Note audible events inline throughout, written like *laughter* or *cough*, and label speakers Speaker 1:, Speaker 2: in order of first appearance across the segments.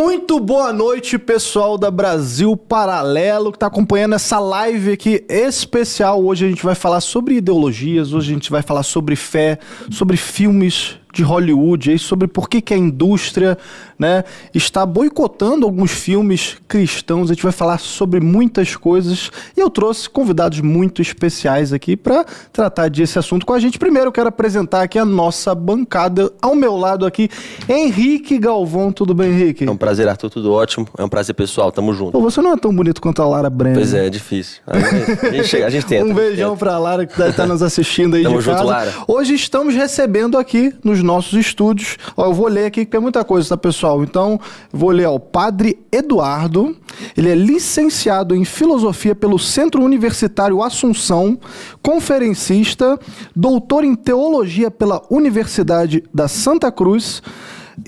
Speaker 1: Muito boa noite, pessoal da Brasil Paralelo,
Speaker 2: que está acompanhando essa live aqui especial. Hoje a gente vai falar sobre ideologias, hoje a gente vai falar sobre fé, sobre filmes, de Hollywood aí sobre por que, que a indústria né, está boicotando alguns filmes cristãos. A gente vai falar sobre muitas coisas e eu trouxe convidados muito especiais aqui para tratar desse assunto com a gente. Primeiro, eu quero apresentar aqui a nossa bancada. Ao meu lado aqui, Henrique
Speaker 3: Galvão. Tudo bem, Henrique? É um prazer, Arthur. Tudo ótimo. É um prazer, pessoal. Tamo junto. Pô,
Speaker 2: você não é tão bonito quanto a Lara Brenner. Pois é, é
Speaker 3: difícil. A gente, a gente, chega, a gente *laughs* tenta.
Speaker 2: um beijão para a Lara que está nos assistindo aí Tamo de junto, casa. Lara. Hoje estamos recebendo aqui nos dos nossos estúdios. Ó, eu vou ler aqui que é muita coisa, tá, pessoal? Então, vou ler ó, o Padre Eduardo. Ele é licenciado em filosofia pelo Centro Universitário Assunção, conferencista, doutor em teologia pela Universidade da Santa Cruz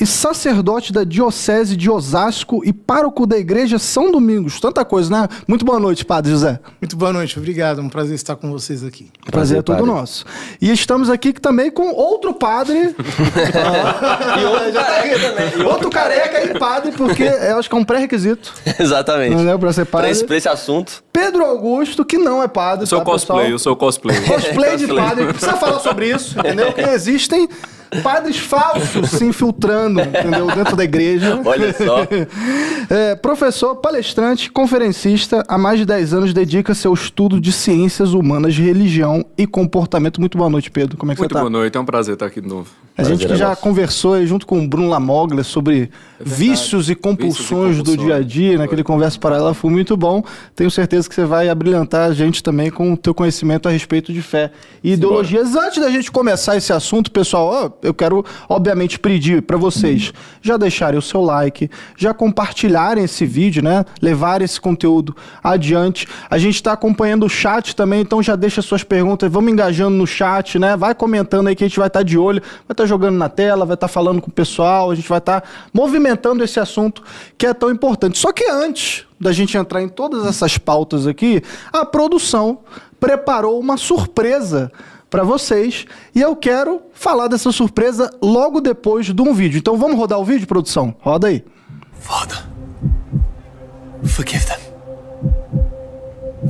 Speaker 2: e sacerdote da Diocese de Osasco e pároco da Igreja São Domingos. Tanta coisa, né? Muito boa noite, Padre José.
Speaker 4: Muito boa noite, obrigado. É um prazer estar com vocês aqui.
Speaker 2: Prazer, prazer é todo padre. nosso. E estamos aqui também com outro padre. *laughs*
Speaker 4: *laughs* e outro, careca, tá
Speaker 3: também. E outro, outro careca, e padre, porque *laughs* eu
Speaker 2: acho que é um pré-requisito.
Speaker 3: Exatamente.
Speaker 4: Não é,
Speaker 2: pra ser padre. Pra esse, pra esse, assunto. Pedro Augusto, que não é padre. Eu sou tá, cosplay, pessoal? eu
Speaker 5: sou cosplay. Cosplay de padre. Precisa falar sobre isso, entendeu? Que
Speaker 2: existem Padres falsos se infiltrando, entendeu? Dentro da igreja. Olha só. *laughs* É, professor, palestrante, conferencista, há mais de 10 anos dedica seu estudo de ciências humanas, religião e comportamento. Muito boa
Speaker 5: noite, Pedro. Como é que Muito você está? Muito boa noite, é um prazer estar aqui de novo.
Speaker 2: A gente que é já conversou junto com o Bruno Lamoglia sobre é vícios e compulsões vícios e do dia a dia, naquele né? conversa paralela, foi muito bom. Tenho certeza que você vai abrilhantar a gente também com o teu conhecimento a respeito de fé e ideologias. Antes da gente começar esse assunto, pessoal, ó, eu quero, obviamente, pedir para vocês já deixarem o seu like, já compartilharem esse vídeo, né? Levar esse conteúdo adiante. A gente está acompanhando o chat também, então já deixa suas perguntas, vamos engajando no chat, né? Vai comentando aí que a gente vai estar tá de olho, vai estar tá jogando na tela, vai estar tá falando com o pessoal, a gente vai estar tá movimentando esse assunto que é tão importante. Só que antes da gente entrar em todas essas pautas aqui, a produção preparou uma surpresa para vocês e eu quero falar dessa surpresa logo depois de um vídeo. Então vamos rodar o vídeo, produção? Roda aí. Father,
Speaker 1: forgive them,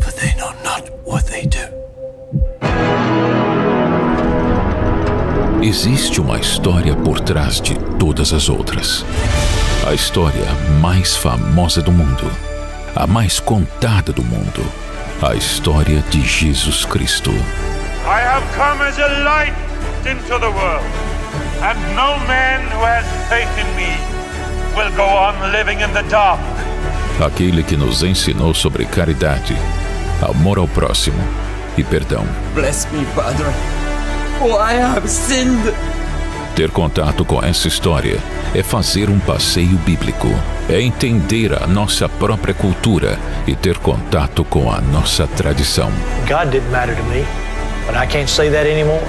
Speaker 1: for they know not what they do. Existe uma história por trás de todas as outras. A história mais famosa do mundo. A mais contada do mundo. A história de Jesus Cristo. I have come as a light into the world, and no man who has faith in me will go on living in the dark. Aquele que nos ensinou sobre caridade, amor ao próximo e perdão.
Speaker 3: Bless me, Father, for I have sinned.
Speaker 1: Ter contato com essa história é fazer um passeio bíblico, é entender a nossa própria cultura e ter contato com a nossa tradição.
Speaker 3: God didn't matter to me. But I can't say that anymore.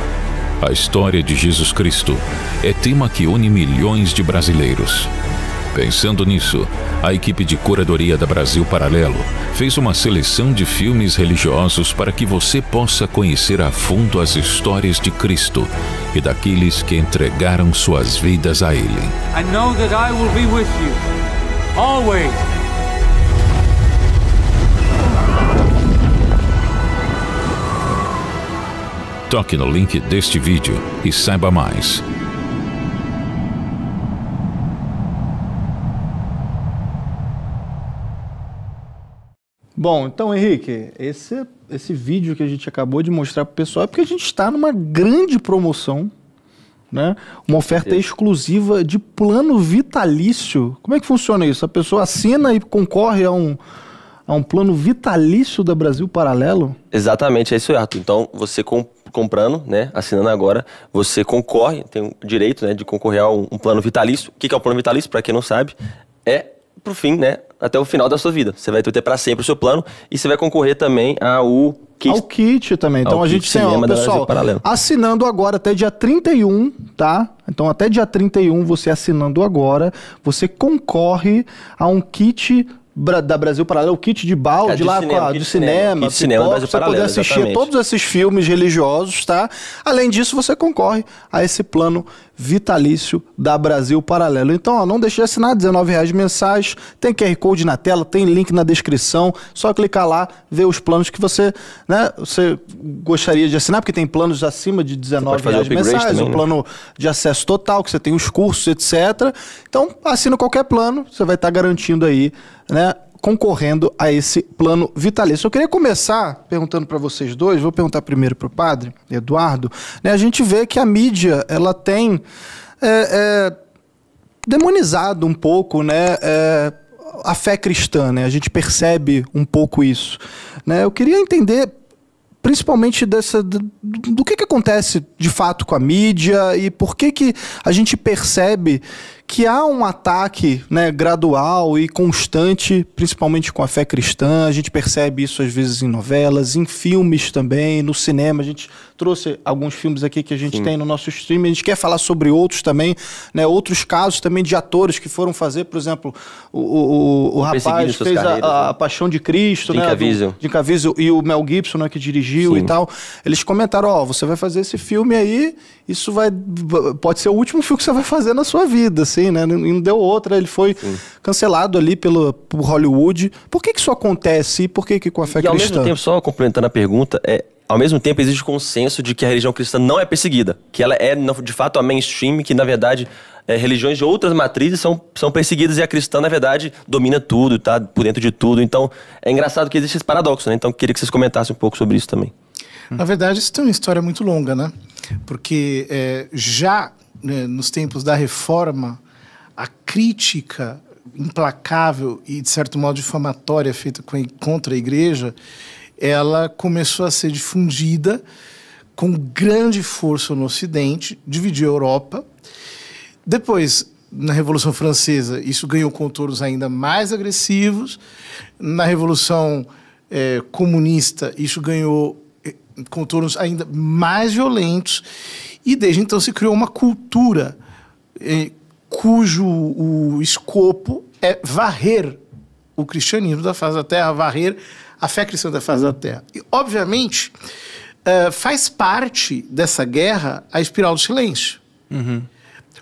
Speaker 1: A história de Jesus Cristo é tema que une milhões de brasileiros. Pensando nisso, a equipe de curadoria da Brasil Paralelo fez uma seleção de filmes religiosos para que você possa conhecer a fundo as histórias de Cristo e daqueles que entregaram suas vidas a Ele. I know that I will be with you always. Toque no link deste vídeo e saiba mais.
Speaker 2: Bom, então Henrique, esse, esse vídeo que a gente acabou de mostrar para o pessoal é porque a gente está numa grande promoção, né? Uma oferta exclusiva de plano vitalício. Como é que funciona isso? A pessoa assina e concorre a um, a um plano vitalício da Brasil Paralelo?
Speaker 3: Exatamente, é isso, Arthur. Então, você com, comprando, né, assinando agora, você concorre, tem o direito né, de concorrer a um, um plano vitalício. O que, que é o plano vitalício, para quem não sabe? É pro fim, né? Até o final da sua vida. Você vai ter para sempre o seu plano e você vai concorrer também ao kit. Ao kit também. Então a gente tem, ó, pessoal,
Speaker 2: assinando agora até dia 31, tá? Então até dia 31, você assinando agora, você concorre a um kit da Brasil Paralelo, o kit de balde é, de lá cinema, a, do cinema, cinema, cinema pipoca, você Paralelo, poder assistir exatamente. todos esses filmes religiosos, tá? Além disso, você concorre a esse plano vitalício da Brasil Paralelo. Então, ó, não deixe de assinar, R$19,00 mensais, tem QR Code na tela, tem link na descrição, só clicar lá, ver os planos que você, né, você gostaria de assinar, porque tem planos acima de R$19,00 mensais, também, um né? plano de acesso total, que você tem os cursos, etc. Então, assina qualquer plano, você vai estar tá garantindo aí né, concorrendo a esse plano vitalício. Eu queria começar perguntando para vocês dois, vou perguntar primeiro para o padre Eduardo. Né, a gente vê que a mídia ela tem é, é, demonizado um pouco né, é, a fé cristã, né? a gente percebe um pouco isso. Né? Eu queria entender principalmente dessa do, do que, que acontece de fato com a mídia e por que, que a gente percebe que há um ataque né, gradual e constante, principalmente com a fé cristã. A gente percebe isso às vezes em novelas, em filmes também, no cinema. A gente trouxe alguns filmes aqui que a gente Sim. tem no nosso stream. A gente quer falar sobre outros também, né, outros casos também de atores que foram fazer, por exemplo, o, o, o rapaz fez a, a, a, né? Paixão de Cristo, de né? e o Mel Gibson, né, que dirigiu Sim. e tal. Eles comentaram, ó, oh, você vai fazer esse filme aí, isso vai pode ser o último filme que você vai fazer na sua vida, assim, né? Não deu outra, ele foi Sim. cancelado ali pelo, Hollywood. Por que, que isso acontece e por que, que com a fé e cristã? Ao mesmo tempo,
Speaker 3: só complementando a pergunta, é, ao mesmo tempo existe consenso de que a religião cristã não é perseguida, que ela é de fato a mainstream, que na verdade é, religiões de outras matrizes são, são perseguidas e a cristã, na verdade, domina tudo, tá por dentro de tudo. Então é engraçado que existe esse paradoxo, né? Então queria que vocês comentassem um pouco sobre isso também.
Speaker 4: Hum. Na verdade, isso tem uma história muito longa, né? Porque é, já né, nos tempos da reforma, a crítica implacável e, de certo modo, difamatória feita contra a igreja, ela começou a ser difundida com grande força no Ocidente, dividiu a Europa. Depois, na Revolução Francesa, isso ganhou contornos ainda mais agressivos. Na Revolução é, Comunista, isso ganhou é, contornos ainda mais violentos. E desde então se criou uma cultura é, cujo o escopo é varrer o cristianismo da face da terra, varrer a fé cristã da face da terra. E, obviamente, uh, faz parte dessa guerra a espiral do silêncio. Uhum.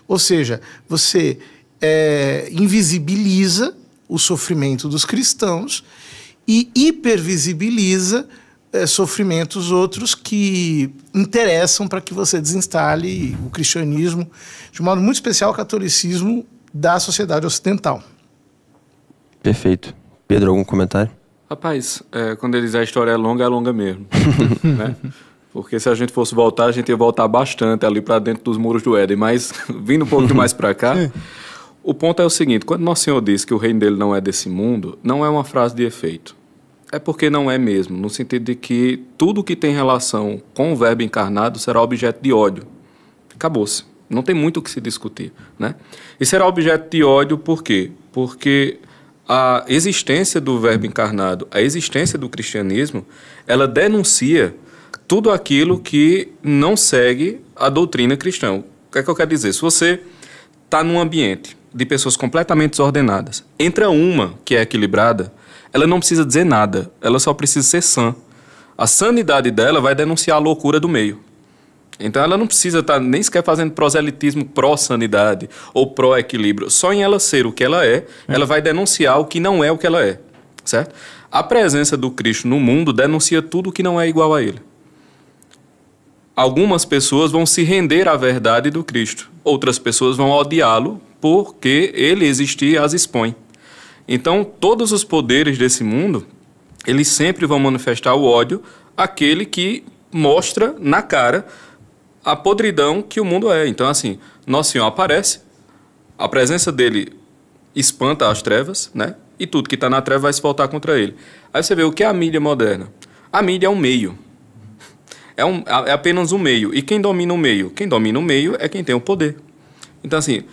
Speaker 4: Ou seja, você é, invisibiliza o sofrimento dos cristãos e hipervisibiliza é, sofrimentos outros que interessam para que você desinstale o cristianismo, de modo muito especial o catolicismo da sociedade ocidental.
Speaker 3: Perfeito. Pedro, algum comentário?
Speaker 4: Rapaz,
Speaker 5: é, quando eles a história é longa, é longa mesmo. *laughs* né? Porque se a gente fosse voltar, a gente ia voltar bastante ali para dentro dos muros do Éden. Mas, vindo um pouco mais para cá, o ponto é o seguinte: quando Nosso Senhor diz que o reino dele não é desse mundo, não é uma frase de efeito. É porque não é mesmo, no sentido de que tudo que tem relação com o verbo encarnado será objeto de ódio. Acabou-se. Não tem muito o que se discutir. Né? E será objeto de ódio por quê? Porque a existência do verbo encarnado, a existência do cristianismo, ela denuncia tudo aquilo que não segue a doutrina cristã. O que é que eu quero dizer? Se você está num ambiente de pessoas completamente desordenadas, entra uma que é equilibrada, ela não precisa dizer nada, ela só precisa ser sã. A sanidade dela vai denunciar a loucura do meio. Então ela não precisa estar tá nem sequer fazendo proselitismo pró-sanidade ou pró-equilíbrio. Só em ela ser o que ela é, é, ela vai denunciar o que não é o que ela é. Certo? A presença do Cristo no mundo denuncia tudo o que não é igual a ele. Algumas pessoas vão se render à verdade do Cristo, outras pessoas vão odiá-lo porque ele existir as expõe. Então, todos os poderes desse mundo, eles sempre vão manifestar o ódio àquele que mostra na cara a podridão que o mundo é. Então, assim, Nosso Senhor aparece, a presença dele espanta as trevas, né? E tudo que está na treva vai se voltar contra ele. Aí você vê o que é a mídia moderna. A mídia é um meio. É, um, é apenas um meio. E quem domina o meio? Quem domina o meio é quem tem o poder. Então, assim,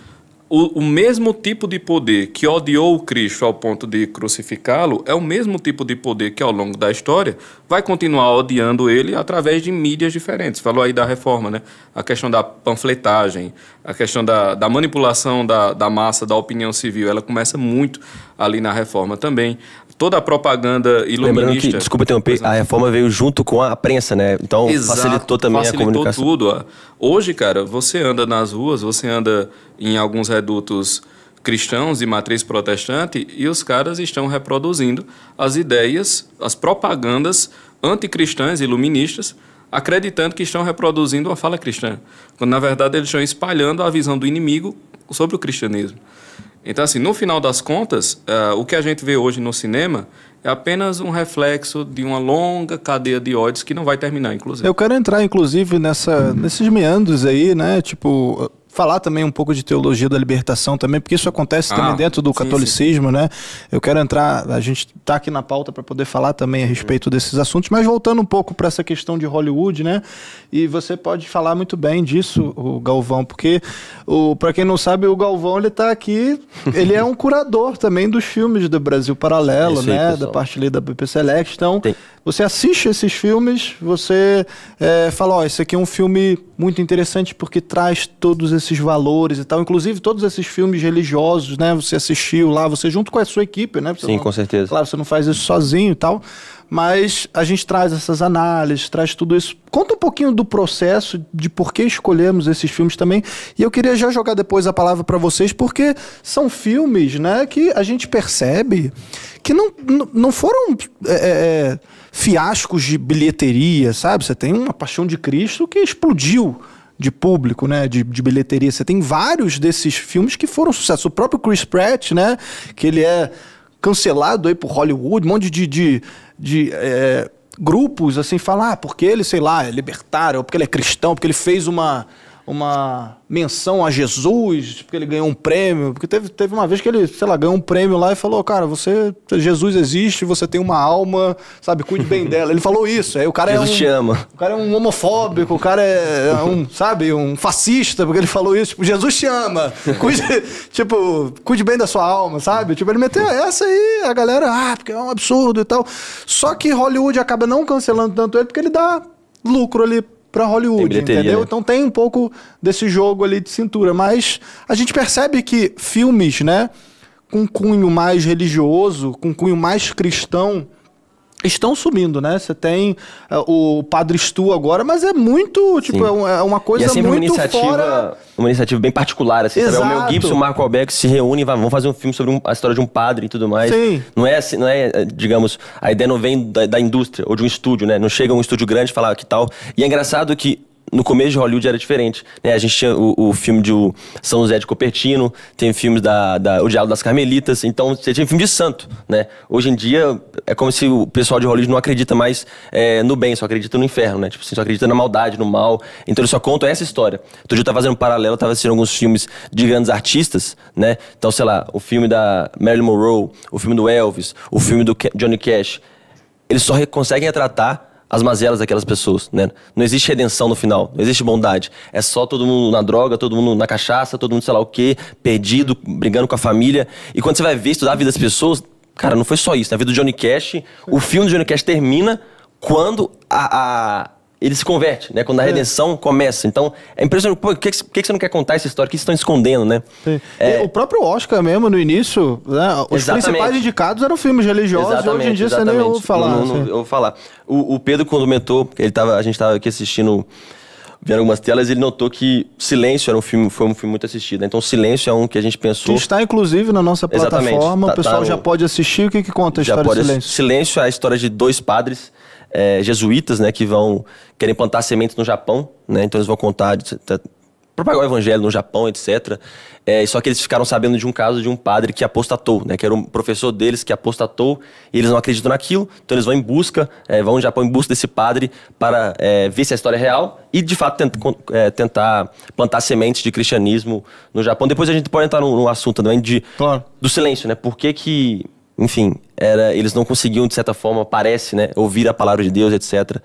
Speaker 5: o, o, mesmo tipo de poder que odiou Cristo ao ponto de crucificá-lo é o mesmo tipo de poder que ao longo da história vai continuar odiando ele através de mídias diferentes. Falou aí da reforma, né? A questão da panfletagem, a questão da, da manipulação da, da massa, da opinião civil, ela começa muito ali na reforma também toda a propaganda iluminista. Lembrando que, desculpa
Speaker 3: interromper, é. a reforma veio junto com a prensa, né? Então Exato, facilitou também facilitou a comunicação. Facilitou
Speaker 5: tudo. Hoje, cara, você anda nas ruas, você anda em alguns redutos cristãos de matriz protestante e os caras estão reproduzindo as ideias, as propagandas anticristãs, iluministas, acreditando que estão reproduzindo a fala cristã, quando na verdade eles estão espalhando a visão do inimigo sobre o cristianismo. Então, assim, no final das contas, uh, o que a gente vê hoje no cinema é apenas um reflexo de uma longa cadeia de ódios que não vai terminar, inclusive.
Speaker 2: Eu quero entrar, inclusive, nessa, uhum. nesses meandros aí, né? Tipo, falar também um pouco de teologia da libertação também, porque isso acontece ah, também dentro do sim, catolicismo, sim. né? Eu quero entrar, a gente tá aqui na pauta para poder falar também a respeito desses assuntos, mas voltando um pouco para essa questão de Hollywood, né? E você pode falar muito bem disso, o Galvão, porque o para quem não sabe, o Galvão ele tá aqui, ele é um *laughs* curador também dos filmes do Brasil Paralelo, aí, né? Pessoal. da parte ali da BP Select. Então, Tem. você assiste esses filmes, você é, fala, ó, oh, esse aqui é um filme muito interessante porque traz todos esses valores e tal. Inclusive, todos esses filmes religiosos, né? Você assistiu lá, você junto com a sua equipe, né? Você Sim, não, com certeza. Claro, você não faz isso sozinho e tal. Mas a gente traz essas análises, traz tudo isso. Conta um pouquinho do processo, de por que escolhemos esses filmes também. E eu queria já jogar depois a palavra para vocês, porque são filmes, né? Que a gente percebe que não, não foram é, é, é, fiascos de bilheteria, sabe? Você tem uma Paixão de Cristo que explodiu de público, né? De, de bilheteria. Você tem vários desses filmes que foram sucesso. O próprio Chris Pratt, né? Que ele é cancelado aí por Hollywood, um monte de, de, de é, grupos assim falar ah, porque ele, sei lá, é libertário, ou porque ele é cristão, porque ele fez uma uma menção a Jesus, porque ele ganhou um prêmio. Porque teve, teve uma vez que ele, sei lá, ganhou um prêmio lá e falou: Cara, você. Jesus existe, você tem uma alma, sabe? Cuide bem *laughs* dela. Ele falou isso. Aí o cara é Jesus é. Um, te ama. O cara é um homofóbico, o cara é, é um, sabe, um fascista, porque ele falou isso. Tipo, Jesus te ama. Cuide, *laughs* tipo, cuide bem da sua alma, sabe? Tipo, ele meteu essa aí, a galera, ah, porque é um absurdo e tal. Só que Hollywood acaba não cancelando tanto ele porque ele dá lucro ali para Hollywood, entendeu? Né? Então tem um pouco desse jogo ali de cintura, mas a gente percebe que filmes, né, com cunho mais religioso, com cunho mais cristão, estão sumindo, né? Você tem uh, o Padre Stu agora, mas é muito, tipo, é, um, é, uma coisa e é muito uma iniciativa, fora...
Speaker 3: uma iniciativa bem particular, assim, é Exato. sabe? O Mel Gibson, o Marco Albeck se reúnem, vão fazer um filme sobre um, a história de um padre e tudo mais. Sim. Não é assim, não é, eh, digamos, a ideia não vem da, da indústria ou de um estúdio, né? Não chega um estúdio grande falar ah, que tal. E é engraçado que no começo de Hollywood era diferente. Né? A gente tinha o, o filme de o São José de Copertino, tem filmes da, da O Diálogo das Carmelitas, então você tinha filme de santo. Né? Hoje em dia é como se o pessoal de Hollywood não acredita mais é, no bem, só acredita no inferno, né? Tipo assim, só acredita na maldade, no mal. Então eles só contam essa história. Então eu estava fazendo um paralelo, estava assistindo alguns filmes de grandes artistas, né? Então, sei lá, o filme da Marilyn Monroe, o filme do Elvis, o filme do Johnny Cash. Eles só conseguem retratar as mazelas daquelas pessoas, né? Não existe redenção no final, não existe bondade. É só todo mundo na droga, todo mundo na cachaça, todo mundo sei lá o quê, perdido, brigando com a família. E quando você vai ver, estudar a vida das pessoas, cara, não foi só isso. Na vida do Johnny Cash, o filme do Johnny Cash termina quando a, a ele se converte, né? Quando a é. redenção é. começa. Então, é impressionante. Por que, que, você não quer contar essa história? O que estão escondendo, né?
Speaker 2: É... O próprio Oscar mesmo, no início, né? os exatamente. principais indicados eram filmes religiosos. Exatamente, hoje em dia exatamente. você nem ouve falar. Não, não, assim.
Speaker 3: ouve falar. O, o, Pedro, quando comentou, ele tava, a gente estava aqui assistindo, vendo algumas telas, ele notou que Silêncio era um filme, foi um filme muito assistido. Então, Silêncio é um que a gente pensou... Que está,
Speaker 2: inclusive, na nossa plataforma. o tá, tá pessoal tá já pode assistir. O que, que conta a história de Silêncio?
Speaker 3: Silêncio é a história de dois padres é, jesuítas, né, que vão querem plantar sementes no Japão, né? Então eles vão contar propagar o evangelho no Japão, etc. É, só que eles ficaram sabendo de um caso de um padre que apostatou, né? Que era um professor deles que apostatou e eles não acreditam naquilo. Então eles vão em busca, é, vão no Japão em busca desse padre para é, ver se é a história é real e de fato tenta, é, tentar plantar sementes de cristianismo no Japão. Depois a gente pode entrar no, no assunto também de, claro. do silêncio, né? Por que que, enfim, era eles não conseguiam, de certa forma, parece, né, ouvir a palavra de Deus, etc.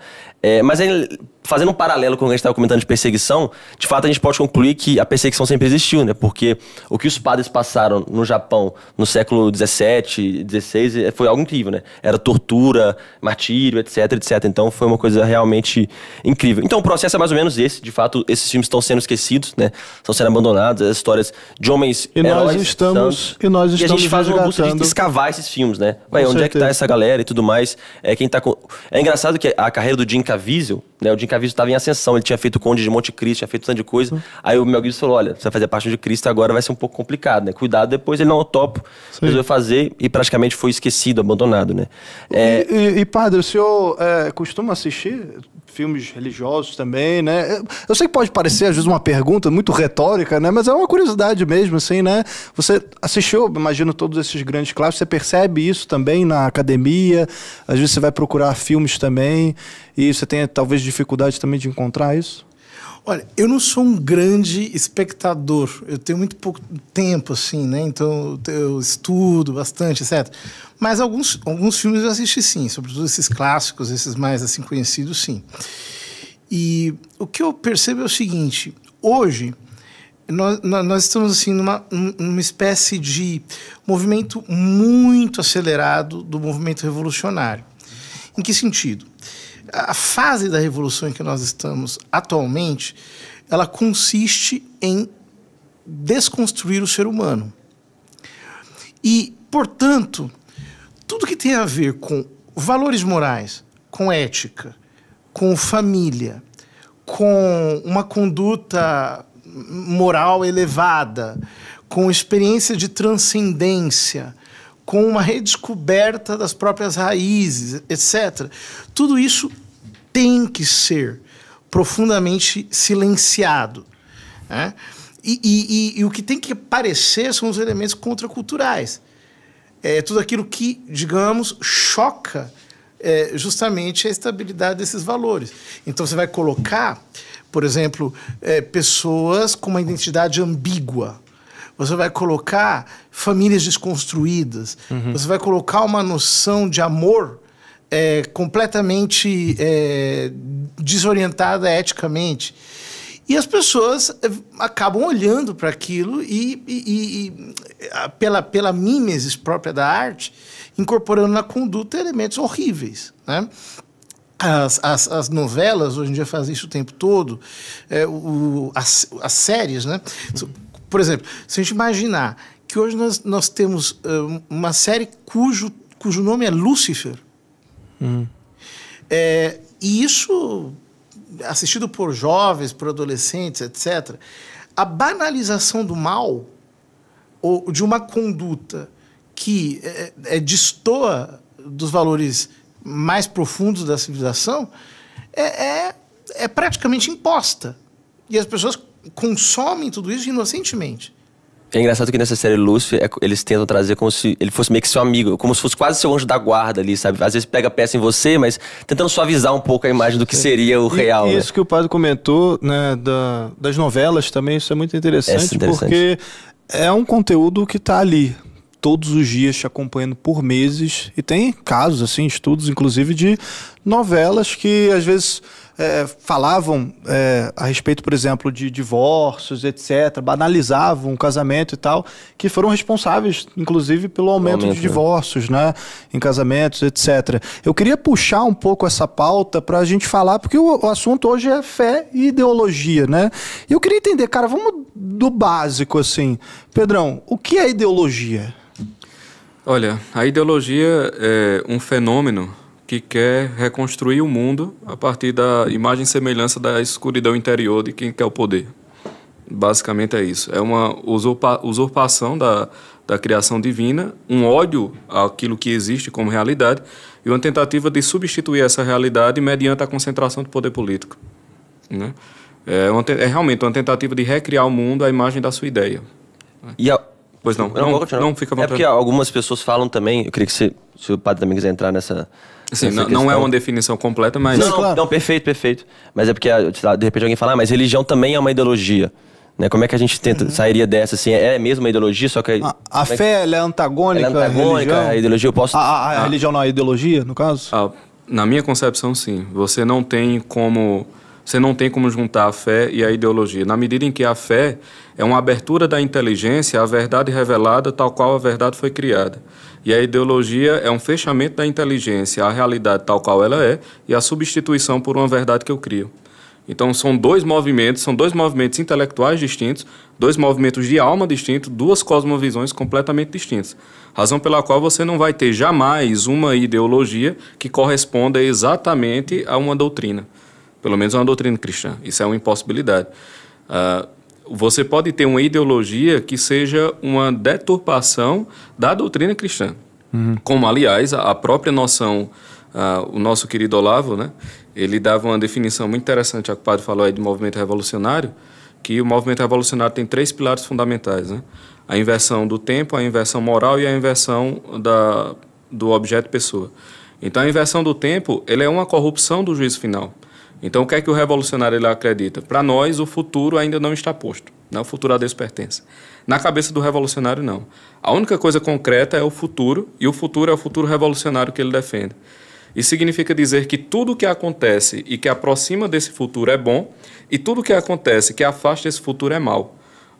Speaker 3: É, mas aí, fazendo um paralelo com o que a gente estava comentando de perseguição, de fato a gente pode concluir que a perseguição sempre existiu, né? Porque o que os padres passaram no Japão no século XVII, XVI, é, foi algo incrível, né? Era tortura, martírio, etc, etc. Então foi uma coisa realmente incrível. Então o processo é mais ou menos esse. De fato, esses filmes estão sendo esquecidos, né? Estão sendo abandonados, as histórias de homens e heróis, nós estamos santos, e nós estamos e a gente faz uma busca de escavar esses filmes, né? Vai, onde certeza. é que tá essa galera e tudo mais? É quem tá com... É engraçado que a carreira do Jim Caviezel né? O Jim Caviezel estava em ascensão, ele tinha feito Conde de Monte Cristo, tinha feito tanta coisa. Uhum. Aí o Mel Gibson falou, olha, você vai fazer parte de Cristo, agora vai ser um pouco complicado, né? Cuidado, depois ele não, é o topo, Sim. resolveu fazer e praticamente foi esquecido, abandonado, né?
Speaker 2: É... E, e, e, padre, o senhor é, costuma assistir filmes religiosos também, né? Eu sei que pode parecer, às vezes, uma pergunta muito retórica, né? Mas é uma curiosidade mesmo, assim, né? Você assistiu, imagino, todos esses grandes clássicos, você percebe isso também na academia, às vezes você vai procurar filmes também. E você tem talvez dificuldade também de encontrar isso?
Speaker 4: Olha, eu não sou um grande espectador. Eu tenho muito pouco tempo, assim, né? Então eu estudo bastante, etc. Mas alguns, alguns filmes eu assisti sim, sobretudo esses clássicos, esses mais assim conhecidos, sim. E o que eu percebo é o seguinte: hoje nós, nós estamos assim numa, numa espécie de movimento muito acelerado do movimento revolucionário. Em que sentido? a fase da revolução em que nós estamos atualmente, ela consiste em desconstruir o ser humano. E, portanto, tudo que tem a ver com valores morais, com ética, com família, com uma conduta moral elevada, com experiência de transcendência, com uma redescoberta das próprias raízes, etc. Tudo isso tem que ser profundamente silenciado. Né? E, e, e, e, o que tem que aparecer são os elementos contraculturais. É tudo aquilo que, digamos, choca é, justamente a estabilidade desses valores. Então você vai colocar, por exemplo, é, pessoas com uma identidade ambígua você vai colocar famílias desconstruídas, uhum. você vai colocar uma noção de amor é, completamente é, desorientada eticamente. E as pessoas é, acabam olhando para aquilo e, e, e, pela, pela mimesis própria da arte, incorporando na conduta elementos horríveis. Né? As, as, as, novelas hoje em dia fazem isso o tempo todo, é, o, as, as séries, né? Uhum. Por exemplo, se a gente imaginar que hoje nós, nós temos uh, uma série cujo, cujo nome é Lúcifer, hum. é, e isso assistido por jovens, por adolescentes, etc., a banalização do mal ou de uma conduta que é, é, é destoa dos valores mais profundos da civilização é, é, é praticamente imposta. E as pessoas consomem tudo isso inocentemente.
Speaker 3: É engraçado que nessa série Lúcio, é eles tentam trazer como se ele fosse meio que seu amigo, como se fosse quase seu anjo da guarda ali, sabe? Às vezes pega peça em você, mas tentando suavizar um pouco a imagem do que é. seria o e, real. Né? Isso né?
Speaker 2: que o padre comentou, né, da, das novelas também, isso é muito interessante, é interessante. porque é um conteúdo que está ali, todos os dias te acompanhando por meses. E tem casos, assim, estudos, inclusive, de novelas que às vezes é, falavam é, a respeito, por exemplo, de divórcios, etc., banalizavam o casamento e tal, que foram responsáveis, inclusive, pelo aumento, aumento de né? divórcios, né? né? Em casamentos, etc. Eu queria puxar um pouco essa pauta para a gente falar, porque o, o assunto hoje é fé e ideologia, né? E eu queria entender, cara, vamos do básico assim. Pedrão, o que é ideologia?
Speaker 5: Olha, a ideologia é um fenômeno que quer reconstruir o mundo a partir da imagem e semelhança da escuridão interior de quem quer o poder. Basicamente é isso. É uma usurpa, usurpação da, da criação divina, um ódio àquilo que existe como realidade e uma tentativa de substituir essa realidade mediante a concentração do poder político. Né? É, uma, é realmente uma tentativa de recriar o mundo à imagem da sua ideia.
Speaker 3: E a... Pois não, não, não, não fica à vontade. É porque algumas pessoas falam também, eu queria que você, se o padre também quiser entrar nessa, sim não, não, é uma definição completa, mas. Não, claro. não, perfeito, perfeito. Mas é porque, ah, de repente, alguém fala, ah, mas religião também é uma ideologia. Né? Como é que a gente tenta, uhum. sairia dessa? Assim, é mesmo uma ideologia, só que. A, a é fé
Speaker 2: é, ela é antagônica. Ela é antagônica, a, a
Speaker 3: ideologia eu posso. A, a, a ah. religião não é ideologia, no caso? Ah,
Speaker 5: na minha concepção, sim. Você não tem como. Você não tem como juntar a fé e a ideologia. Na medida em que a fé é uma abertura da inteligência à verdade revelada, tal qual a verdade foi criada. E a ideologia é um fechamento da inteligência à realidade tal qual ela é e a substituição por uma verdade que eu crio. Então são dois movimentos, são dois movimentos intelectuais distintos, dois movimentos de alma distintos, duas cosmovisões completamente distintas. Razão pela qual você não vai ter jamais uma ideologia que corresponda exatamente a uma doutrina, pelo menos uma doutrina cristã. Isso é uma impossibilidade. Uh, você pode ter uma ideologia que seja uma deturpação da doutrina cristã. Uhum. Como, aliás, a própria noção, uh, o nosso querido Olavo, né? ele dava uma definição muito interessante, a que o padre falou aí de movimento revolucionário, que o movimento revolucionário tem três pilares fundamentais, né? A inversão do tempo, a inversão moral e a inversão da, do objeto pessoa. Então, a inversão do tempo, ele é uma corrupção do juízo final. Então, o que é que o revolucionário ele acredita? Para nós, o futuro ainda não está posto. Né? O futuro a Deus pertence. Na cabeça do revolucionário, não. A única coisa concreta é o futuro, e o futuro é o futuro revolucionário que ele defende. Isso significa dizer que tudo o que acontece e que aproxima desse futuro é bom, e tudo o que acontece que afasta esse futuro é mal.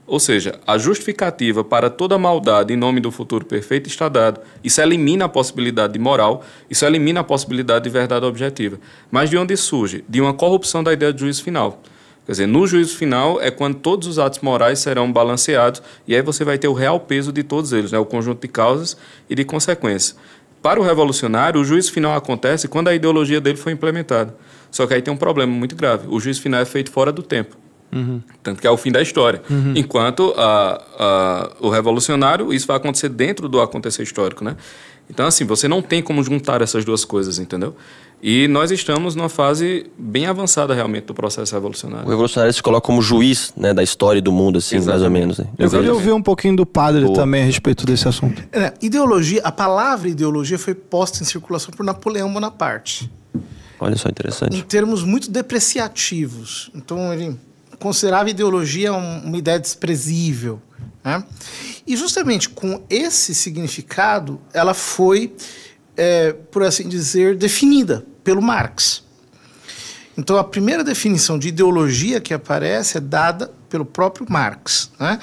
Speaker 5: Ou seja, a justificativa para toda maldade em nome do futuro perfeito está dado. Isso elimina a possibilidade de moral, isso elimina a possibilidade de verdade objetiva. Mas de onde surge? De uma corrupção da ideia de juízo final. Quer dizer, no juízo final é quando todos os atos morais serão balanceados e aí você vai ter o real peso de todos eles, né? o conjunto de causas e de consequências. Para o revolucionário, o juízo final acontece quando a ideologia dele foi implementada. Só que aí tem um problema muito grave: o juízo final é feito fora do tempo. Uhum. Tanto que é o fim da história. Uhum. Enquanto a, ah, a, ah, o revolucionário, isso vai acontecer dentro do acontecer histórico, né? Então, assim, você não tem como juntar essas duas coisas, entendeu? E nós estamos numa fase bem avançada realmente do processo revolucionário. O revolucionário
Speaker 3: se coloca como juiz né, da história do mundo, assim, Exatamente. mais ou menos. Né? Eu queria ouvir um pouquinho do padre também a respeito desse assunto.
Speaker 4: É, ideologia, a palavra ideologia foi posta em circulação por Napoleão Bonaparte.
Speaker 3: Olha só, interessante. Em
Speaker 4: termos muito depreciativos. Então, ele considerava ideologia uma ideia desprezível. Né? E justamente com esse significado, ela foi, é, por assim dizer, definida pelo Marx. Então, a primeira definição de ideologia que aparece é dada pelo próprio Marx. Né?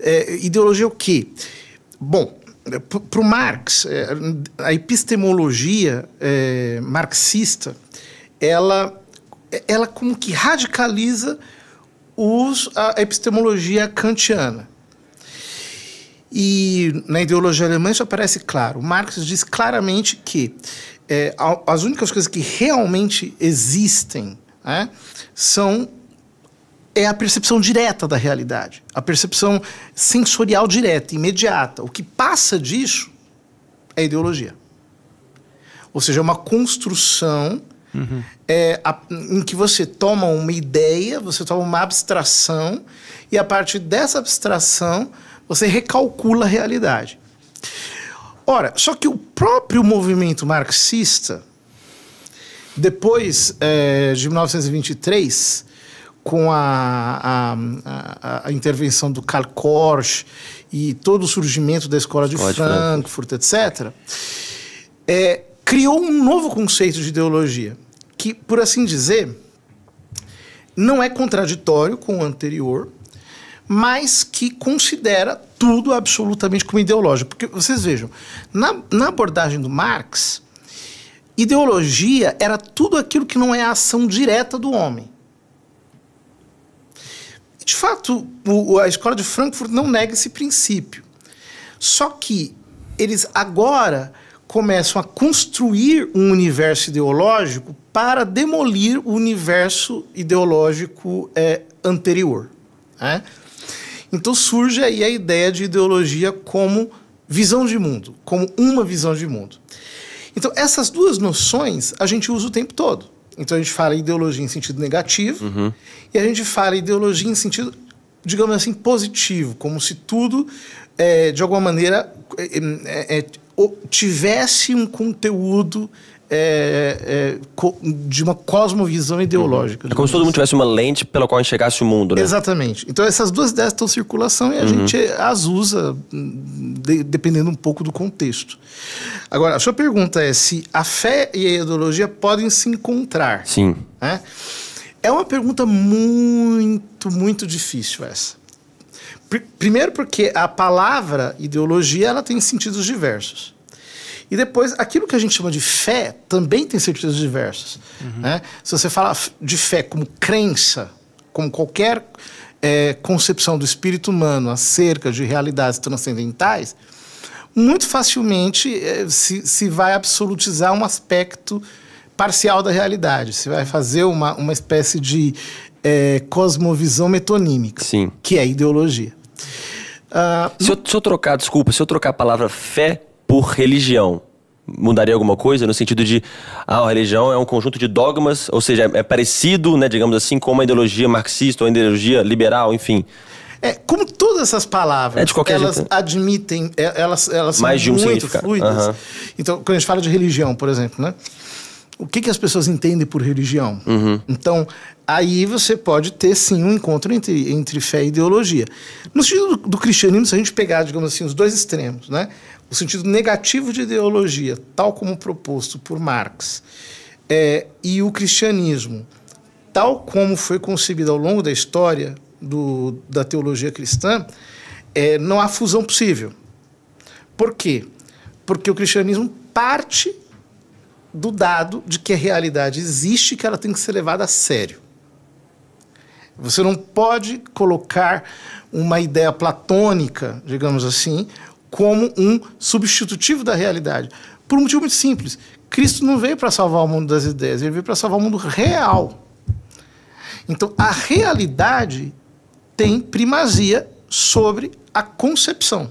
Speaker 4: É, ideologia o quê? Bom, é, para o Marx, é, a epistemologia é, marxista, ela, é, ela como que radicaliza os, a epistemologia kantiana. E na ideologia alemã isso aparece claro. Marx diz claramente que é, as únicas coisas que realmente existem né, são é a percepção direta da realidade, a percepção sensorial direta, imediata. O que passa disso é ideologia. Ou seja, é uma construção uhum. é, a, em que você toma uma ideia, você toma uma abstração, e a partir dessa abstração você recalcula a realidade. Ora, só que o próprio movimento marxista, depois é, de 1923, com a, a, a, intervenção do Karl Korsch e todo o surgimento da escola de Frankfurt, etc., é, criou um novo conceito de ideologia, que, por assim dizer, não é contraditório com o anterior, mas que considera tudo absolutamente como ideológico. Porque vocês vejam, na, na abordagem do Marx, ideologia era tudo aquilo que não é a ação direta do homem. De fato, o, a escola de Frankfurt não nega esse princípio. Só que eles agora começam a construir um universo ideológico para demolir o universo ideológico é, anterior. Né? Então surge aí a ideia de ideologia como visão de mundo, como uma visão de mundo. Então essas duas noções a gente usa o tempo todo. Então a gente fala ideologia em sentido negativo uhum. e a gente fala ideologia em sentido, digamos assim, positivo, como se tudo é, de alguma maneira é, é, é tivesse um conteúdo é, é, de uma cosmovisão ideológica. Uhum. É
Speaker 3: como se todo mundo assim. tivesse uma lente pela qual enxergasse o mundo, né?
Speaker 4: Exatamente. Então essas duas ideias estão em circulação e a uhum. gente as usa de, dependendo um pouco do contexto. Agora, a sua pergunta é se a fé e a ideologia podem se encontrar. Sim. Né? É uma pergunta muito, muito difícil essa. Pr primeiro porque a palavra ideologia ela tem sentidos diversos. E depois, aquilo que a gente chama de fé também tem sentidos diversos. Uhum. Né? Se você fala de fé como crença, como qualquer é, concepção do espírito humano acerca de realidades transcendentais, muito facilmente é, se, se vai absolutizar um aspecto parcial da realidade. Se vai fazer uma, uma espécie de é, cosmovisão
Speaker 3: metonímica, Sim. que é
Speaker 4: ideologia.
Speaker 3: Uh, se, eu, se eu trocar, desculpa, se eu trocar a palavra fé por religião, mudaria alguma coisa no sentido de ah, a religião é um conjunto de dogmas, ou seja, é parecido, né, digamos assim, com uma ideologia marxista ou uma ideologia liberal, enfim. É, como todas
Speaker 4: essas palavras, é de qualquer elas jeito. admitem, é, elas, elas Mais são de um muito fluidas. Uhum. Então, quando a gente fala de religião, por exemplo, né? o que, que as pessoas entendem por religião. Uhum. Então, aí você pode ter sim um encontro entre, entre fé e ideologia. No sentido do, do cristianismo, se a gente pegar, digamos assim, os dois extremos, né? o sentido negativo de ideologia, tal como proposto por Marx, é, e o cristianismo, tal como foi concebido ao longo da história do, da teologia cristã, é, não há fusão possível. Por quê? Porque o cristianismo parte do dado de que a realidade existe e que ela tem que ser levada a sério. Você não pode colocar uma ideia platônica, digamos assim, como um substitutivo da realidade. Por um motivo muito simples. Cristo não veio para salvar o mundo das ideias, ele veio para salvar o mundo real. Então, a realidade tem primazia sobre a concepção.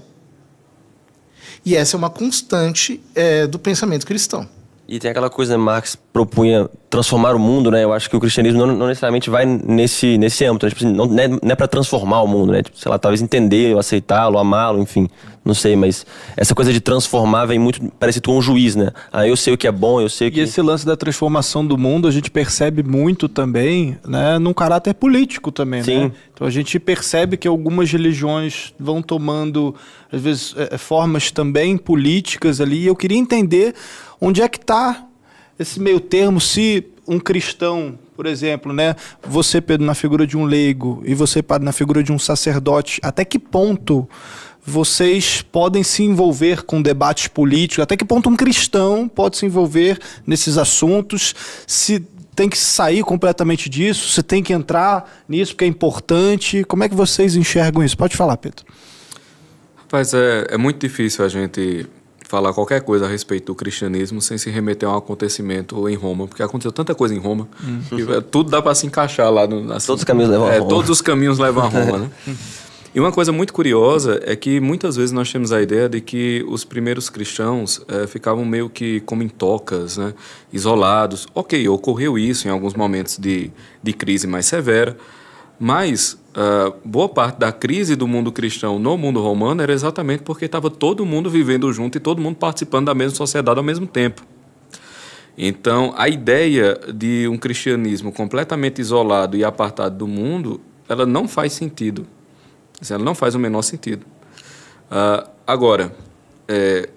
Speaker 4: E essa é uma constante é, do pensamento cristão.
Speaker 3: E tem aquela coisa que Marx propunha transformar o mundo, né? Eu acho que o cristianismo não, não necessariamente vai nesse, nesse âmbito, né? tipo, assim, não, não, é, é para transformar o mundo, né? Tipo, sei lá, talvez entender, aceitá-lo, amá-lo, enfim, não sei, mas essa coisa de transformar vem muito parecido com é um juiz, né? Ah, eu sei o que é bom, eu sei o que... E esse lance da transformação do mundo a gente percebe muito também, né? Num caráter político também, né? Sim. né?
Speaker 2: Então a gente percebe que algumas religiões vão tomando, às vezes, é, é, formas também políticas ali. E eu queria entender onde é que está esse meio termo, se um cristão, por exemplo, né, você, Pedro, na figura de um leigo e você, Padre, na figura de um sacerdote, até que ponto vocês podem se envolver com debates políticos? Até que ponto um cristão pode se envolver nesses assuntos? Se tem que sair completamente disso? Se tem que entrar nisso porque é importante? Como é que vocês enxergam isso? Pode falar, Pedro.
Speaker 5: Rapaz, é, é muito difícil a gente falar qualquer coisa a respeito do cristianismo sem se remeter a um acontecimento em Roma, porque aconteceu tanta coisa em Roma que uhum. é, tudo dá para se encaixar lá. No, assim, todos os caminhos levam é, a Roma. Todos os caminhos levam a Roma, né? *laughs* E uma coisa muito curiosa é que muitas vezes nós temos a ideia de que os primeiros cristãos é, ficavam meio que como em tocas, né? isolados. Ok, ocorreu isso em alguns momentos de, de crise mais severa, mas Uh, boa parte da crise do mundo cristão no mundo romano era exatamente porque estava todo mundo vivendo junto e todo mundo participando da mesma sociedade ao mesmo tempo. Então, a ideia de um cristianismo completamente isolado e apartado do mundo, ela não faz sentido. Assim, ela não faz o menor sentido. Uh, agora, é...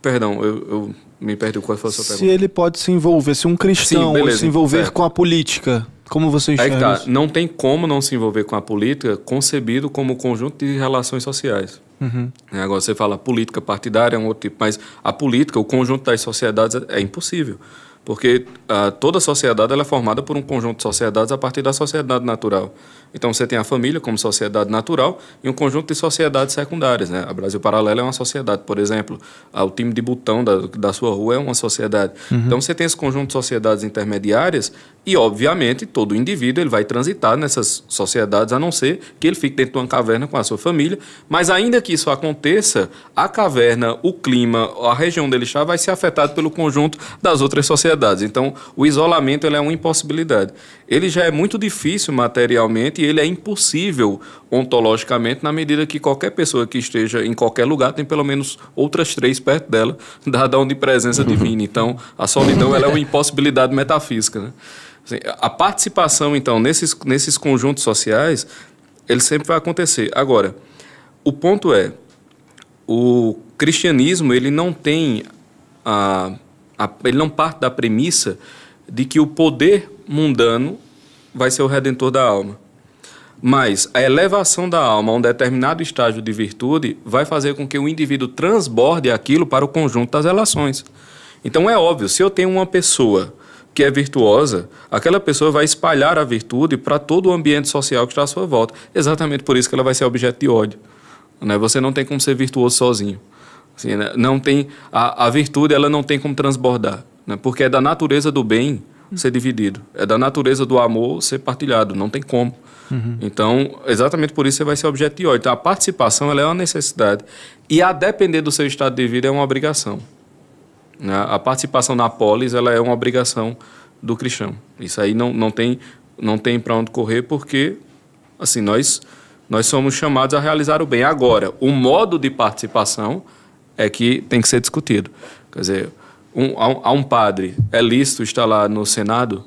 Speaker 5: perdão, eu, eu, me perdi qual foi a sua se pergunta. Se
Speaker 2: ele pode se envolver, se um cristão Sim, beleza, se envolver certo. com a política como você enxerga Aí tá.
Speaker 5: Isso? Não tem como não se envolver com a política concebido como conjunto de relações sociais. Uhum. É, agora você fala política partidária é um outro tipo, mas a política, o conjunto das sociedades é impossível. Porque uh, toda sociedade ela é formada por um conjunto de sociedades a partir da sociedade natural. Então você tem a família como sociedade natural e um conjunto de sociedades secundárias. Né? A Brasil Paralelo é uma sociedade, por exemplo, o time de botão da, da sua rua é uma sociedade. Uhum. Então você tem esse conjunto de sociedades intermediárias e, obviamente, todo indivíduo ele vai transitar nessas sociedades, a não ser que ele fique dentro de uma caverna com a sua família. Mas ainda que isso aconteça, a caverna, o clima, a região dele está vai ser afetado pelo conjunto das outras sociedades. Então o isolamento ele é uma impossibilidade ele já é muito difícil materialmente e ele é impossível ontologicamente, na medida que qualquer pessoa que esteja em qualquer lugar tem pelo menos outras três perto dela, *laughs* dada a presença divina. Então, a solidão ela é uma impossibilidade metafísica. Né? Assim, a participação, então, nesses, nesses conjuntos sociais, ele sempre vai acontecer. Agora, o ponto é, o cristianismo ele não tem a, a ele não parte da premissa de que o poder mundano vai ser o redentor da alma. Mas a elevação da alma a um determinado estágio de virtude vai fazer com que o indivíduo transborde aquilo para o conjunto das relações. Então é óbvio, se eu tenho uma pessoa que é virtuosa, aquela pessoa vai espalhar a virtude para todo o ambiente social que está à sua volta. Exatamente por isso que ela vai ser objeto de ódio. Né? Você não tem como ser virtuoso sozinho. Assim, né? não tem a, a virtude ela não tem como transbordar, né? porque é da natureza do bem ser dividido. É da natureza do amor ser partilhado, não tem como. Uhum. Então, exatamente por isso você vai ser objeto de ódio. Então, a participação ela é uma necessidade. E a depender do seu estado de vida é uma obrigação. Né? A participação na polis ela é uma obrigação do cristão. Isso aí não, não tem, não tem para onde correr, porque assim nós, nós somos chamados a realizar o bem. Agora, o modo de participação é que tem que ser discutido. Quer dizer, um, a, um, a um padre é lícito estar lá no Senado?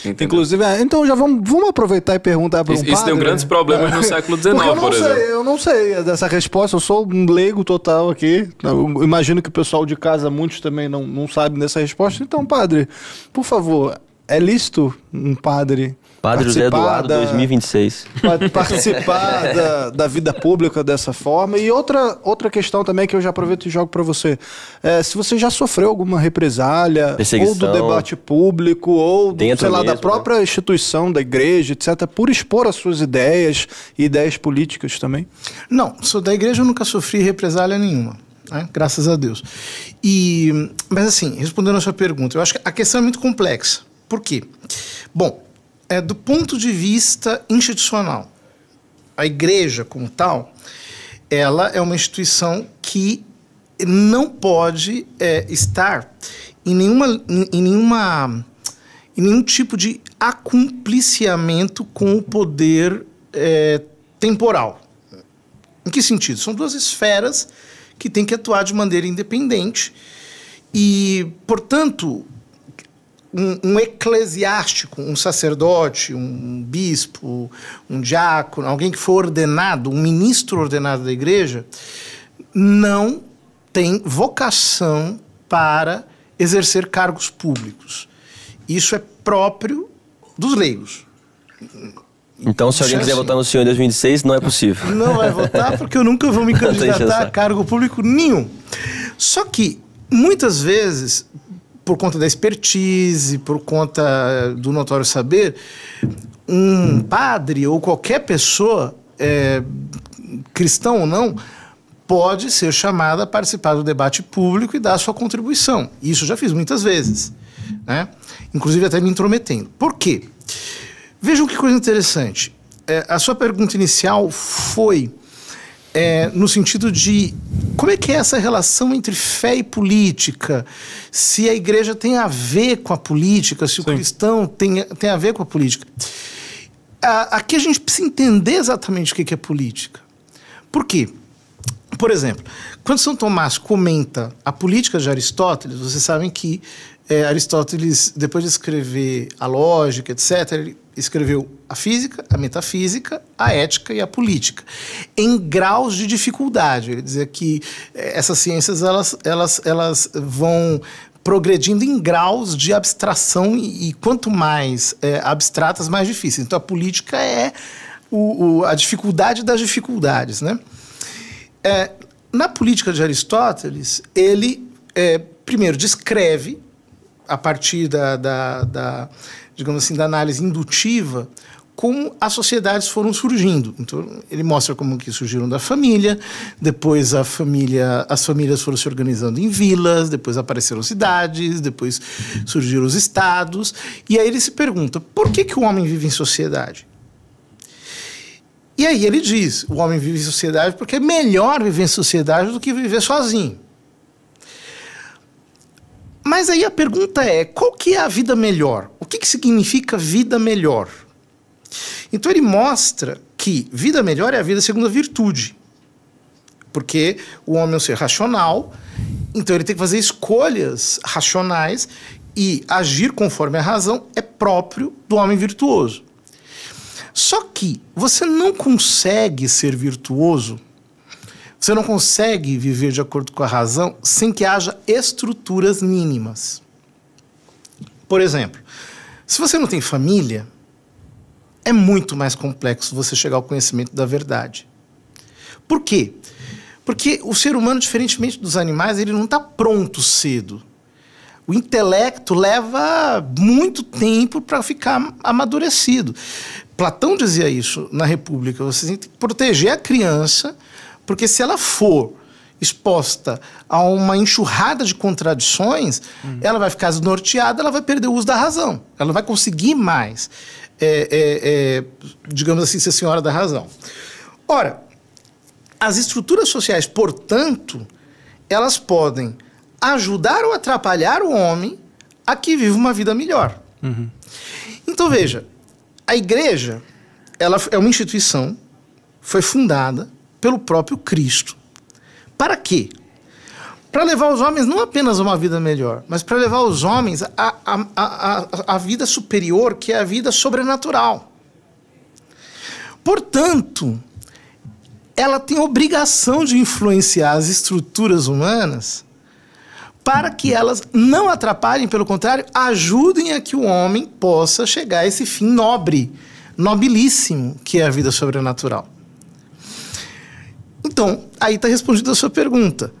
Speaker 5: Entendeu? Inclusive, é, então
Speaker 2: já vamos, vamos aproveitar
Speaker 5: e perguntar para um isso, padre. Isso né? deu grandes problemas no *laughs* século XIX, por exemplo.
Speaker 2: Sei, eu não sei dessa resposta, eu sou um leigo total aqui. Eu imagino que o pessoal de casa, muitos também não, não sabem dessa resposta. Então, padre, por favor, é lícito um padre Padre José Eduardo da,
Speaker 3: 2026.
Speaker 2: Participar da, da, vida pública dessa forma. E outra, outra questão também que eu já aproveito e jogo para você. É, se você já sofreu alguma represália, ou do debate público, ou do, sei lá, mesmo, da né? própria né? instituição, da igreja, etc., por expor as
Speaker 4: suas ideias e ideias políticas também? Não, sou da igreja eu nunca sofri represália nenhuma. Né? Graças a Deus. E, mas assim, respondendo a sua pergunta, eu acho que a questão é muito complexa. Por quê? Bom, é, do ponto de vista institucional. A igreja, como tal, ela é uma instituição que não pode é, estar em, nenhuma, em, nenhuma, em nenhum tipo de acumpliciamento com o poder é, temporal. Em que sentido? São duas esferas que têm que atuar de maneira independente e, portanto, um, um, eclesiástico, um sacerdote, um bispo, um diácono, alguém que foi ordenado, um ministro ordenado da igreja, não tem vocação para exercer cargos públicos. Isso é próprio dos leigos.
Speaker 3: Então, se alguém é quiser votar no assim. senhor em 2026, não é possível. Não vai votar porque
Speaker 4: eu nunca vou me *laughs* candidatar a cargo público nenhum. Só que, muitas vezes, por conta da expertise, por conta eh, do notório saber, um padre ou qualquer pessoa, é, cristão ou não, pode ser chamada a participar do debate público e dar a sua contribuição. Isso já fiz muitas vezes, né? inclusive até me intrometendo. Por quê? Vejam que coisa interessante. É, a sua pergunta inicial foi é, no sentido de como é que é essa relação entre fé e política? Se a igreja tem a ver com a política, se Sim. o cristão tem, tem a ver com a política. A, aqui a gente precisa entender exatamente o que é política. Por quê? Por exemplo, quando São Tomás comenta a política de Aristóteles, vocês sabem que é, Aristóteles, depois de escrever a lógica, etc., ele escreveu a física, a metafísica, a ética e a política, em graus de dificuldade. Ele dizia que eh, essas ciências elas, elas, elas vão progredindo em graus de abstração e, e quanto mais é, abstratas, mais difíceis. Então a política é o, o, a dificuldade das dificuldades, né? É, na política de Aristóteles, ele é, primeiro descreve a partir da, da, da digamos assim, da análise indutiva, como as sociedades foram surgindo. Então, ele mostra como que surgiram da família, depois a família, as famílias foram se organizando em vilas, depois apareceram cidades, depois surgiram os estados. E aí ele se pergunta, por que, que o homem vive em sociedade? E aí ele diz, o homem vive em sociedade porque é melhor viver em sociedade do que viver sozinho. Mas aí a pergunta é, qual que é a vida melhor? o que, que significa vida melhor? Então ele mostra que vida melhor é a vida segundo a virtude. Porque o homem é um ser racional, então ele tem que fazer escolhas racionais e agir conforme a razão é próprio do homem virtuoso. Só que você não consegue ser virtuoso, você não consegue viver de acordo com a razão sem que haja estruturas mínimas. Por exemplo, se você não tem família, é muito mais complexo você chegar ao conhecimento da verdade. Por quê? Porque o ser humano, diferentemente dos animais, ele não está pronto cedo. O intelecto leva muito tempo para ficar amadurecido. Platão dizia isso na República: você tem que proteger a criança, porque se ela for exposta a uma enxurrada de contradições, uhum. ela vai ficar desnorteada, ela vai perder o uso da razão. Ela não vai conseguir mais, é, é, é, digamos assim, ser senhora da razão. Ora, as estruturas sociais, portanto, elas podem ajudar ou atrapalhar o homem a que vive uma vida melhor. Uhum. Então veja, a igreja ela é uma instituição, foi fundada pelo próprio Cristo para quê? Para levar os homens não apenas a uma vida melhor, mas para levar os homens a, a, a, a vida superior, que é a vida sobrenatural. Portanto, ela tem obrigação de influenciar as estruturas humanas para que elas não atrapalhem, pelo contrário, ajudem a que o homem possa chegar a esse fim nobre, nobilíssimo, que é a vida sobrenatural. Então, aí está respondida a sua pergunta.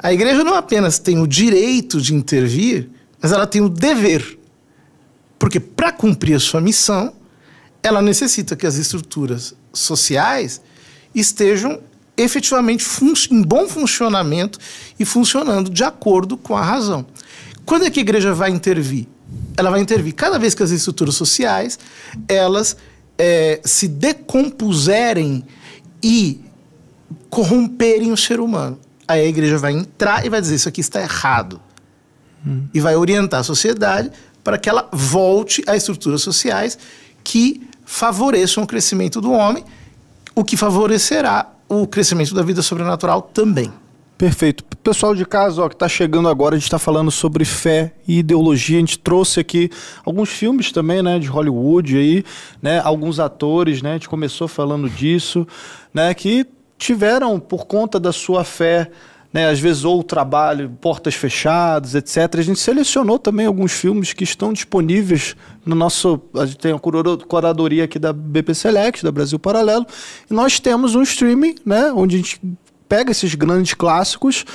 Speaker 4: A igreja não apenas tem o direito de intervir, mas ela tem o dever. Porque para cumprir a sua missão, ela necessita que as estruturas sociais estejam efetivamente em bom funcionamento e funcionando de acordo com a razão. Quando é que a igreja vai intervir? Ela vai intervir cada vez que as estruturas sociais elas é, se decompuserem e corromperem o ser humano. Aí a igreja vai entrar e vai dizer: Isso aqui está errado. Hum. E vai orientar a sociedade para que ela volte a estruturas sociais que favoreçam o crescimento do homem, o que favorecerá o crescimento da vida sobrenatural também.
Speaker 2: Perfeito. Pessoal de casa ó, que está chegando agora, a gente está falando sobre fé e ideologia. A gente trouxe aqui alguns filmes também, né, de Hollywood aí, né, alguns atores, né. A gente começou falando disso, né, que tiveram, por conta da sua fé, né, às vezes ou trabalho, portas fechadas, etc. A gente selecionou também alguns filmes que estão disponíveis no nosso. A gente tem a curadoria aqui da BP Select, da Brasil Paralelo, e nós temos um streaming, né, onde a gente pega esses grandes clássicos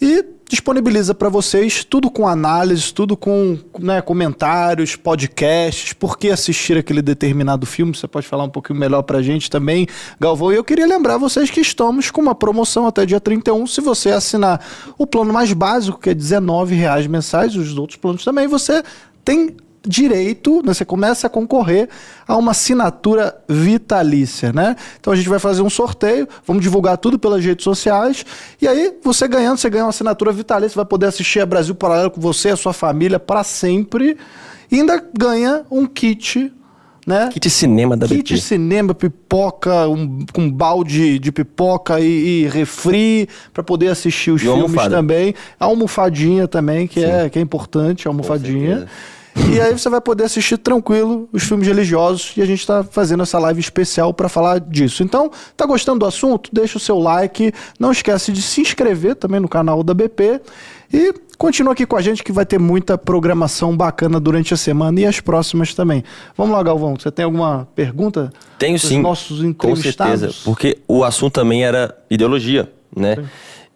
Speaker 2: e disponibiliza para vocês tudo com análise, tudo com né, comentários, podcasts, por que assistir aquele determinado filme. Você pode falar um pouquinho melhor para a gente também, Galvão. E eu queria lembrar vocês que estamos com uma promoção até dia 31. Se você assinar o plano mais básico, que é R$19,00 mensais, os outros planos também, você tem direito, né? Você começa a concorrer a uma assinatura vitalícia, né? Então a gente vai fazer um sorteio, vamos divulgar tudo pelas redes sociais, e aí você ganhando, você ganha uma assinatura vitalícia, vai poder assistir a Brasil Paralelo com você, a sua família, para sempre, e ainda ganha um kit né? Kit cinema da Kit cinema, pipoca, um, com balde de pipoca e, e refri para poder assistir
Speaker 3: os e filmes almofada.
Speaker 2: também. A almofadinha também, que é, que é importante, a almofadinha e aí você vai poder assistir tranquilo os filmes religiosos e a gente está fazendo essa live especial para falar disso. Então, tá gostando do assunto? Deixa o seu like, não esquece de se inscrever também no canal da BP e continua aqui com a gente que vai ter muita programação bacana durante a semana e as próximas também. Vamos lá, Galvão, você tem alguma pergunta?
Speaker 3: Tenho sim. Nossos entrevistados? Com certeza, porque o assunto também era ideologia, né? Sim.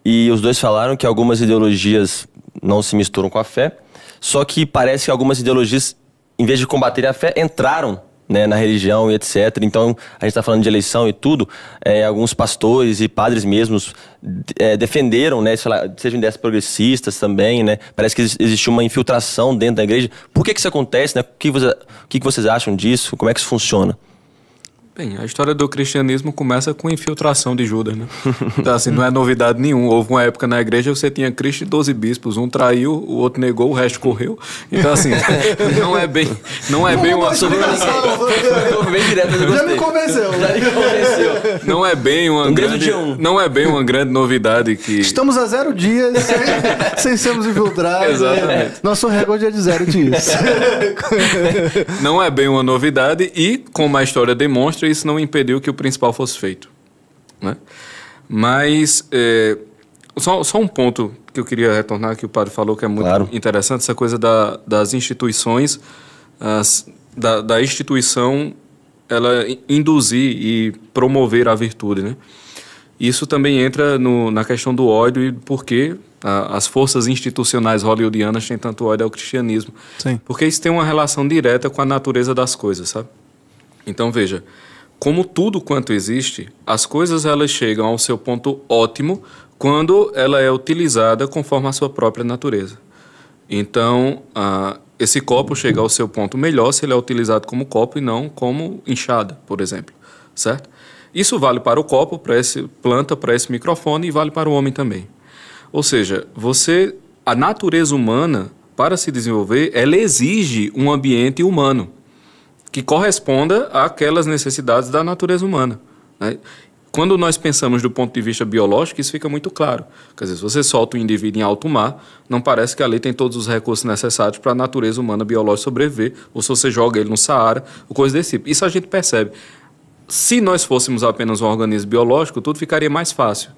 Speaker 3: E os dois falaram que algumas ideologias não se misturam com a fé só que parece que algumas ideologias, em vez de combater a fé, entraram né, na religião e etc. Então, a gente está falando de eleição e tudo, é, alguns pastores e padres mesmos é, defenderam, né, lá, sejam ideias progressistas também, né, parece que existe uma infiltração dentro da igreja. Por que, que isso acontece? Né? O, que, você, o que vocês acham disso? Como é que isso funciona?
Speaker 5: Bem, a história do cristianismo começa com a infiltração de Judas, né? Então, assim, não é novidade nenhuma. Houve uma época na igreja você tinha Cristo e 12 bispos. Um traiu, o outro negou, o resto correu. Então, assim, *laughs* não é bem, não é não, bem uma sobrevivência. direto, Já me
Speaker 4: convenceu. Já me
Speaker 5: convenceu. Não é bem uma um grande, grande um. não é bem uma grande novidade que Estamos
Speaker 2: a zero dias sem, *laughs* sem sermos infiltrados. Né? Exatamente. Nosso recorde é de zero dias.
Speaker 5: não é bem uma novidade e como a história demonstra isso não impediu que o principal fosse feito. Né? Mas, é, só, só um ponto que eu queria retornar, que o padre falou que é muito claro. interessante, essa coisa da, das instituições, as, da, da, instituição ela induzir e promover a virtude, né? Isso também entra no, na questão do ódio e por que as forças institucionais hollywoodianas têm tanto ódio ao cristianismo. Sim. Porque isso tem uma relação direta com a natureza das coisas, sabe? Então, veja, como tudo quanto existe, as coisas elas chegam ao seu ponto ótimo quando ela é utilizada conforme a sua própria natureza. Então, uh, esse copo chega ao seu ponto melhor se ele é utilizado como copo e não como enxada, por exemplo, certo? Isso vale para o copo, para essa planta, para esse microfone e vale para o homem também. Ou seja, você, a natureza humana, para se desenvolver, ela exige um ambiente humano que corresponda àquelas necessidades da natureza humana. Né? Quando nós pensamos do ponto de vista biológico, isso fica muito claro. Quer dizer, se você solta um indivíduo em alto mar, não parece que ali tem todos os recursos necessários para a natureza humana biológica sobreviver, ou se você joga ele no Saara, ou coisa desse tipo. Isso a gente percebe. Se nós fôssemos apenas um organismo biológico, tudo ficaria mais fácil.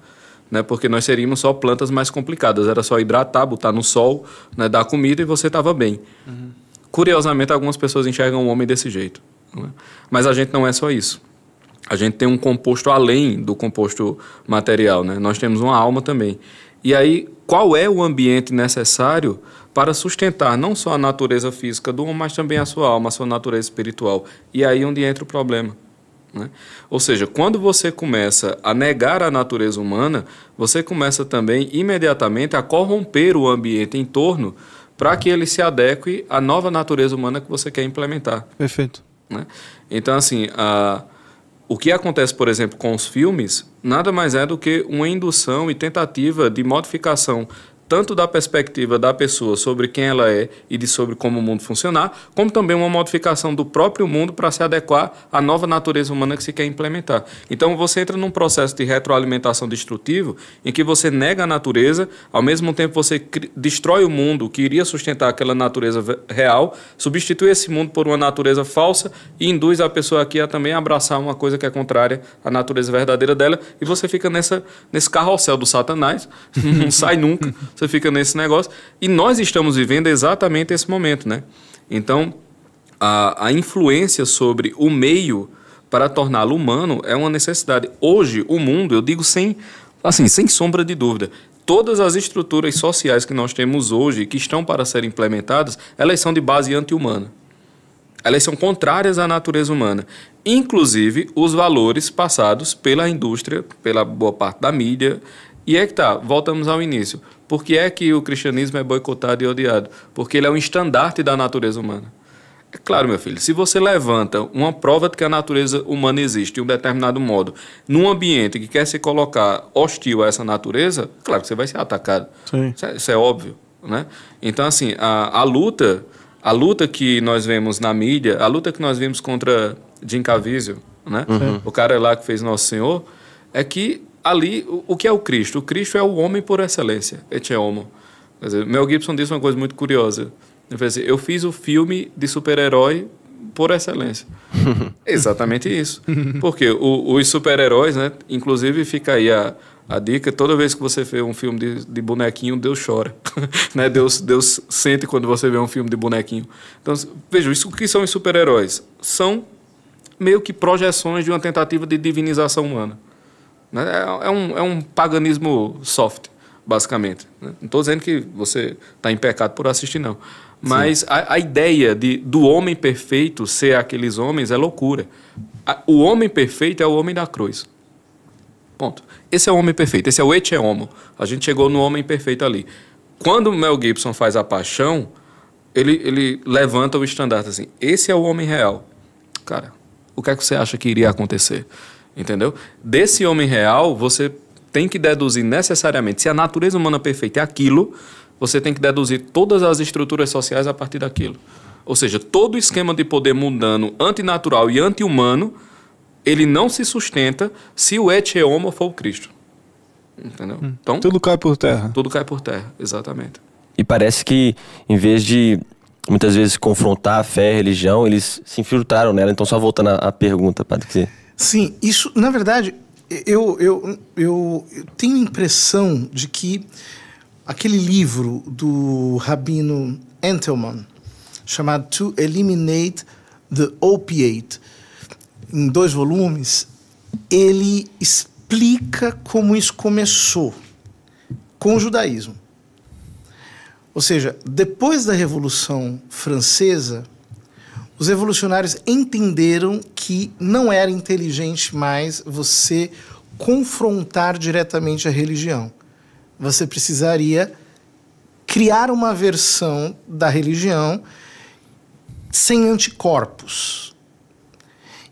Speaker 5: Né, porque nós seríamos só plantas mais complicadas. Era só hidratar, botar no sol, né, dar comida e você estava bem. Uhum curiosamente, algumas pessoas enxergam o homem desse jeito. É? Mas a gente não é só isso. A gente tem um composto além do composto material, né? Nós temos uma alma também. E aí, qual é o ambiente necessário para sustentar não só a natureza física do homem, mas também a sua alma, a sua natureza espiritual? E aí é onde entra o problema. Né? Ou seja, quando você começa a negar a natureza humana, você começa também imediatamente a corromper o ambiente em torno para que ele se adeque à nova natureza humana que você quer implementar. Perfeito. Né? Então, assim, a, o que acontece, por exemplo, com os filmes, nada mais é do que uma indução e tentativa de modificação tanto da perspectiva da pessoa sobre quem ela é e de sobre como o mundo funcionar, como também uma modificação do próprio mundo para se adequar à nova natureza humana que se quer implementar. Então você entra num processo de retroalimentação destrutivo em que você nega a natureza, ao mesmo tempo você destrói o mundo que iria sustentar aquela natureza real, substitui esse mundo por uma natureza falsa e induz a pessoa aqui a também abraçar uma coisa que é contrária à natureza verdadeira dela e você fica nessa nesse carrossel do satanás, *laughs* não sai nunca você fica nesse negócio. E nós estamos vivendo exatamente esse momento, né? Então, a, a influência sobre o meio para torná-lo humano é uma necessidade. Hoje, o mundo, eu digo sem, assim, sem sombra de dúvida, todas as estruturas sociais que nós temos hoje, que estão para ser implementadas, elas são de base anti-humana. Elas são contrárias à natureza humana, inclusive os valores passados pela indústria, pela boa parte da mídia. E é que tá, voltamos ao início. Por que é que o cristianismo é boicotado e odiado? Porque ele é um estandarte da natureza humana. É claro, meu filho, se você levanta uma prova de que a natureza humana existe de um determinado modo, num ambiente que quer se colocar hostil a essa natureza, claro que você vai ser atacado. Isso é, isso é, óbvio, né? Então, assim, a, a luta, a luta que nós vemos na mídia, a luta que nós vimos contra Jim Caviezel, né? Uhum. O cara lá que fez Nosso Senhor, é que ali, o, o, que é o Cristo? O Cristo é o homem por excelência, et homo. Mel Gibson disse uma coisa muito curiosa. Ele assim, eu fiz o filme de super-herói por excelência. *laughs* Exatamente isso. Porque o, os super-heróis, né? Inclusive fica aí a, a dica, toda vez que você vê um filme de, de bonequinho, Deus chora. *laughs* né? Deus, Deus sente quando você vê um filme de bonequinho. Então, veja, isso que são os super-heróis? São meio que projeções de uma tentativa de divinização humana. Né? É, é, um, é um paganismo soft, basicamente. Né? Não estou dizendo que você está em pecado por assistir, não. Mas a, a, ideia de, do homem perfeito ser aqueles homens é loucura. A, o homem perfeito é o homem da cruz. Ponto. Esse é o homem perfeito, esse é o Etche Homo. A gente chegou no homem perfeito ali. Quando Mel Gibson faz a paixão, ele, ele levanta o estandarte assim: esse é o homem real. Cara, o que é que você acha que iria acontecer? Entendeu? Desse homem real, você tem que deduzir necessariamente, se a natureza humana perfeita é aquilo, você tem que deduzir todas as estruturas sociais a partir daquilo. Ou seja, todo esquema de poder mundano, antinatural e anti-humano, ele não se sustenta se o et é homo for o Cristo. Entendeu? Hum. Então, tudo cai por terra. Tudo cai por terra, exatamente.
Speaker 3: E parece que, em vez de muitas vezes confrontar a fé e a religião, eles se infiltraram nela. Então, só voltando à pergunta, Padre, que Sim,
Speaker 4: isso, na verdade, eu, eu, eu, eu tenho a impressão de que aquele livro do Rabino Entelman, chamado To Eliminate the Opiate, em dois volumes, ele explica como isso começou com o judaísmo. Ou seja, depois da Revolução Francesa, os evolucionários entenderam que não era inteligente mais você confrontar diretamente a religião. Você precisaria criar uma versão da religião sem anticorpos,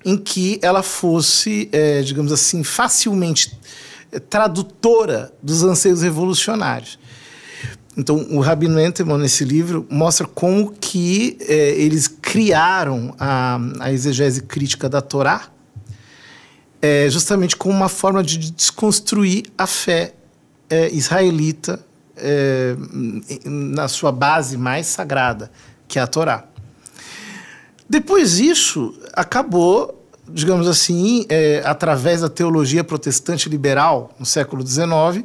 Speaker 4: em que ela fosse, é, digamos assim, facilmente é, tradutora dos anseios revolucionários. Então, o Rabino Enterman, nesse livro, mostra como que é, eles criaram a, a exegese crítica da Torá é, justamente como uma forma de desconstruir a fé é, israelita é, na sua base mais sagrada, que é a Torá. Depois disso, acabou, digamos assim, é, através da teologia protestante liberal no século XIX,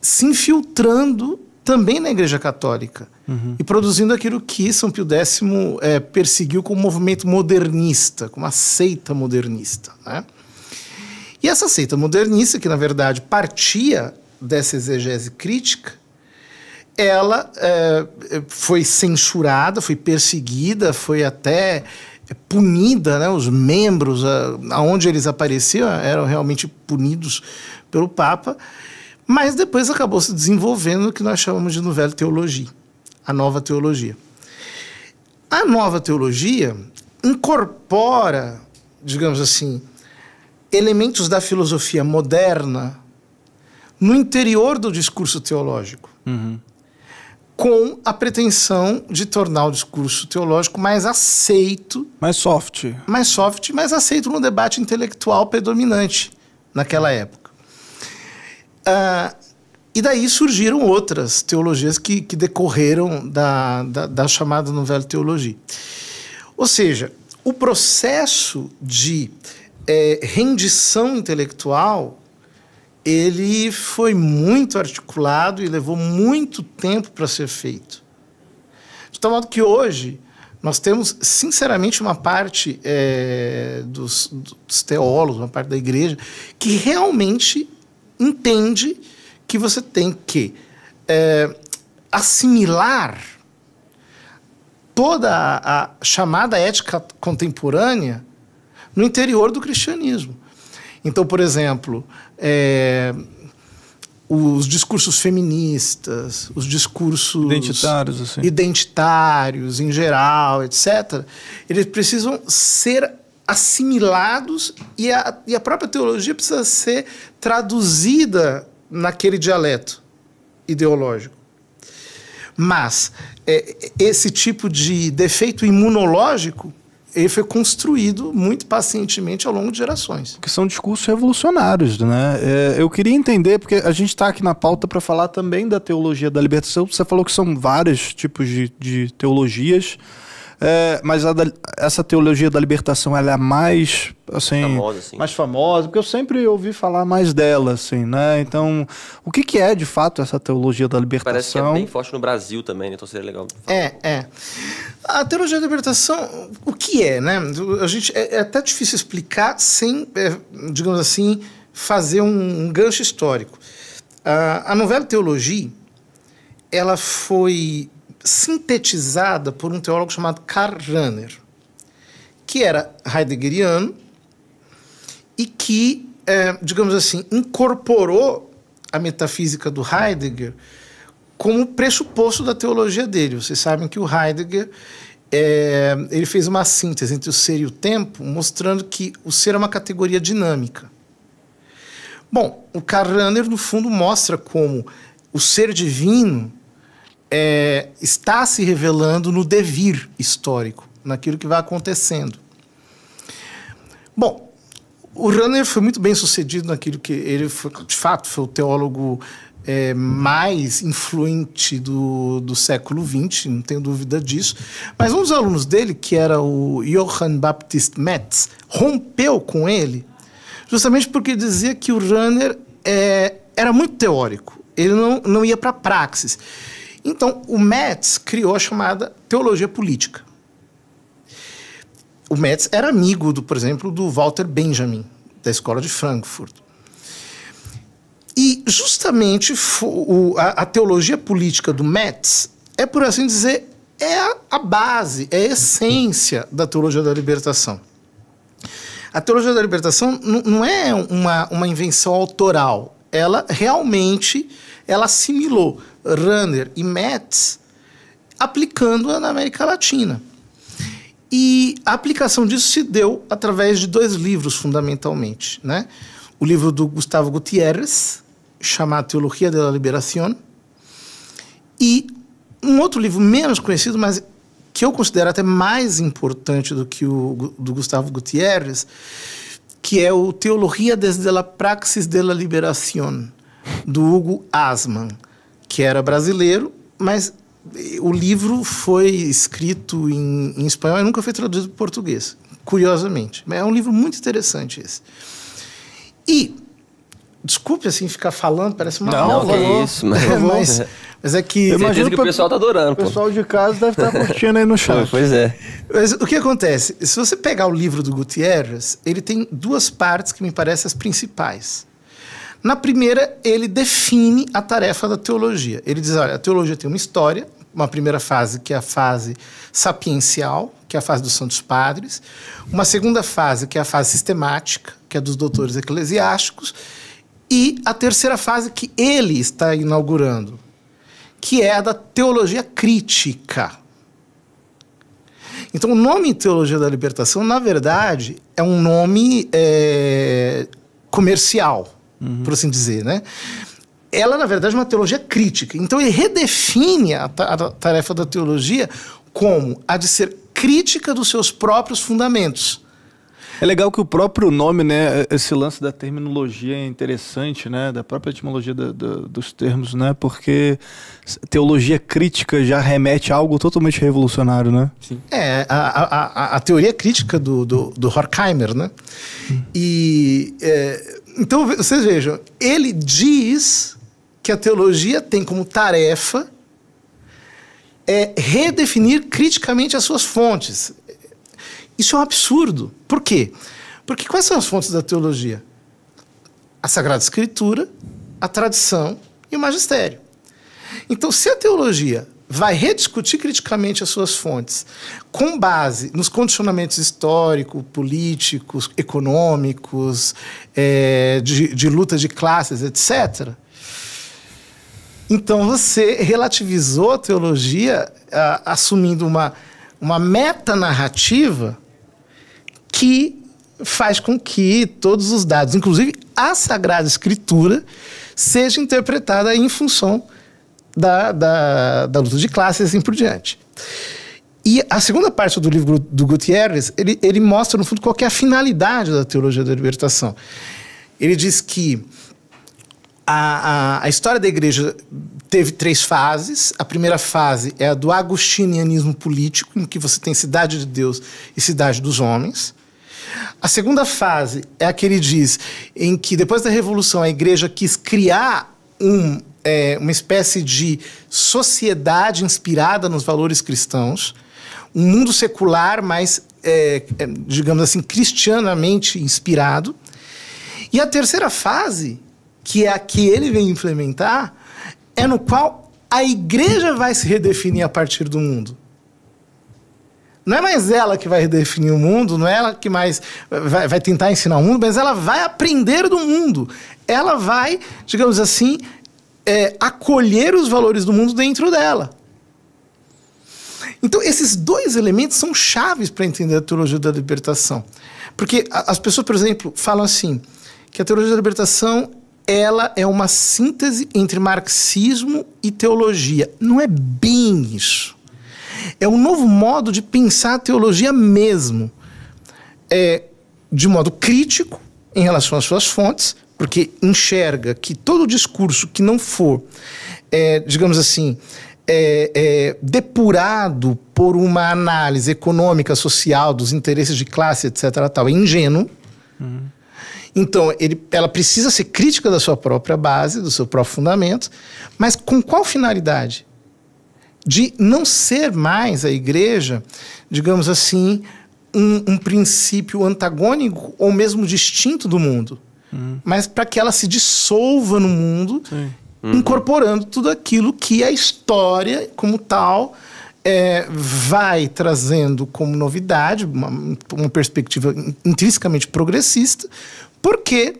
Speaker 4: se infiltrando também na Igreja Católica uhum. e produzindo aquilo que São Pio X é, perseguiu como movimento modernista, como uma seita modernista. Né? E essa seita modernista, que na verdade partia dessa exegese crítica, ela é, foi censurada, foi perseguida, foi até eh, punida, né? Os membros, a, aonde eles apareciam, eram realmente punidos pelo Papa. Mas depois acabou se desenvolvendo o que nós chamamos de novela teologia, a nova teologia. A nova teologia incorpora, digamos assim, elementos da filosofia moderna no interior do discurso teológico, uhum. com a pretensão de tornar o discurso teológico mais aceito. Mais soft. Mais soft, mais aceito no debate intelectual predominante naquela época. Ah, e daí surgiram outras teologias que, que decorreram da, da, da chamada novela teologia. Ou seja, o processo de é, rendição intelectual ele foi muito articulado e levou muito tempo para ser feito. De tal modo que hoje nós temos, sinceramente, uma parte é, dos, dos teólogos, uma parte da igreja, que realmente entende que você tem que é, assimilar toda a, a chamada ética contemporânea no interior do cristianismo. Então, por exemplo, é, os discursos feministas, os discursos identitários, assim. identitários em geral, etc., eles precisam ser assimilados e a, e a própria teologia precisa ser traduzida naquele dialeto ideológico. Mas é, esse tipo de defeito imunológico ele foi construído muito pacientemente ao longo de gerações. Que
Speaker 2: são discursos revolucionários, né? É, eu queria entender, porque a gente está aqui na pauta para falar também da teologia da libertação. Você falou que são vários tipos de, de teologias. É, mas da, essa teologia da libertação, ela é mais, assim, famosa, assim, mais famosa, porque eu sempre ouvi falar mais dela, assim, né? Então, o que, que é, de fato, essa
Speaker 3: teologia da libertação? Parece que é bem forte no Brasil também, né? Então seria legal
Speaker 4: falar. É, é. A teologia da libertação, o que é, né? A gente, é, é até difícil explicar sem, é, digamos assim, fazer um, um gancho histórico. Uh, a novela Teologia, ela foi sintetizada por um teólogo chamado Karl Rahner, que era heideggeriano e que, é, digamos assim, incorporou a metafísica do Heidegger como pressuposto da teologia dele. Vocês sabem que o Heidegger é, ele fez uma síntese entre o ser e o tempo, mostrando que o ser é uma categoria dinâmica. Bom, o Karl Rahner, no fundo, mostra como o ser divino é, está se revelando no devir histórico, naquilo que vai acontecendo. Bom, o Runner foi muito bem sucedido naquilo que ele, foi, de fato, foi o teólogo é, mais influente do, do século XX, não tenho dúvida disso. Mas um dos alunos dele, que era o Johann Baptist Metz, rompeu com ele, justamente porque dizia que o Runner é, era muito teórico, ele não, não ia para a praxis. Então, o Metz criou a chamada teologia política. O Metz era amigo, do, por exemplo, do Walter Benjamin, da escola de Frankfurt. E justamente a, teologia política do Metz é, por assim dizer, é a base, é a essência da teologia da libertação. A teologia da libertação não é uma, uma invenção autoral, ela realmente ela assimilou Runner e Mets, aplicando-a na América Latina. E a aplicação disso se deu através de dois livros, fundamentalmente. Né? O livro do Gustavo Gutierrez, chamado Teologia da Liberação, e um outro livro menos conhecido, mas que eu considero até mais importante do que o do Gustavo Gutierrez, que é o Teologia desde a Praxis de la Liberación, do Hugo Asman que era brasileiro, mas o livro foi escrito em, em espanhol e nunca foi traduzido para português, curiosamente. Mas é um livro muito interessante esse. E, desculpe assim ficar falando, parece uma Não, aula. Não, é isso. Mas, é, mas, *laughs* mas, é que... Eu imagino que o pessoal está adorando. O pessoal pô. de casa deve estar tá curtindo aí no chat. pois é. Mas o que acontece? Se você pegar o livro do Gutierrez, ele tem duas partes que me parecem as principais. Na primeira, ele define a tarefa da teologia. Ele diz: olha, a teologia tem uma história, uma primeira fase, que é a fase sapiencial, que é a fase dos santos padres, uma segunda fase, que é a fase sistemática, que é dos doutores eclesiásticos, e a terceira fase que ele está inaugurando, que é a da teologia crítica. Então, o nome Teologia da Libertação, na verdade, é um nome é, comercial uhum. por assim dizer, né? Ela, na verdade, é uma teologia crítica. Então, ele redefine a, ta a tarefa da teologia como a de ser crítica dos seus próprios fundamentos. É legal que o próprio nome, né? Esse
Speaker 2: lance da terminologia é interessante, né? Da própria etimologia dos termos, né? Porque teologia crítica já remete a algo totalmente revolucionário, né? Sim. É,
Speaker 4: a, a, a, a teoria crítica do, do, do Horkheimer, né? Hum. E. É, então, vocês vejam, ele diz que a teologia tem como tarefa é redefinir criticamente as suas fontes. Isso é um absurdo. Por quê? Porque quais são as fontes da teologia? A Sagrada Escritura, a tradição e o magistério. Então, se a teologia vai rediscutir criticamente as suas fontes, com base nos condicionamentos históricos, políticos, econômicos, é, de, de luta de classes, etc. Então você relativizou a teologia a, assumindo uma, uma metanarrativa que faz com que todos os dados, inclusive a Sagrada Escritura, seja interpretada em função da, da, da luta de classes e assim por diante. E a segunda parte do livro do Gutierrez, ele, ele mostra, no fundo, qual é a finalidade da teologia da libertação. Ele diz que a, a, a, história da igreja teve três fases. A primeira fase é a do agostinianismo político, em que você tem cidade de Deus e cidade dos homens. A segunda fase é a que ele diz, em que depois da Revolução a igreja quis criar um, é, uma espécie de sociedade inspirada nos valores cristãos, um mundo secular, mas, é, é, digamos assim, cristianamente inspirado. E a terceira fase, que é a que ele vem implementar, é no qual a igreja vai se redefinir a partir do mundo. Não é mais ela que vai redefinir o mundo, não é ela que mais vai, vai tentar ensinar o mundo, mas ela vai aprender do mundo. Ela vai, digamos assim, é, acolher os valores do mundo dentro dela. Então, esses dois elementos são chaves para entender a teologia da libertação. Porque as pessoas, por exemplo, falam assim, que a teologia da libertação ela é uma síntese entre marxismo e teologia. Não é bem isso. É um novo modo de pensar a teologia mesmo. É de modo crítico em relação às suas fontes, porque enxerga que todo discurso que não for, é, digamos assim, é, é, depurado por uma análise econômica, social, dos interesses de classe, etc., tal, é ingênuo. Uhum. Então, ele, ela precisa ser crítica da sua própria base, do seu próprio fundamento, mas com qual finalidade? De não ser mais a igreja, digamos assim, um, um princípio antagônico ou mesmo distinto do mundo. Mas para que ela se dissolva no mundo, uhum. incorporando tudo aquilo que a história, como tal, é, vai trazendo como novidade, uma, uma perspectiva intrinsecamente progressista, porque,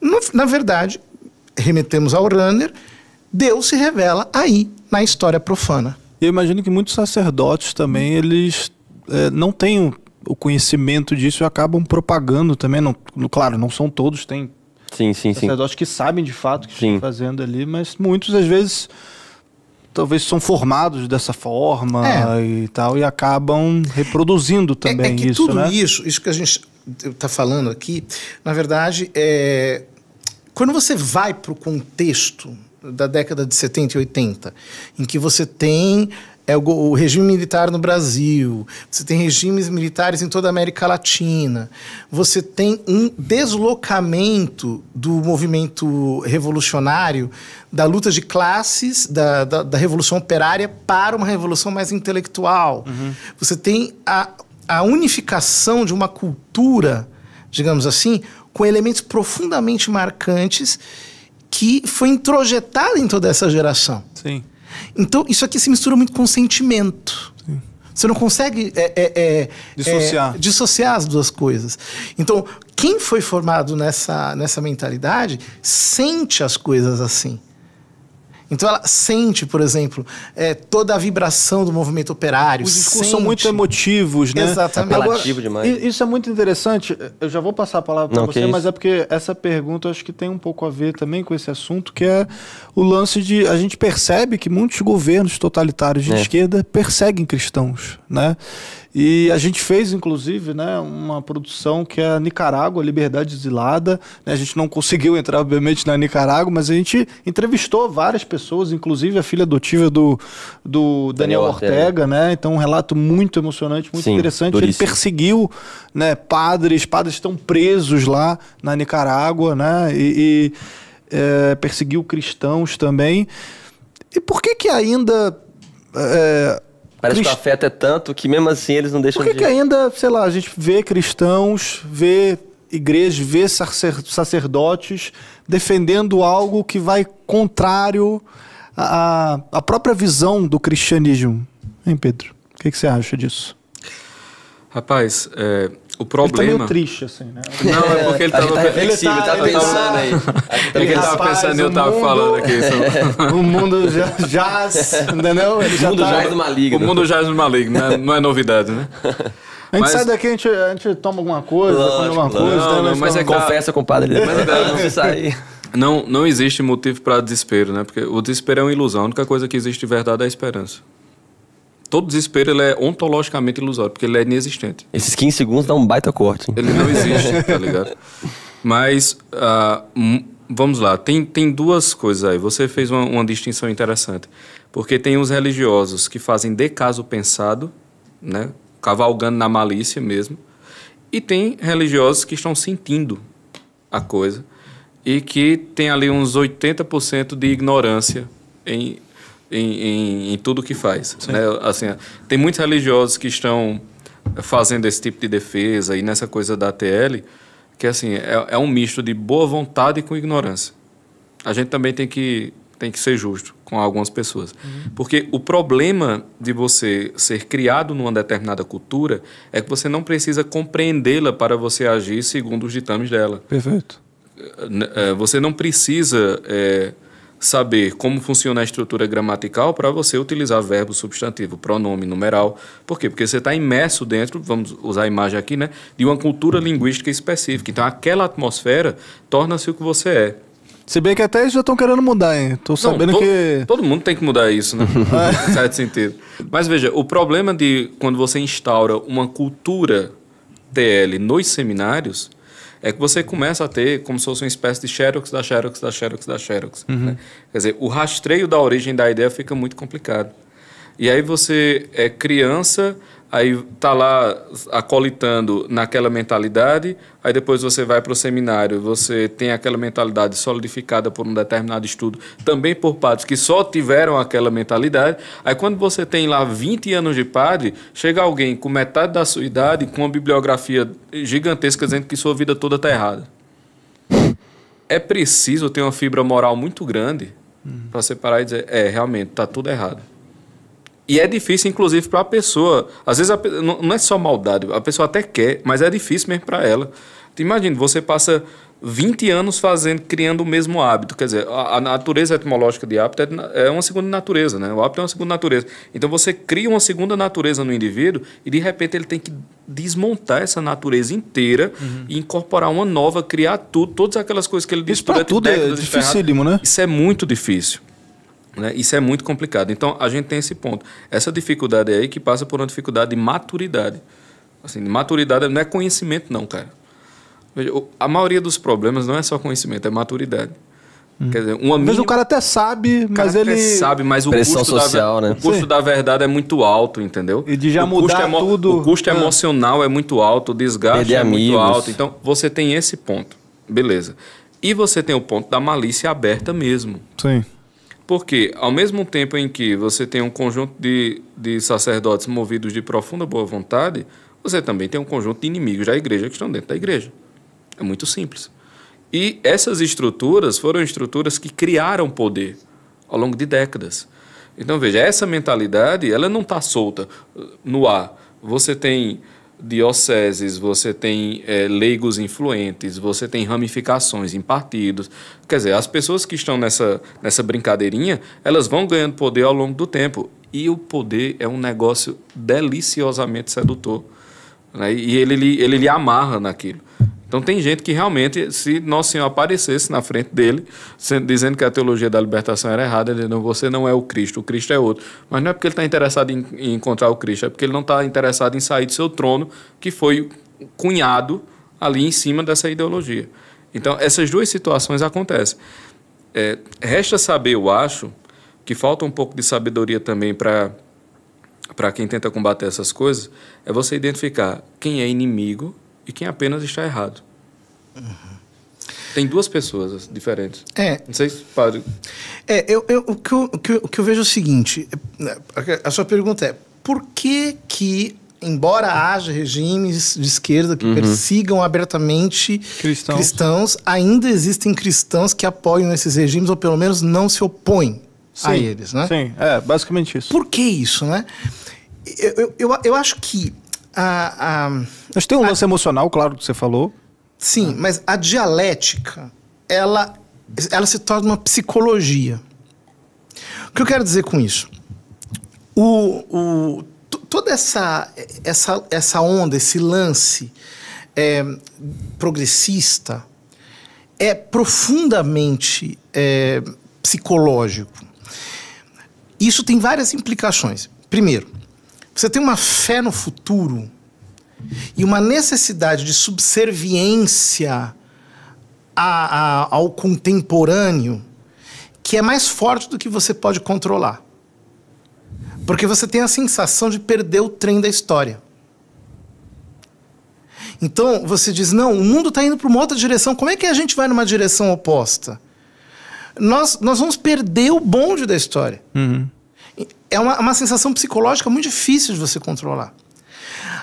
Speaker 4: no, na verdade, remetemos ao Runner, Deus se revela aí, na história profana.
Speaker 2: Eu imagino que muitos sacerdotes também, eles é, não têm o conhecimento disso acabam propagando também. Não, claro, não são todos, tem sim, sim, sacerdotes sim. que sabem de fato o que sim. estão fazendo ali, mas muitos às vezes talvez são formados dessa forma é. e tal e acabam
Speaker 4: reproduzindo é, também é, é que isso, tudo né? isso, isso que a gente está falando aqui, na verdade, é quando você vai para o contexto da década de 70 e 80, em que você tem é o, o, regime militar no Brasil, você tem regimes militares em toda a América Latina, você tem um deslocamento do movimento revolucionário, da luta de classes, da, da, da revolução operária para uma revolução mais intelectual. Uhum. Você tem a, a unificação de uma cultura, digamos assim, com elementos profundamente marcantes que foi introjetada em toda essa geração. Sim. Então, isso aqui se mistura muito com sentimento. Sim. Você não consegue é, é, é, dissociar. É, dissociar as duas coisas. Então, quem foi formado nessa, nessa mentalidade sente as coisas assim. Então ela sente, por exemplo, é, toda a vibração do movimento operário. Os discursos são muito emotivos,
Speaker 2: né? Exatamente. Agora, demais.
Speaker 4: Isso é muito interessante. Eu já vou passar a palavra para você, mas é porque essa
Speaker 2: pergunta acho que tem um pouco a ver também com esse assunto, que é o lance de. A gente percebe que muitos governos totalitários de é. esquerda perseguem cristãos, né? E a gente fez, inclusive, né, uma produção que é Nicarágua, Liberdade Exilada. Né? A gente não conseguiu entrar, obviamente, na Nicarágua, mas a gente entrevistou várias pessoas, inclusive a filha adotiva do, do Daniel, Ortega, Ortega, né? Então, um relato muito emocionante, muito Sim, interessante. Duríssimo. Ele perseguiu né, padres, padres estão presos lá na Nicarágua, né? E, e é, perseguiu cristãos também. E por que que ainda...
Speaker 3: É, Parece Crist... que o afeto é tanto que mesmo assim eles não deixam Por que de... que
Speaker 2: ainda, sei lá, a gente vê cristãos,
Speaker 3: vê igrejas, vê
Speaker 2: sacerdotes defendendo algo que vai contrário à, à própria visão do cristianismo? Hein, Pedro? O que, que você acha disso?
Speaker 5: Rapaz, é, o problema. Ele tá meio triste, assim, né? Não, é porque ele tava tá, reflexivo, ele tá, ele tá pensando aí.
Speaker 2: Tá ele tava rapaz, pensando e eu tava mundo, falando aqui.
Speaker 5: *laughs* o mundo já
Speaker 2: jaz, entendeu? Ele já o mundo tá... jaz no é maligno. O mundo
Speaker 5: jaz no é maligno, não é, não é novidade, né? A gente mas... sai
Speaker 2: daqui, a gente, a gente toma alguma coisa, lógico, come alguma lógico, coisa.
Speaker 5: Não, né? não, mas é confessa, compadre.
Speaker 3: Mas é não se sair.
Speaker 5: Não, não existe motivo para desespero, né? Porque o desespero é uma ilusão. A única coisa que existe de verdade é a esperança todo desespero ele é ontologicamente ilusório, porque ele é
Speaker 3: inexistente. Esses 15 segundos dá um baita corte. Hein? Ele não existe, tá ligado? *laughs* Mas,
Speaker 5: uh, vamos lá, tem, tem duas coisas aí. Você fez uma, uma distinção interessante. Porque tem os religiosos que fazem de caso pensado, né? cavalgando na malícia mesmo. E tem religiosos que estão sentindo a coisa e que tem ali uns 80% de ignorância em em, em, em tudo que faz. Né? Assim, tem muitos religiosos que estão fazendo esse tipo de defesa e nessa coisa da ATL, que assim, é, é um misto de boa vontade com ignorância. A gente também tem que, tem que ser justo com algumas pessoas. Uhum. Porque o problema de você ser criado numa determinada cultura é que você não precisa compreendê-la para você agir segundo os ditames dela. Perfeito. É, você não precisa. É, saber como funciona a estrutura gramatical para você utilizar verbo, substantivo, pronome, numeral. Por quê? Porque você está imerso dentro, vamos usar a imagem aqui, né, de uma cultura linguística específica. Então, aquela atmosfera torna-se o que você é.
Speaker 2: Se bem que até eles já estão querendo mudar, hein? estão sabendo to que.
Speaker 5: Todo mundo tem que mudar isso, né? *laughs* em certo sentido. Mas veja, o problema de quando você instaura uma cultura TL nos seminários é que você começa a ter como se fosse uma espécie de xerox da xerox da xerox da xerox. Uhum. Né? Quer dizer, o rastreio da origem da ideia fica muito complicado. E aí você é criança aí tá lá acolitando naquela mentalidade, aí depois você vai para o seminário, você tem aquela mentalidade solidificada por um determinado estudo, também por padres que só tiveram aquela mentalidade. Aí quando você tem lá 20 anos de padre, chega alguém com metade da sua idade, com uma bibliografia gigantesca dizendo que sua vida toda está errada. É preciso ter uma fibra moral muito grande para separar e dizer, é, realmente, está tudo errado. E é difícil, inclusive, para a pessoa. Às vezes, a, não é só maldade, a pessoa até quer, mas é difícil mesmo para ela. Imagina, você passa 20 anos fazendo, criando o mesmo hábito. Quer dizer, a, a natureza etimológica de hábito é, é, uma segunda natureza, né? O hábito é uma segunda natureza. Então, você cria uma segunda natureza no indivíduo e, de repente, ele tem que desmontar essa natureza inteira uhum. e incorporar uma nova, criar tudo, todas aquelas coisas que ele Isso para tudo é dificílimo, né? Isso é muito difícil. Né? Isso é muito complicado. Então, a gente tem esse ponto. Essa dificuldade aí que passa por uma dificuldade de maturidade. Assim, maturidade não é conhecimento, não, cara. Veja, a maioria dos problemas não é só conhecimento, é maturidade. Hum. Quer dizer, uma mínima... o
Speaker 2: cara até sabe, mas ele. sabe, mas o Pressão custo, social, da... Né? o custo
Speaker 5: da verdade é muito alto, entendeu? E de já o mudar emo... tudo. O custo ah. emocional é muito alto, o desgaste Perder é amigos. muito alto. Então, você tem esse ponto. Beleza. E você tem o ponto da malícia aberta mesmo. Sim. Porque, ao mesmo tempo em que você tem um conjunto de, de sacerdotes movidos de profunda boa vontade, você também tem um conjunto de inimigos da igreja que estão dentro da igreja. É muito simples. E essas estruturas foram estruturas que criaram poder ao longo de décadas. Então veja, essa mentalidade ela não está solta no ar. Você tem dioceses, você tem é, leigos influentes, você tem ramificações em partidos. Quer dizer, as pessoas que estão nessa, nessa brincadeirinha, elas vão ganhando poder ao longo do tempo. E o poder é um negócio deliciosamente sedutor. Né? E ele, ele, ele lhe amarra naquilo. Então tem gente que realmente, se Nosso Senhor aparecesse na frente dele, dizendo que a teologia da libertação era errada, ele não, você não é o Cristo, o Cristo é outro. Mas não é porque ele está interessado em, em encontrar o Cristo, é porque ele não está interessado em sair do seu trono, que foi cunhado ali em cima dessa ideologia. Então essas duas situações acontecem. É, resta saber, eu acho, que falta um pouco de sabedoria também para para quem tenta combater essas coisas, é você identificar quem é inimigo e quem apenas está errado. Uhum. Tem
Speaker 4: duas pessoas diferentes. É. Não sei se pode. É, eu, eu, o, que eu, o, que eu, o que eu vejo é o seguinte: a sua pergunta é por que que. Embora haja regimes de esquerda que uhum. persigam abertamente cristãos. cristãos, ainda existem cristãos que apoiam esses regimes ou pelo menos não se opõem
Speaker 3: Sim. a eles, né? Sim,
Speaker 4: é basicamente isso. Por que isso, né? Eu, eu, eu, eu acho que
Speaker 2: a,
Speaker 4: a, mas tem um a, lance emocional, claro, que você falou. Sim, ah. mas a dialética, ela, ela se torna uma psicologia. O que eu quero dizer com isso? O, o, toda essa, essa, essa onda, esse lance é, progressista é profundamente é, psicológico. Isso tem várias implicações. Primeiro, você tem uma fé no futuro e uma necessidade de subserviência a, a, ao contemporâneo que é mais forte do que você pode controlar. Porque você tem a sensação de perder o trem da história. Então você diz: não, o mundo está indo para uma outra direção, como é que a gente vai numa direção oposta? Nós, nós vamos perder o bonde da história. Uhum é uma, uma sensação psicológica muito difícil de você controlar.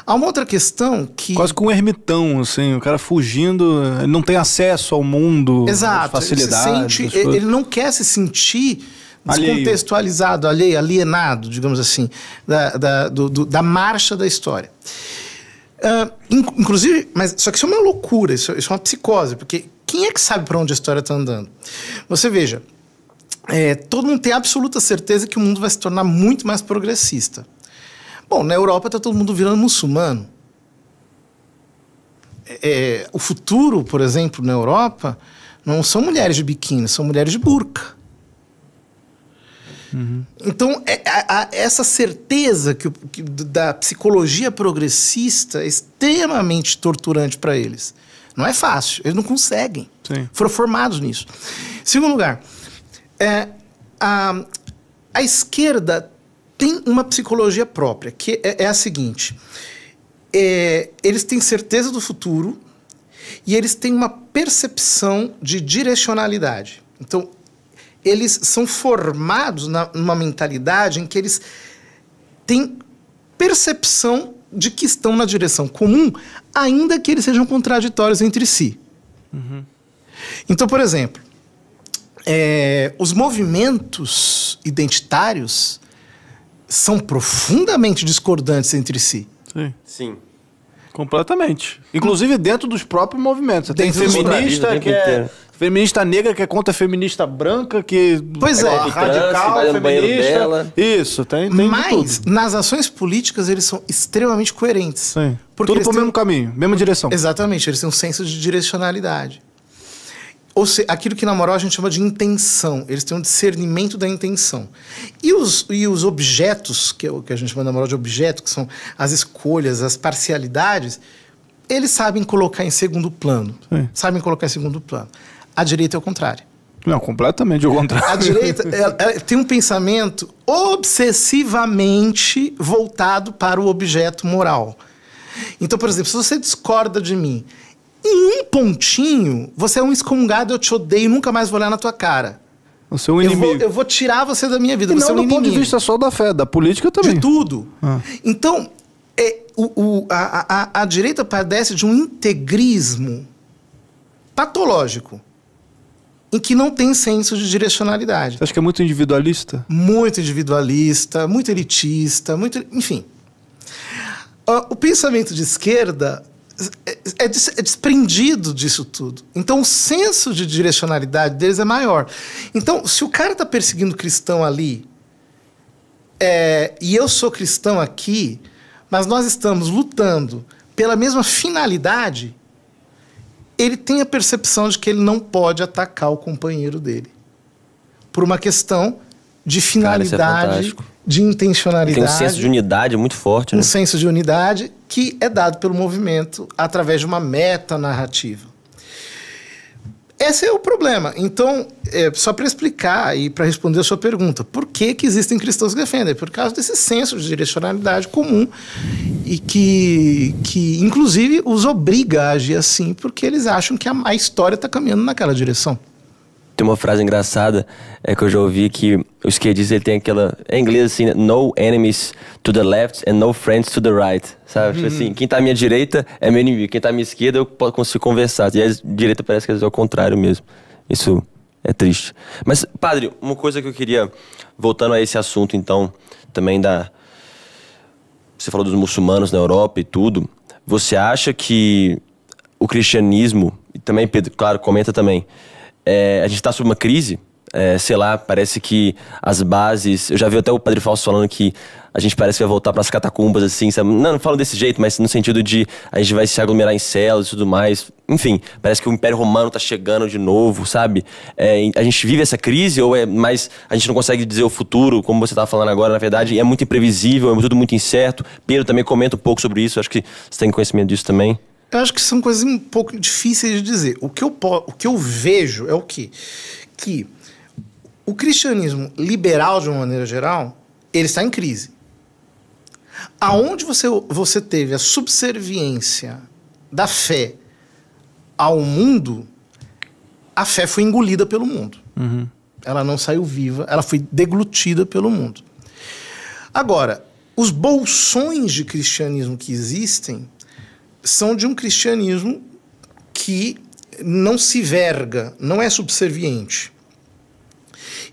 Speaker 4: Há uma outra questão que. Quase como um ermitão, assim, o cara fugindo, ele não tem acesso ao mundo,
Speaker 2: Exato, facilidade. Ele, se sente, ele
Speaker 4: não quer se sentir descontextualizado, alheio, alienado, digamos assim, da, da, do, do, da marcha da história. Uh, inclusive, mas só que isso é uma loucura, isso, isso é uma psicose, porque quem é que sabe para onde a história está andando? Você veja, é, todo mundo tem absoluta certeza que o mundo vai se tornar muito mais progressista. Bom, na Europa está todo mundo virando muçulmano. É, é, o futuro, por exemplo, na Europa, não são mulheres de biquíni, são mulheres de burca. Uhum. Então, é, a, a, essa certeza que, que, da psicologia progressista é extremamente torturante para eles. Não é fácil, eles não conseguem. Sim. Foram formados nisso. Segundo lugar, é, a, a esquerda tem uma psicologia própria, que é, é a seguinte: é, eles têm certeza do futuro e eles têm uma percepção de direcionalidade. Então, eles são formados na, numa mentalidade em que eles têm percepção de que estão na direção comum, ainda que eles sejam contraditórios entre si. Uhum. Então, por exemplo, é, os movimentos identitários são profundamente discordantes entre si.
Speaker 3: Sim. Sim.
Speaker 2: Completamente. Inclusive dentro dos próprios movimentos. tem feminista que é feminista negra que é contra feminista branca que pois é, é radical trans, feminista.
Speaker 4: Isso, tem, tem Mas nas ações políticas eles são extremamente coerentes. Sim. Tudo pro mesmo caminho, mesma direção. Exatamente, eles têm um senso de direcionalidade. Ou seja, aquilo que na moral a gente chama de intenção. Eles têm um discernimento da intenção. E os, e os objetos, que, é o que a gente chama na moral de objeto, que são as escolhas, as parcialidades, eles sabem colocar em segundo plano. Sim. Sabem colocar em segundo plano. A direita é o contrário. Não, completamente o contrário. A direita *laughs* ela, ela tem um pensamento obsessivamente voltado para o objeto moral. Então, por exemplo, se você discorda de mim em um pontinho, você é um excomungado, eu te odeio, nunca mais vou olhar na tua cara. Você é um inimigo. Eu vou, eu vou tirar você da minha vida, e você é não é um do ponto de vista só da fé, da política também. De tudo. Ah. Então, é, o, o, a, a, a direita padece de um integrismo patológico em que não tem senso de direcionalidade. Você acha que é muito individualista? Muito individualista, muito elitista, muito. enfim. Ah, o pensamento de esquerda é, é, é, é, desprendido disso tudo. Então o senso de direcionalidade deles é maior. Então, se o cara está perseguindo cristão ali, é, e eu sou cristão aqui, mas nós estamos lutando pela mesma finalidade, ele tem a percepção de que ele não pode atacar o companheiro dele. Por uma questão de finalidade, cara, é de intencionalidade. Tem um senso de
Speaker 3: unidade muito forte, né? Um
Speaker 4: senso de unidade que é dado pelo movimento através de uma metanarrativa. Esse é o problema. Então, é, só para explicar e para responder a sua pergunta, por que, que existem cristãos que defendem? Por causa desse senso de direcionalidade comum e que, que inclusive, os obriga a agir assim, porque eles acham que a, a história está caminhando naquela
Speaker 3: direção. Tem uma frase engraçada é, que eu já ouvi que o esquerdista ele tem aquela. Em é inglês, assim, né? no enemies to the left and no friends to the right. Sabe? Tipo assim, uhum. quem tá à minha direita é meu inimigo, quem tá à minha esquerda eu posso consigo conversar. E a direita parece que às vezes é o contrário mesmo. Isso é triste. Mas, padre, uma coisa que eu queria. Voltando a esse assunto, então, também da. Você falou dos muçulmanos na Europa e tudo. Você acha que o cristianismo, e também, Pedro, claro, comenta também, é, a gente está sob uma crise, é, sei lá, parece que as bases. Eu já vi até o Padre Fausto falando que a gente parece que vai voltar para as catacumbas, assim, sabe? Não, não falo desse jeito, mas no sentido de a gente vai se aglomerar em celas e tudo mais. Enfim, parece que o Império Romano está chegando de novo, sabe? É, a gente vive essa crise ou é mais. A gente não consegue dizer o futuro, como você estava tá falando agora, na verdade, é muito imprevisível, é tudo muito incerto. Pedro também comenta um pouco sobre isso, acho que você tem conhecimento disso também.
Speaker 4: Eu acho que são coisas um pouco difíceis de dizer. O que eu, o que eu vejo é o quê? Que o cristianismo liberal, de uma maneira geral, ele está em crise. Aonde você, você teve a subserviência da fé ao mundo, a fé foi engolida pelo mundo. Uhum. Ela não saiu viva, ela foi deglutida pelo mundo. Agora, os bolsões de cristianismo que existem são de um cristianismo que não se verga, não é subserviente.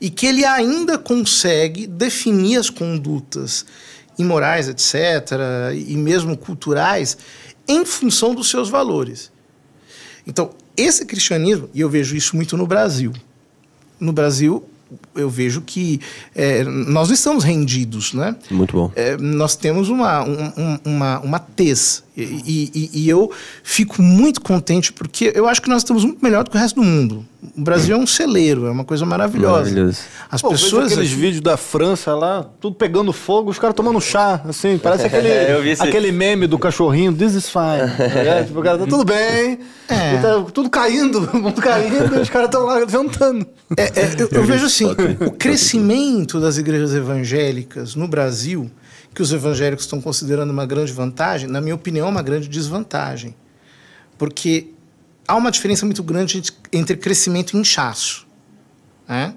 Speaker 4: E que ele ainda consegue definir as condutas imorais, etc., e mesmo culturais, em função dos seus valores. Então, esse cristianismo, e eu vejo isso muito no Brasil. No Brasil, eu vejo que é, nós não estamos rendidos, né? Muito bom. É, nós temos uma, um, uma, uma tez e, e, e, eu fico muito contente porque eu acho que nós estamos muito melhor do que o resto do mundo. O Brasil é um celeiro, é uma coisa maravilhosa. As Pô, pessoas. Aqueles aqui... vídeos da França lá,
Speaker 2: tudo pegando fogo, os caras tomando chá, assim, parece aquele, *laughs* é, esse... aquele meme do cachorrinho, this
Speaker 4: is fine. *laughs* Tá tipo, o cara tá tudo bem,
Speaker 2: é. tá tudo caindo, *laughs* o mundo caindo, os caras estão lá levantando. É, é, eu, eu vejo assim,
Speaker 4: o crescimento das igrejas evangélicas no Brasil que os evangélicos estão considerando uma grande vantagem, na minha opinião, uma grande desvantagem. Porque há uma diferença muito grande entre crescimento e inchaço. Né?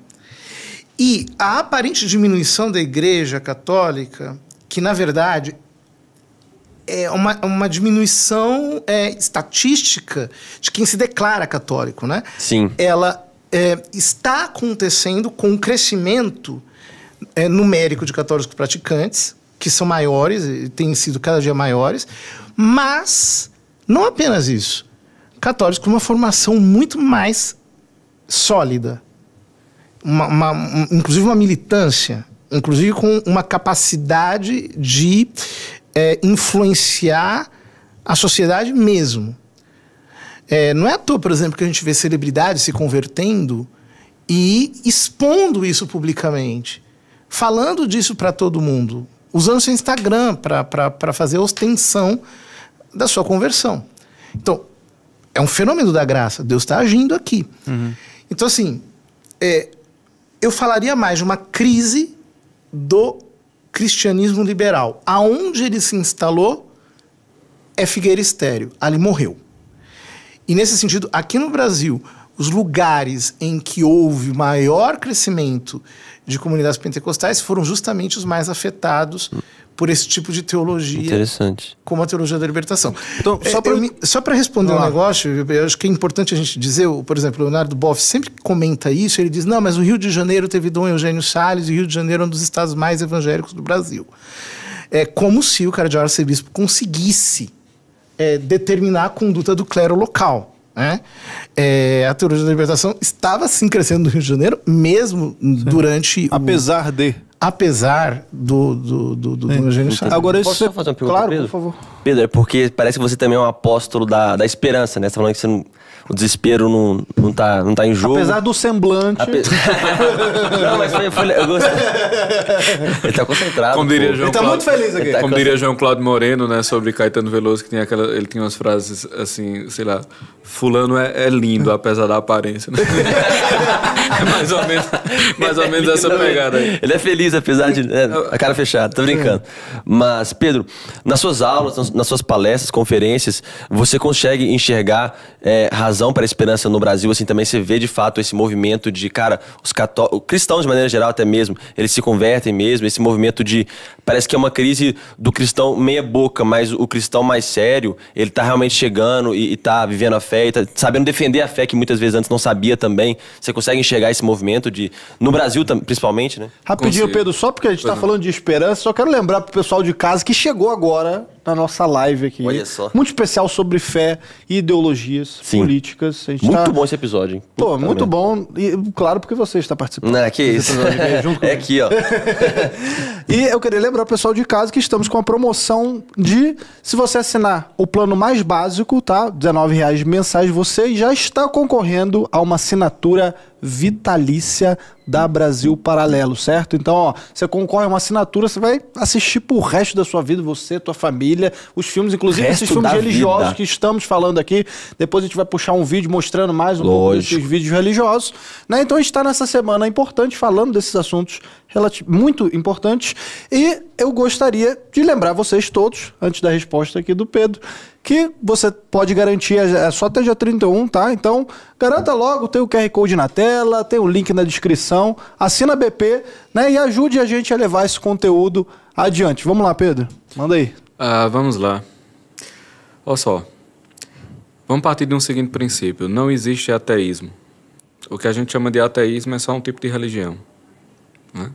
Speaker 4: E a aparente diminuição da Igreja Católica, que na verdade é uma, uma diminuição é, estatística de quem se declara católico, né? Sim. Ela é, está acontecendo com o um crescimento é, numérico de católicos praticantes, que são maiores, têm sido cada dia maiores, mas não apenas isso. Católicos com uma formação muito mais sólida, uma, uma, um, inclusive uma militância, inclusive com uma capacidade de é, influenciar a sociedade mesmo. É, não é à toa, por exemplo, que a gente vê celebridades se convertendo e expondo isso publicamente, falando disso para todo mundo usando seu Instagram para fazer ostensão da sua conversão. Então, é um fenômeno da graça. Deus está agindo aqui. Uhum. Então, assim, é, eu falaria mais de uma crise do cristianismo liberal. Aonde ele se instalou é figueira estéreo. Ali morreu. E nesse sentido, aqui no Brasil, os lugares em que houve maior crescimento de comunidades pentecostais foram justamente os mais afetados por esse tipo de teologia. Interessante. Como a teologia da libertação. Então, só é, para responder um negócio, eu acho que é importante a gente dizer, por exemplo, Leonardo Boff sempre comenta isso, ele diz: não, mas o Rio de Janeiro teve Dom Eugênio Salles, e o Rio de Janeiro é um dos estados mais evangélicos do Brasil. É como se o cardeal arcebispo conseguisse é, determinar a conduta do clero local. Né? É, a teoria da libertação estava sim crescendo no Rio de Janeiro, mesmo sim. durante. Apesar o... de apesar do, do, do, do, do Agora, Posso só
Speaker 3: fazer uma pergunta, claro, Pedro? por favor. Pedro, é porque parece que você também é um apóstolo da, da esperança, né? Você tá falando que você não, o desespero não, não, tá, não tá em jogo. Apesar
Speaker 2: do semblante. Ape... *laughs*
Speaker 3: não, mas foi, foi eu gostei. Ele tá concentrado. Como diria João ele tá Cláudio, muito feliz aqui. Tá Como diria
Speaker 5: João Cláudio Moreno, né, sobre Caetano Veloso, que tem aquela, ele tinha umas frases assim, sei lá, fulano é, é lindo, apesar da aparência. Né? *laughs* *laughs* É mais ou menos, mais ou menos essa é pegada aí.
Speaker 3: Ele é feliz, apesar de. É, a cara fechada, tô brincando. Mas, Pedro, nas suas aulas, nas suas palestras, conferências, você consegue enxergar é, razão para a esperança no Brasil? Assim, também você vê de fato esse movimento de, cara, os cató cristãos de maneira geral até mesmo, eles se convertem mesmo, esse movimento de parece que é uma crise do cristão meia boca, mas o cristão mais sério, ele tá realmente chegando e, e tá vivendo a fé, e tá sabendo defender a fé que muitas vezes antes não sabia também. Você consegue enxergar esse movimento de no Brasil principalmente, né? Rapidinho, Pedro, só
Speaker 2: porque a gente tá falando de esperança, só quero lembrar pro pessoal de casa que chegou agora na nossa live aqui. Olha só. Muito especial sobre fé e ideologias Sim. políticas. muito tá...
Speaker 3: bom esse episódio, hein?
Speaker 2: Pô, Puta muito bom. E, claro, porque você está participando. Não, é que isso. *laughs* é aqui, ó. *laughs* e eu queria lembrar o pessoal de casa que estamos com a promoção de, se você assinar o plano mais básico, tá? R$19,00 mensais, você já está concorrendo a uma assinatura vitalícia da Brasil Paralelo, certo? Então, ó, você concorre a uma assinatura, você vai assistir pro resto da sua vida, você, tua família, os filmes, inclusive resto esses filmes religiosos vida. que estamos falando aqui. Depois a gente vai puxar um vídeo mostrando mais um Lógico. pouco desses vídeos religiosos. Né? Então, a gente está nessa semana importante falando desses assuntos muito importantes. E eu gostaria de lembrar vocês todos, antes da resposta aqui do Pedro, que você pode garantir, é, é só até dia 31, tá? Então, garanta logo, tem o QR Code na tela, tem o link na descrição, assina a BP, né? E ajude a gente a levar esse conteúdo adiante. Vamos lá, Pedro,
Speaker 5: manda aí. Uh, vamos lá. Olha só, vamos partir de um seguinte princípio, não existe ateísmo. O que a gente chama de ateísmo é só um tipo de religião.
Speaker 2: Né?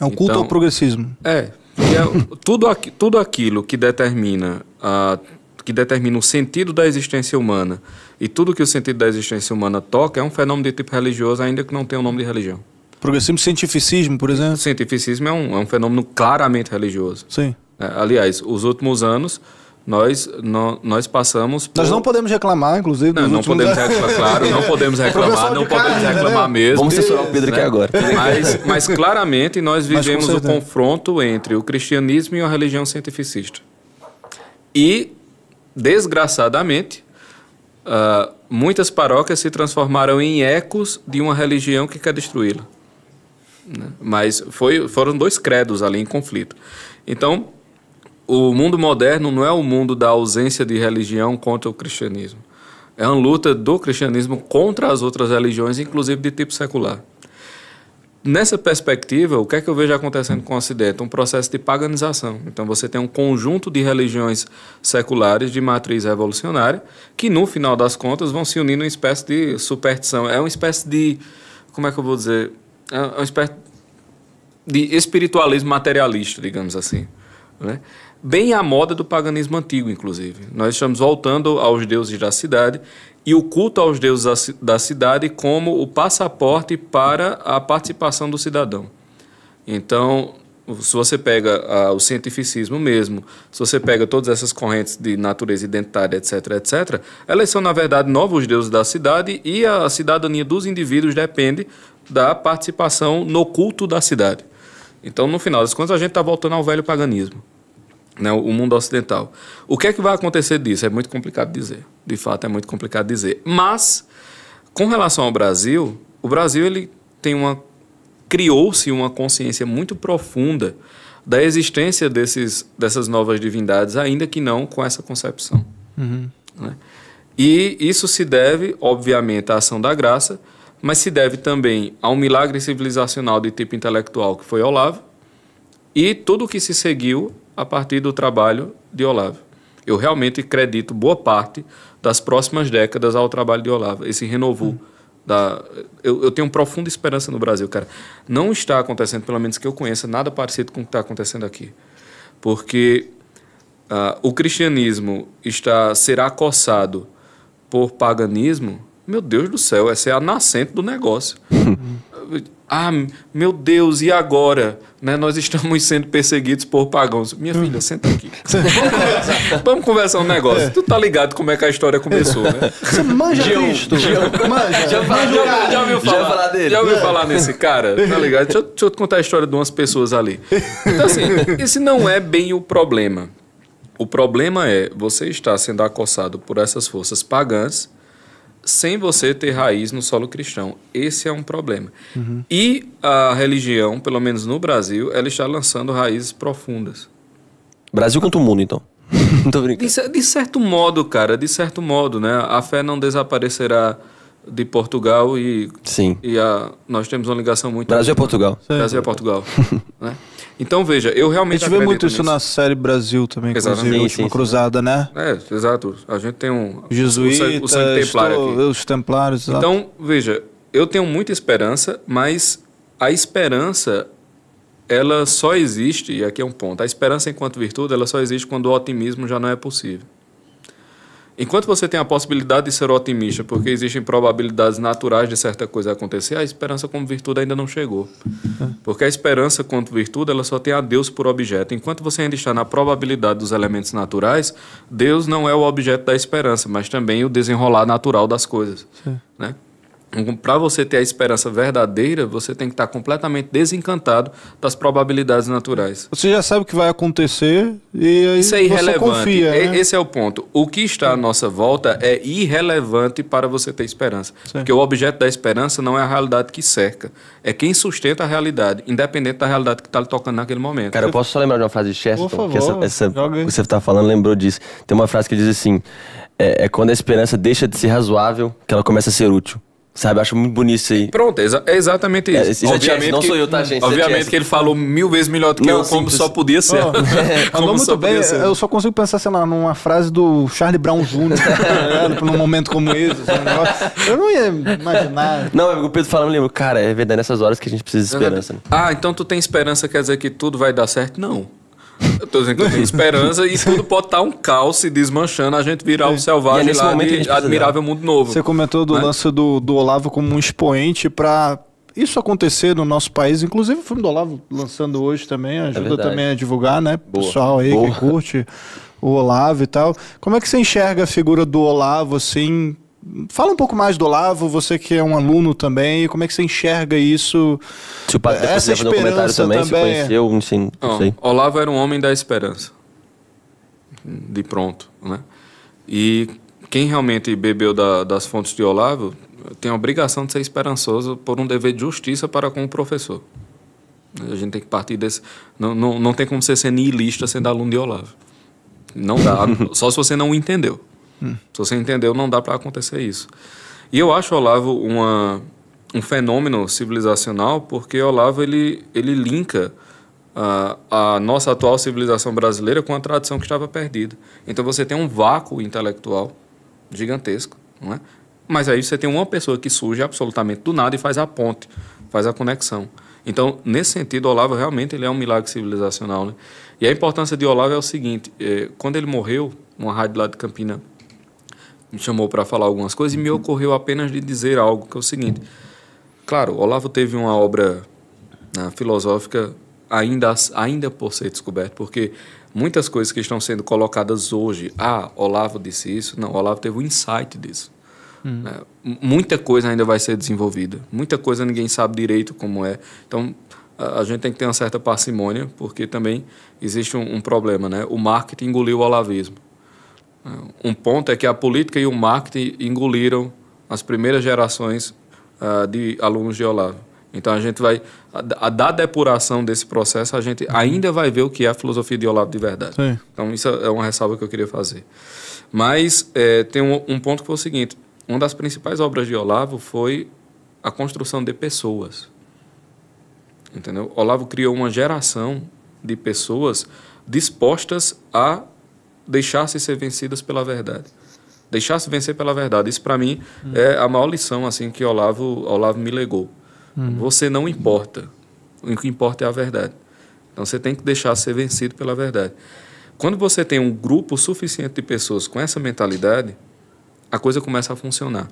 Speaker 2: É um então, culto ao progressismo.
Speaker 5: É, é tudo, aqui, tudo aquilo que determina... Uh, que determina o sentido da existência humana. E tudo que o sentido da existência humana toca é um fenômeno de tipo religioso, ainda que não tenha o um nome de religião. Progressismo cientificismo, por exemplo? Cientificismo é um, é um fenômeno claramente religioso. Sim. É, aliás, os últimos anos, nós, no, nós passamos por... Nós não
Speaker 2: podemos reclamar, inclusive. Não, não podemos anos. reclamar, claro, não podemos *laughs* é reclamar, não podemos
Speaker 5: reclamar né? mesmo. Vamos censurar o Pedro né? aqui agora. Mas, mas claramente nós vivemos o confronto entre o cristianismo e a religião cientificista. E desgraçadamente, uh, muitas paróquias se transformaram em ecos de uma religião que quer destruí-la. Né? Mas foi, foram dois credos ali em conflito. Então, o mundo moderno não é o mundo da ausência de religião contra o cristianismo. É uma luta do cristianismo contra as outras religiões, inclusive de tipo secular. Nessa perspectiva, o que é que eu vejo acontecendo com o Ocidente? Um processo de paganização. Então, você tem um conjunto de religiões seculares de matriz revolucionária que, no final das contas, vão se unir numa espécie de superstição. É uma espécie de. Como é que eu vou dizer? É uma espécie de espiritualismo materialista, digamos assim. Né? Bem à moda do paganismo antigo, inclusive. Nós estamos voltando aos deuses da cidade e o culto aos deuses da cidade como o passaporte para a participação do cidadão. Então, se você pega ah, o cientificismo mesmo, se você pega todas essas correntes de natureza identitária, etc., etc., elas são, na verdade, novos deuses da cidade e a cidadania dos indivíduos depende da participação no culto da cidade. Então, no final das contas, a gente está voltando ao velho paganismo né, o mundo ocidental. O que é que vai acontecer disso? É muito complicado dizer. De fato, é muito complicado dizer. Mas, com relação ao Brasil, o Brasil ele tem uma criou-se uma consciência muito profunda da existência desses, dessas novas divindades, ainda que não com essa concepção. Uhum. Né? E isso se deve, obviamente, à ação da graça, mas se deve também a um milagre civilizacional de tipo intelectual que foi Olavo e tudo o que se seguiu a partir do trabalho de Olavo. Eu realmente acredito boa parte das próximas décadas ao trabalho de Olavo, esse renovo. Hum. Da, eu, eu, tenho profunda esperança no Brasil, cara. Não está acontecendo, pelo menos que eu conheça, nada parecido com o que está acontecendo aqui. Porque uh, o cristianismo está será acossado por paganismo. Meu Deus do céu, essa é a nascente do negócio. *laughs* ah, meu Deus, e agora? Né? Nós estamos sendo perseguidos por pagãos. Minha hum. filha, senta aqui. *laughs* Vamos conversar um negócio. É. Tu tá ligado como é que a história começou, né? Você manja Gil, Cristo. Gil. Manja. Já, manja já, já, ouviu falar, já falar dele? Já ouviu é. falar nesse cara? Tá ligado? Deixa deixa eu te contar a história de umas pessoas ali. Então, assim, esse não é bem o problema. O problema é você estar sendo acossado por essas forças pagãs sem você ter raiz no solo cristão. Esse é um problema. Uhum. E a religião, pelo menos no Brasil, ela está lançando raízes profundas.
Speaker 3: Brasil contra o mundo, então. *laughs* Tô brincando.
Speaker 5: De, de, certo modo, cara, de certo modo, né? A fé não desaparecerá de Portugal e. Sim. E a, nós temos uma ligação muito. Brasil e é Portugal. Brasil e é Portugal. *laughs* né? Então, veja, eu realmente. A gente vê muito isso na
Speaker 2: série Brasil também, Exatamente. inclusive, sim, Última sim, Cruzada, sim. né?
Speaker 5: É, exato. A gente tem um. Jesuíta, o sangue templário estou, aqui. Os templários, exato. Então, veja, eu tenho muita esperança, mas a esperança, ela só existe, e aqui é um ponto, a esperança enquanto virtude, ela só existe quando o otimismo já não é possível. Enquanto você tem a possibilidade de ser otimista, porque existem probabilidades naturais de certa coisa acontecer, a esperança como virtude ainda não chegou. Porque a esperança quanto virtude, ela só tem a Deus por objeto. Enquanto você ainda está na probabilidade dos elementos naturais, Deus não é o objeto da esperança, mas também o desenrolar natural das coisas. Sim. Né? Para você ter a esperança verdadeira, você tem que estar completamente desencantado das probabilidades naturais.
Speaker 2: Você já sabe o que vai acontecer e aí Isso é irrelevante. Confia, né?
Speaker 5: Esse é o ponto. O que está à nossa volta é irrelevante para você ter esperança. Certo. Porque o objeto da esperança não é a realidade que cerca. É quem sustenta a realidade, independente da realidade que está lhe tocando naquele momento.
Speaker 3: Cara, eu posso só lembrar de uma frase de Chesterton? Por favor, que essa, essa você está falando lembrou disso. Tem uma frase que diz assim: é, é quando a esperança deixa de ser razoável que ela começa a ser útil. Sabe, acho muito bonito isso aí.
Speaker 5: Pronto, é, exa exatamente isso. É, isso obviamente não que, sou eu, tá, gente? Obviamente que ele falou mil vezes melhor do que não, eu, como simples. só podia ser. *laughs* Oh, é, falou muito bem, ser. eu
Speaker 2: só consigo pensar, sei lá, numa frase do Charlie Brown Jr.,
Speaker 3: num tá momento como esse.
Speaker 2: Assim, eu não ia imaginar.
Speaker 3: Não, o Pedro falando, lembro, cara, é verdade, nessas horas que a gente precisa de é esperança. Né?
Speaker 5: Ah, então tu tem esperança, quer dizer que tudo vai dar certo? Não. Eu tô dizendo que eu tenho esperança e tudo pode estar tá um caos se desmanchando, a gente virar um é. selvagem é lá de Admirável Mundo Novo. Você comentou do né?
Speaker 2: lance do, do Olavo como um expoente para isso acontecer no nosso país, inclusive o filme do Olavo lançando hoje também, é ajuda é também a divulgar, né? Boa. Pessoal aí Boa. que curte o Olavo e tal. Como é que você enxerga a figura do Olavo assim? Fala um pouco mais do Olavo, você que é um aluno também, como é que você enxerga isso? Se o Patrick essa esperança um também, também, se é.
Speaker 3: conheceu,
Speaker 5: não sei. Olavo era um homem da esperança, de pronto, né? E quem realmente bebeu da, das fontes de Olavo tem a obrigação de ser esperançoso por um dever de justiça para com o professor. A gente tem que partir desse... Não, não, não tem como você ser niilista sendo aluno de Olavo. Não dá, *laughs* só se você não entendeu. Hum. Se você entendeu, não dá para acontecer isso. E eu acho Olavo uma, um fenômeno civilizacional porque Olavo ele, ele linka uh, a nossa atual civilização brasileira com a tradição que estava perdida. Então você tem um vácuo intelectual gigantesco, não é? Mas aí você tem uma pessoa que surge absolutamente do nada e faz a ponte, faz a conexão. Então, nesse sentido, Olavo realmente ele é um milagre civilizacional. Né? E a importância de Olavo é o seguinte: eh, quando ele morreu, uma rádio lá de Campina me chamou para falar algumas coisas e me uhum. ocorreu apenas de dizer algo que é o seguinte. Claro, Olavo teve uma obra né, filosófica ainda, ainda por ser descoberta, porque muitas coisas que estão sendo colocadas hoje, ah, Olavo disse isso, não, Olavo teve um insight disso. Hum. Né? Muita coisa ainda vai ser desenvolvida, muita coisa ninguém sabe direito como é. Então, a gente tem que ter uma certa parcimônia, porque também existe um, um problema, né? O marketing engoliu o olavismo. Um ponto é que a política e o marketing engoliram as primeiras gerações uh, de alunos de Olavo. Então a gente vai, a, a, da depuração desse processo, a gente ainda vai ver o que é a filosofia de Olavo de verdade. Sim. Então isso é uma ressalva que eu queria fazer. Mas é, tem um, um, ponto que foi o seguinte: uma das principais obras de Olavo foi a construção de pessoas. Entendeu? Olavo criou uma geração de pessoas dispostas a deixar-se ser vencidas pela verdade. Deixar-se vencer pela verdade. Isso, para mim, uhum. é a maior lição assim que Olavo, Olavo me legou. Uhum. Você não importa. O que importa é a verdade. Então, você tem que deixar ser vencido pela verdade. Quando você tem um grupo suficiente de pessoas com essa mentalidade, a coisa começa a funcionar.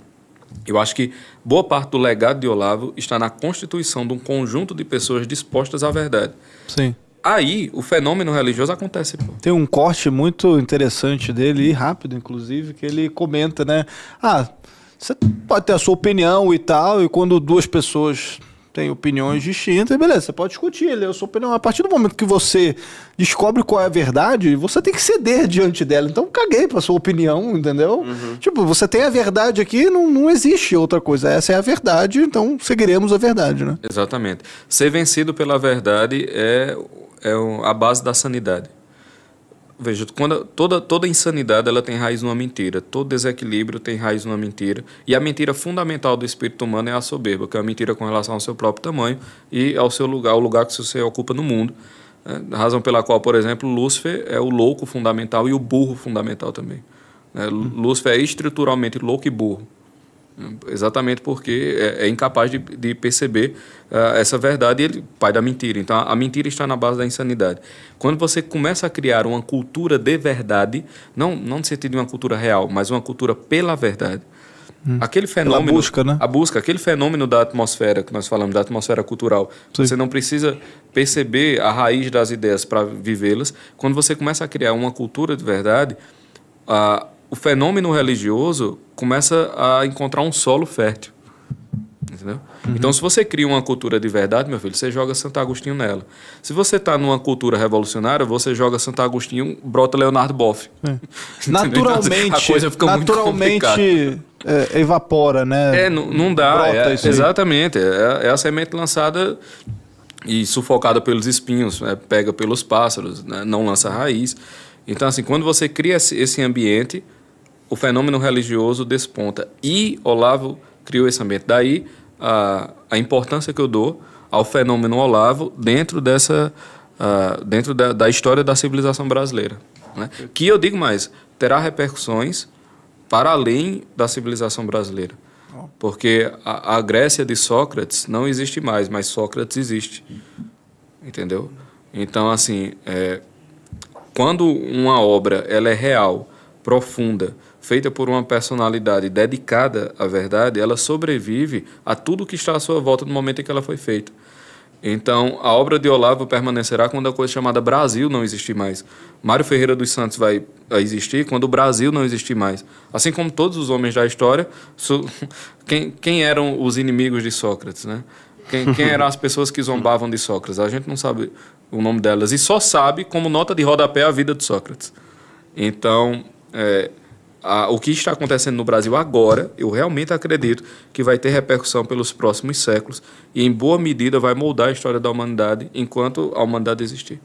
Speaker 5: Eu acho que boa parte do legado de Olavo está na constituição de um conjunto de pessoas dispostas à verdade. Sim. Aí o fenômeno religioso acontece. Pô.
Speaker 2: Tem um corte muito interessante dele, e rápido, inclusive, que ele comenta, né? Ah, você pode ter a sua opinião e tal, e quando duas pessoas têm opiniões distintas, beleza, você pode discutir, ele é a sua opinião. A partir do momento que você descobre qual é a verdade, você tem que ceder diante dela. Então, caguei pra sua opinião, entendeu? Uhum. Tipo, você tem a verdade aqui, não, não existe outra coisa. Essa é a verdade, então seguiremos a verdade, né?
Speaker 5: Exatamente. Ser vencido pela verdade é é a base da sanidade. Veja, quando, toda, toda insanidade ela tem raiz numa mentira, todo desequilíbrio tem raiz numa mentira, e a mentira fundamental do espírito humano é a soberba, que é a mentira com relação ao seu próprio tamanho e ao seu lugar, o lugar que você ocupa no mundo. É, a razão pela qual, por exemplo, Lúcifer é o louco fundamental e o burro fundamental também. É, uhum. Lúcifer é estruturalmente louco e burro, exatamente porque é, é incapaz de, de perceber uh, essa verdade, ele pai da mentira. Então, a, a mentira está na base da insanidade. Quando você começa a criar uma cultura de verdade, não, não no sentido de uma cultura real, mas uma cultura pela verdade, hum. Aquele fenômeno. Busca, né? A busca, aquele fenômeno da atmosfera que nós falamos, da atmosfera cultural. Sim. Você não precisa perceber a raiz das ideias para vivê-las. Quando você começa a criar uma cultura de verdade, a, o fenômeno religioso começa a encontrar um solo fértil. Entendeu? Uhum. Então, se você cria uma cultura de verdade, meu filho, você joga Santo Agostinho nela. Se você está numa cultura revolucionária, você joga Santo Agostinho, brota Leonardo Boff.
Speaker 1: É. *laughs* Naturalmente, a
Speaker 5: coisa fica naturalmente
Speaker 2: muito é, evapora, né? É, não, não dá. É, exatamente.
Speaker 5: É, é, a semente lançada e sufocada pelos espinhos, né? pega pelos pássaros, né? não lança raiz. Então, assim, quando você cria esse ambiente, o fenômeno religioso desponta. E, Olavo criou esse ambiente. Daí a, a importância que eu dou ao fenômeno Olavo dentro dessa uh, dentro da, da, história da civilização brasileira. Né? Que eu digo mais, terá repercussões para além da civilização brasileira. Porque a, a, Grécia de Sócrates não existe mais, mas Sócrates existe. Entendeu? Então, assim, é, quando uma obra ela é real, profunda, feita por uma personalidade dedicada à verdade, ela sobrevive a tudo que está à sua volta no momento em que ela foi feita. Então, a obra de Olavo permanecerá quando a coisa chamada Brasil não existir mais. Mário Ferreira dos Santos vai existir quando o Brasil não existir mais. Assim como todos os homens da história, *laughs* quem, quem eram os inimigos de Sócrates, né? Quem, quem eram as pessoas que zombavam de Sócrates? A gente não sabe o nome delas e só sabe como nota de rodapé a vida de Sócrates. Então, é, a, o que está acontecendo no Brasil agora, eu realmente acredito que vai ter repercussão pelos próximos séculos e, em boa medida, vai moldar a história da humanidade enquanto a humanidade existir.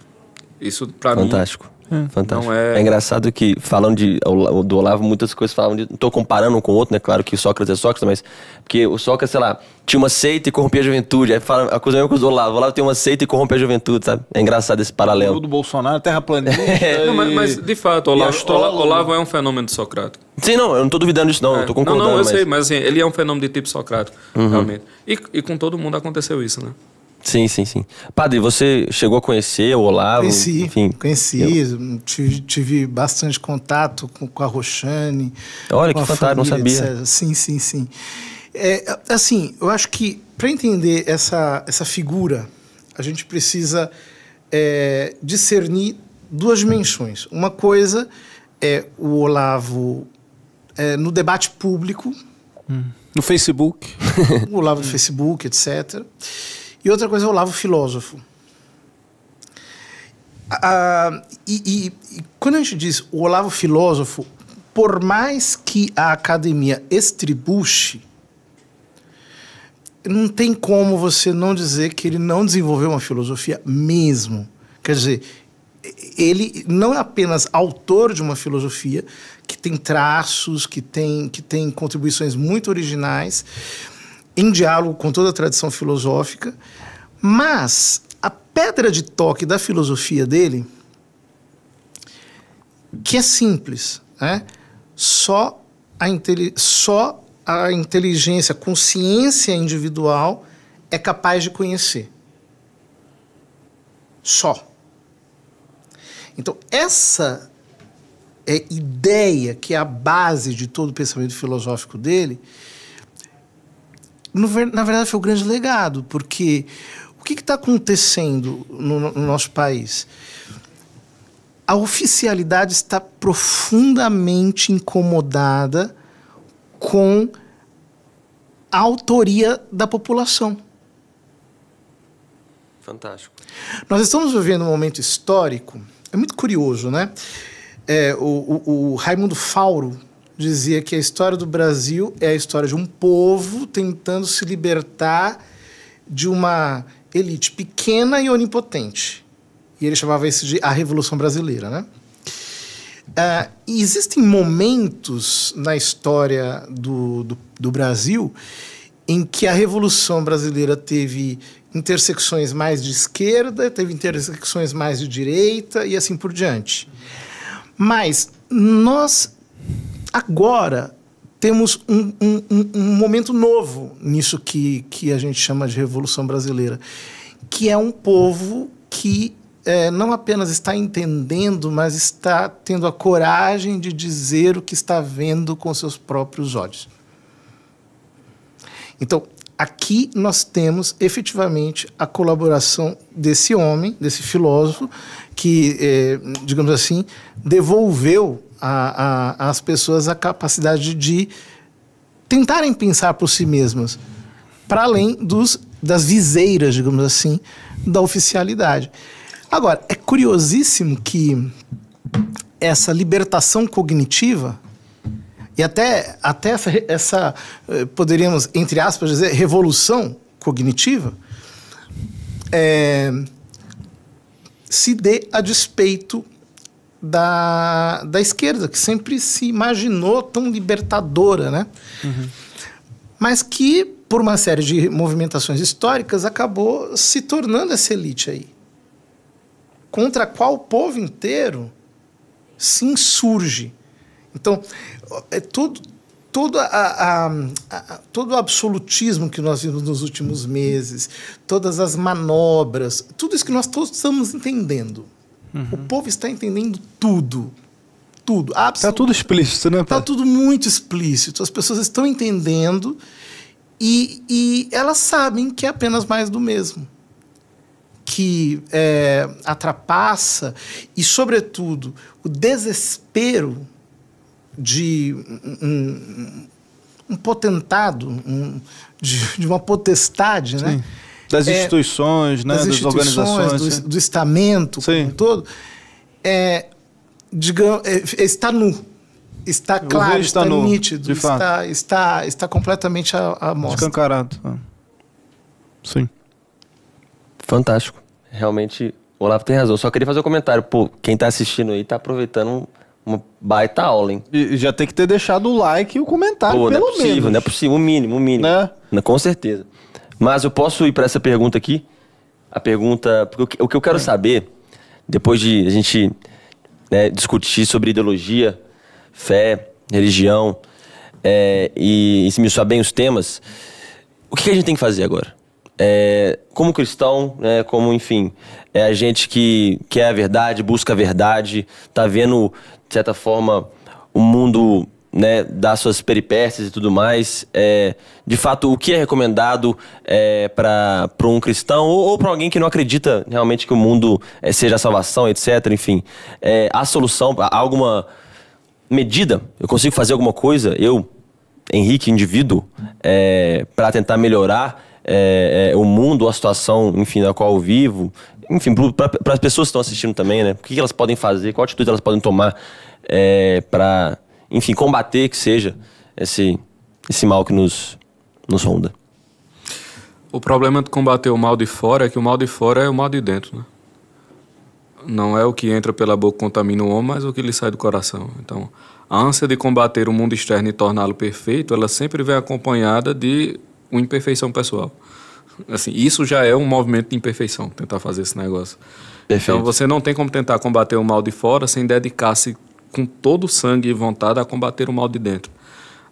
Speaker 3: Isso, para mim, Fantástico. É. É... é... engraçado que, falando de, do Olavo, muitas coisas falam de. Não tô comparando um com o outro, né? Claro que Sócrates é Sócrates, mas. Porque o Sócrates, sei lá, tinha uma seita e corrompia a juventude. Aí fala a coisa mesmo que o Olavo. O Olavo tem uma seita e corrompe a juventude, sabe? É engraçado esse paralelo. O
Speaker 2: do Bolsonaro, terraplanista.
Speaker 5: É. *laughs* mas, mas, de fato, Olavo, Olavo, Olavo
Speaker 3: é um fenômeno socrático.
Speaker 5: Sim, não, eu não estou duvidando disso, não. É. Eu tô concordando. Não, não, eu mas... sei, mas assim, ele é um fenômeno de tipo socrático, uhum. realmente. E,
Speaker 3: e com todo mundo aconteceu isso, né? Sim, sim, sim. Padre, você chegou a conhecer o Olavo? Conheci, enfim,
Speaker 4: conheci. Eu... Tive, tive, bastante contato com, com a Roxane.
Speaker 3: Olha, que fantástico, não sabia.
Speaker 4: Etc. Sim, sim, sim. É, assim, eu acho que para entender essa, essa figura, a gente precisa é, discernir duas dimensões. Uma coisa é o Olavo é, no debate público. Hum. No Facebook. *laughs* O Olavo do Facebook, etc. E outra coisa, o Olavo filósofo. Ah, e, e, e quando a gente diz o Olavo filósofo, por mais que a academia estribuche, não tem como você não dizer que ele não desenvolveu uma filosofia mesmo. Quer dizer, ele não é apenas autor de uma filosofia que tem traços, que tem, que tem contribuições muito originais, em diálogo com toda a tradição filosófica, mas a pedra de toque da filosofia dele, que é simples, né? só, a só a inteligência, a consciência individual é capaz de conhecer. Só. Então, essa é, ideia que é a base de todo o pensamento filosófico dele, no, na verdade, foi o grande legado, porque o que está acontecendo no, no nosso país? A oficialidade está profundamente incomodada com a autoria da população. Fantástico. Nós estamos vivendo um momento histórico, é muito curioso, né? É, o, o, o Raimundo Fauro, dizia que a história do Brasil é a história de um povo tentando se libertar de uma elite pequena e onipotente. E ele chamava isso de a Revolução Brasileira, né? Uh, existem momentos na história do, do, do Brasil em que a Revolução Brasileira teve intersecções mais de esquerda, teve intersecções mais de direita e assim por diante. Mas nós Agora, temos um, um, um, momento novo nisso que, que a gente chama de Revolução Brasileira, que é um povo que é, não apenas está entendendo, mas está tendo a coragem de dizer o que está vendo com seus próprios olhos. Então, aqui nós temos efetivamente a colaboração desse homem, desse filósofo, que, é, digamos assim, devolveu a, a, as pessoas a capacidade de tentarem pensar por si mesmas, para além dos, das viseiras, digamos assim, da oficialidade. Agora, é curiosíssimo que essa libertação cognitiva e até, até essa, essa, eh, poderíamos, entre aspas, dizer, revolução cognitiva, é, se dê a despeito da, da esquerda, que sempre se imaginou tão libertadora, né? Uhum. Mas que, por uma série de movimentações históricas, acabou se tornando essa elite aí. Contra a qual o povo inteiro se insurge. Então, é tudo, todo, a, a, a, todo o absolutismo que nós vimos nos últimos meses, todas as manobras, tudo isso que nós todos estamos entendendo Uhum. O povo está entendendo tudo. Tudo. Está tudo explícito, né, Está tudo muito explícito. As pessoas estão entendendo e, e, elas sabem que é apenas mais do mesmo. Que é, a trapaça e, sobretudo, o desespero de um, um potentado, um, de, de, uma potestade, né? Sim. né? Das é, instituições, né? Das, das organizações. Do, do estamento Sim. todo. É, digamos, é, é, está nu. Está claro, está, está nu, nítido, está, está, está completamente à, à mostra. Escancarado. É.
Speaker 3: Sim. Fantástico. Realmente, o Olavo tem razão. Só queria fazer um comentário. Pô, quem está assistindo aí está aproveitando uma baita aula, hein? E já tem que ter deixado o like e o comentário, Pô, pelo não é possível, menos. Não é possível, o mínimo, o mínimo. Né? Com certeza. Mas eu posso ir para essa pergunta aqui? A pergunta. Porque o que eu quero saber, depois de a gente né, discutir sobre ideologia, fé, religião, é, e, e se misturar bem os temas, o que, que a gente tem que fazer agora? É, como cristão, né, como, enfim, é a gente que quer a verdade, busca a verdade, tá vendo, de certa forma, o um mundo né, das suas peripécias e tudo mais, é, de fato, o que é recomendado é, para um cristão ou, ou para alguém que não acredita realmente que o mundo é, seja a salvação, etc. Enfim, é, a solução, alguma medida? Eu consigo fazer alguma coisa, eu, Henrique, indivíduo, é, para tentar melhorar é, é, o mundo, a situação, enfim, na qual eu vivo? Enfim, para as pessoas que estão assistindo também, né? O que elas podem fazer? Qual atitude elas podem tomar é, para enfim, combater que seja esse, esse mal que nos, nos ronda.
Speaker 5: O problema de combater o mal de fora é que o mal de fora é o mal de dentro, né? Não é o que entra pela boca que contamina o homem, mas o que lhe sai do coração. Então, a ânsia de combater o mundo externo e torná-lo perfeito, ela sempre vem acompanhada de uma imperfeição pessoal. Assim, isso já é um movimento de imperfeição, tentar fazer esse negócio. Então, perfeito. Então, você não tem como tentar combater o mal de fora sem dedicar-se com todo o sangue e vontade a combater o mal de dentro.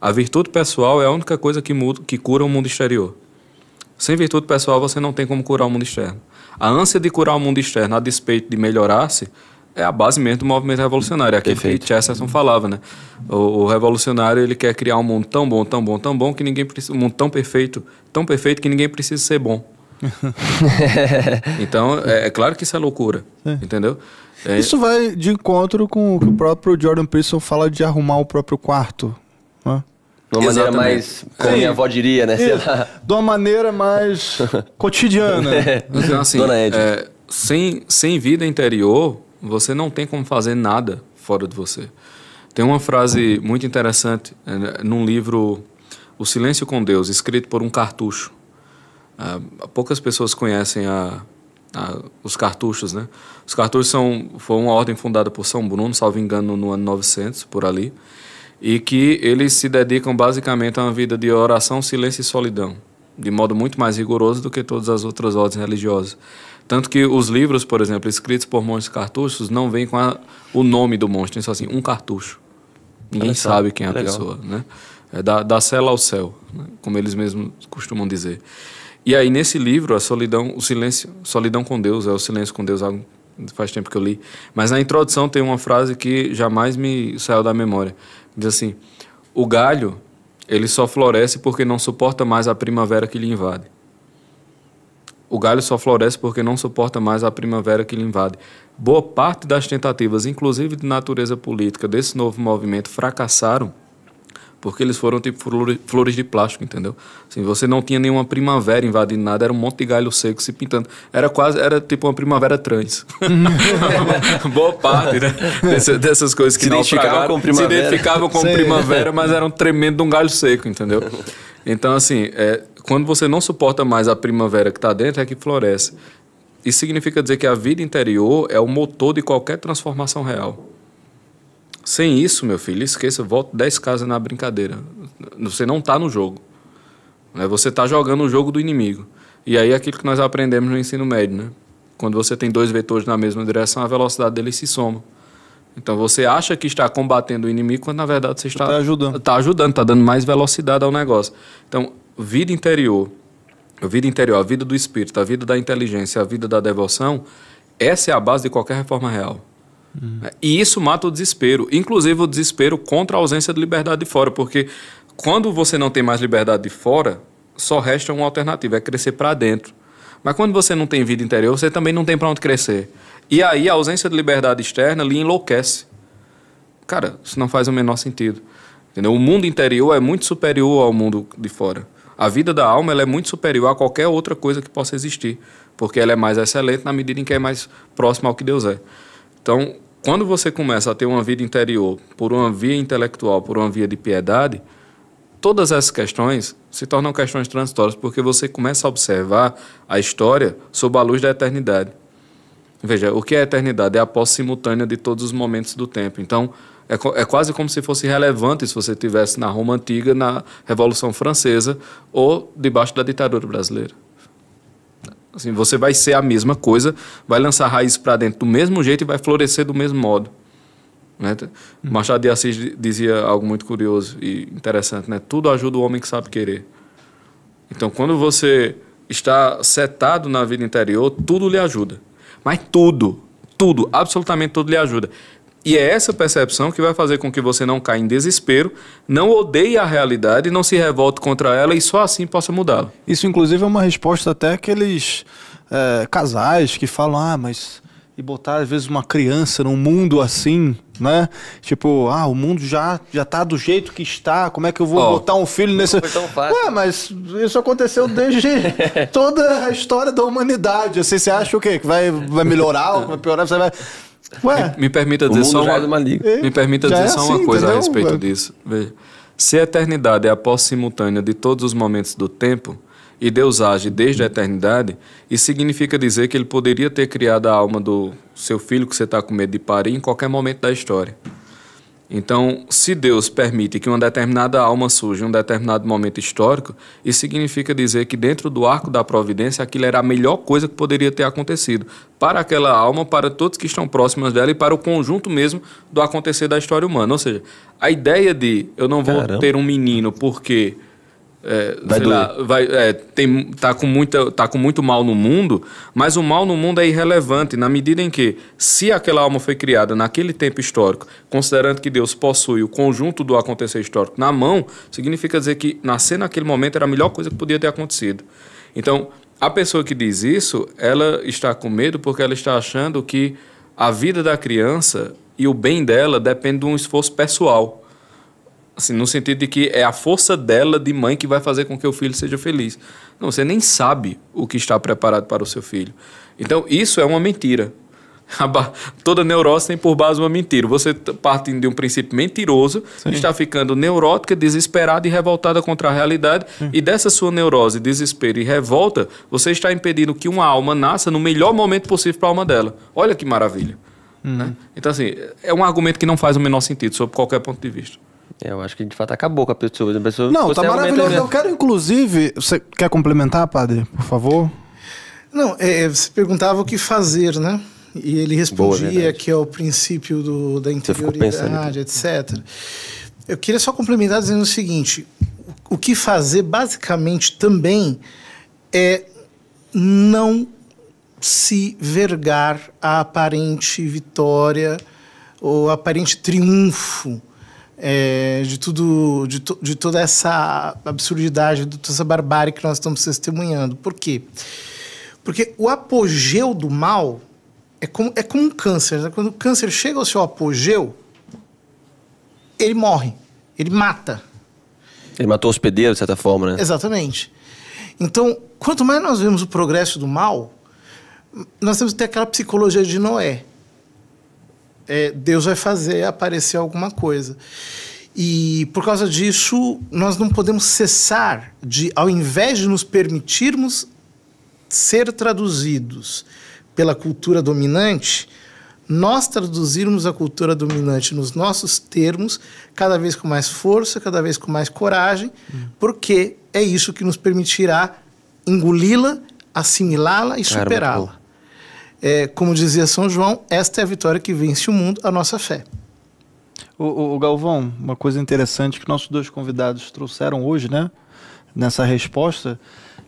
Speaker 5: A virtude pessoal é a única coisa que, muda, que cura o mundo exterior. Sem virtude pessoal, você não tem como curar o mundo externo. A ânsia de curar o mundo externo, a despeito de melhorar-se, é a base mesmo do movimento revolucionário. É aquilo Perfeito. que Chesterton falava, né? O, o, revolucionário, ele quer criar um mundo tão bom, tão bom, tão bom, que ninguém precisa... Um mundo tão perfeito, tão perfeito que ninguém precisa ser bom. *laughs* então, é, é, claro que isso é loucura, é. entendeu?
Speaker 3: É. Isso
Speaker 2: vai de encontro com o que o próprio Jordan Peterson fala de arrumar o próprio quarto.
Speaker 3: Né? De uma maneira mais, como minha avó diria, né?
Speaker 2: De uma maneira mais *laughs* cotidiana. É. Então, assim, Dona Ed. É,
Speaker 5: sem, sem vida interior, você não tem como fazer nada fora de você. Tem uma frase muito interessante é, num livro, O Silêncio com Deus, escrito por um cartucho. Ah, poucas pessoas conhecem a, a, ah, os cartuchos, né? Os cartuchos são, foi uma ordem fundada por São Bruno, salvo engano, no ano 900, por ali, e que eles se dedicam basicamente a uma vida de oração, silêncio e solidão, de modo muito mais rigoroso do que todas as outras ordens religiosas. Tanto que os livros, por exemplo, escritos por monges cartuchos, não vêm com a, o nome do monge, tem só assim, um cartucho. Ninguém sabe quem é a legal. pessoa, né? É da, da cela ao céu, né? como eles mesmos costumam dizer. E aí, nesse livro, A Solidão, o Silêncio, Solidão com Deus, é o Silêncio com Deus, algo faz tempo que eu li. Mas na introdução tem uma frase que jamais me saiu da memória. Diz assim: O galho, ele só floresce porque não suporta mais a primavera que lhe invade. O galho só floresce porque não suporta mais a primavera que lhe invade. Boa parte das tentativas, inclusive de natureza política, desse novo movimento fracassaram porque eles foram tipo flores de plástico, entendeu? Assim, você não tinha nenhuma primavera invadindo nada, era um monte de galho seco se pintando. Era quase, era tipo uma primavera trans.
Speaker 1: *laughs*
Speaker 5: Boa parte, né? Dessa, dessas coisas que se identificavam com primavera. Se identificavam com Sim. primavera, mas eram tremendo de um galho seco, entendeu? Então, assim, é, quando você não suporta mais a primavera que está dentro, é que floresce. Isso significa dizer que a vida interior é o motor de qualquer transformação real. Sem isso, meu filho, esqueça, volta 10 casas na brincadeira. Você não está no jogo. Né? Você está jogando o jogo do inimigo. E aí é aquilo que nós aprendemos no ensino médio, né? Quando você tem dois vetores na mesma direção, a velocidade deles se soma. Então você acha que está combatendo o inimigo quando na verdade você tá está tá ajudando. Está ajudando, está dando mais velocidade ao negócio. Então, vida interior, a vida interior, a vida do espírito, a vida da inteligência, a vida da devoção, essa é a base de qualquer reforma real. Hum. E isso mata o desespero, inclusive o desespero contra a ausência de liberdade de fora, porque quando você não tem mais liberdade de fora, só resta uma alternativa, é crescer para dentro. Mas quando você não tem vida interior, você também não tem para onde crescer. E aí a ausência de liberdade externa lhe enlouquece. Cara, isso não faz o menor sentido. Entendeu? O mundo interior é muito superior ao mundo de fora. A vida da alma ela é muito superior a qualquer outra coisa que possa existir, porque ela é mais excelente na medida em que é mais próxima ao que Deus é. Então, quando você começa a ter uma vida interior por uma via intelectual, por uma via de piedade, todas essas questões se tornam questões transitórias, porque você começa a observar a história sob a luz da eternidade. Veja, o que é a eternidade? É a posse simultânea de todos os momentos do tempo. Então, é, é quase como se fosse relevante se você estivesse na Roma Antiga, na Revolução Francesa ou debaixo da ditadura brasileira. Assim, você vai ser a mesma coisa, vai lançar raiz para dentro do mesmo jeito e vai florescer do mesmo modo. Né? Hum. Machado de Assis dizia algo muito curioso e interessante, né? Tudo ajuda o homem que sabe querer. Então, quando você está setado na vida interior, tudo lhe ajuda. Mas tudo, tudo, absolutamente tudo lhe ajuda. E é essa percepção que vai fazer com que você não caia em desespero, não odeie a realidade, não se revolte contra ela e só assim possa mudá-la.
Speaker 2: Isso, inclusive, é uma resposta até àqueles é, casais que falam: ah, mas. E botar, às vezes, uma criança num mundo assim, né? Tipo, ah, o mundo já, já tá do jeito que está, como é que eu vou oh, botar um filho nesse. Não foi tão fácil. Ué, mas isso aconteceu desde *laughs* toda a história da humanidade. Assim, você acha o quê? Que vai, vai melhorar ou vai piorar? Você vai. Ué,
Speaker 5: me, me permita dizer só é uma, é me permita dizer é só assim, uma coisa entendeu? a respeito Ué. disso. Veja. Se a eternidade é a posse simultânea de todos os momentos do tempo, e Deus age desde a eternidade, isso significa dizer que ele poderia ter criado a alma do seu filho que você está com medo de parir em qualquer momento da história. Então, se Deus permite que uma determinada alma surja em um determinado momento histórico, isso significa dizer que dentro do arco da providência aquilo era a melhor coisa que poderia ter acontecido para aquela alma, para todos que estão próximos dela e para o conjunto mesmo do acontecer da história humana. Ou seja, a ideia de eu não vou Caramba. ter um menino porque é, vai doer. Lá, vai, é, tem, tá, com muita, tá com muito mal no mundo, mas o mal no mundo é irrelevante na medida em que, se aquela alma foi criada naquele tempo histórico, considerando que Deus possui o conjunto do acontecer histórico na mão, significa dizer que nascer naquele momento era a melhor coisa que podia ter acontecido. Então, a pessoa que diz isso, ela está com medo porque ela está achando que a vida da criança e o bem dela depende de um esforço pessoal. Assim, no sentido de que é a força dela de mãe que vai fazer com que o filho seja feliz. Não, você nem sabe o que está preparado para o seu filho. Então, isso é uma mentira. Toda neurose tem por base uma mentira. Você partindo de um princípio mentiroso, Sim. está ficando neurótica, desesperada e revoltada contra a realidade. Sim. Hum. E dessa sua neurose, desespero e revolta, você está impedindo que uma alma nasça no melhor momento possível para a alma dela. Olha que maravilha. Uhum. Né? Então, assim, é um argumento que não faz o menor sentido, sob qualquer ponto de vista. É, eu acho que de fato
Speaker 4: acabou
Speaker 3: com a pessoa. A pessoa
Speaker 4: não, tá é maravilhoso. Eu
Speaker 2: quero, inclusive. Você quer complementar, padre, por favor?
Speaker 4: Não, é, é você perguntava o que fazer, né? E ele respondia Boa, que é o princípio do, da interioridade, etc. Eu queria só complementar dizendo o seguinte: o que fazer basicamente também é não se vergar a aparente vitória ou aparente triunfo é, de tudo, de, to, de, toda essa absurdidade, de toda essa barbárie que nós estamos testemunhando. Por quê? Porque o apogeu do mal é como, é como um câncer. Né? Quando o câncer chega ao seu apogeu, ele morre, ele mata.
Speaker 3: Ele matou o hospedeiro, de certa forma, né?
Speaker 4: Exatamente. Então, quanto mais nós vemos o progresso do mal, nós temos que ter aquela psicologia de Noé é, Deus vai fazer aparecer alguma coisa. E por causa disso, nós não podemos cessar de, ao invés de nos permitirmos ser traduzidos pela cultura dominante, nós traduzirmos a cultura dominante nos nossos termos, cada vez com mais força, cada vez com mais coragem, hum. porque é isso que nos permitirá engoli-la, assimilá-la e superá-la é, como dizia São João, esta é a vitória que vence o mundo, a nossa fé. O, o, o Galvão, uma coisa interessante que nossos
Speaker 2: dois convidados trouxeram hoje, né? Nessa resposta,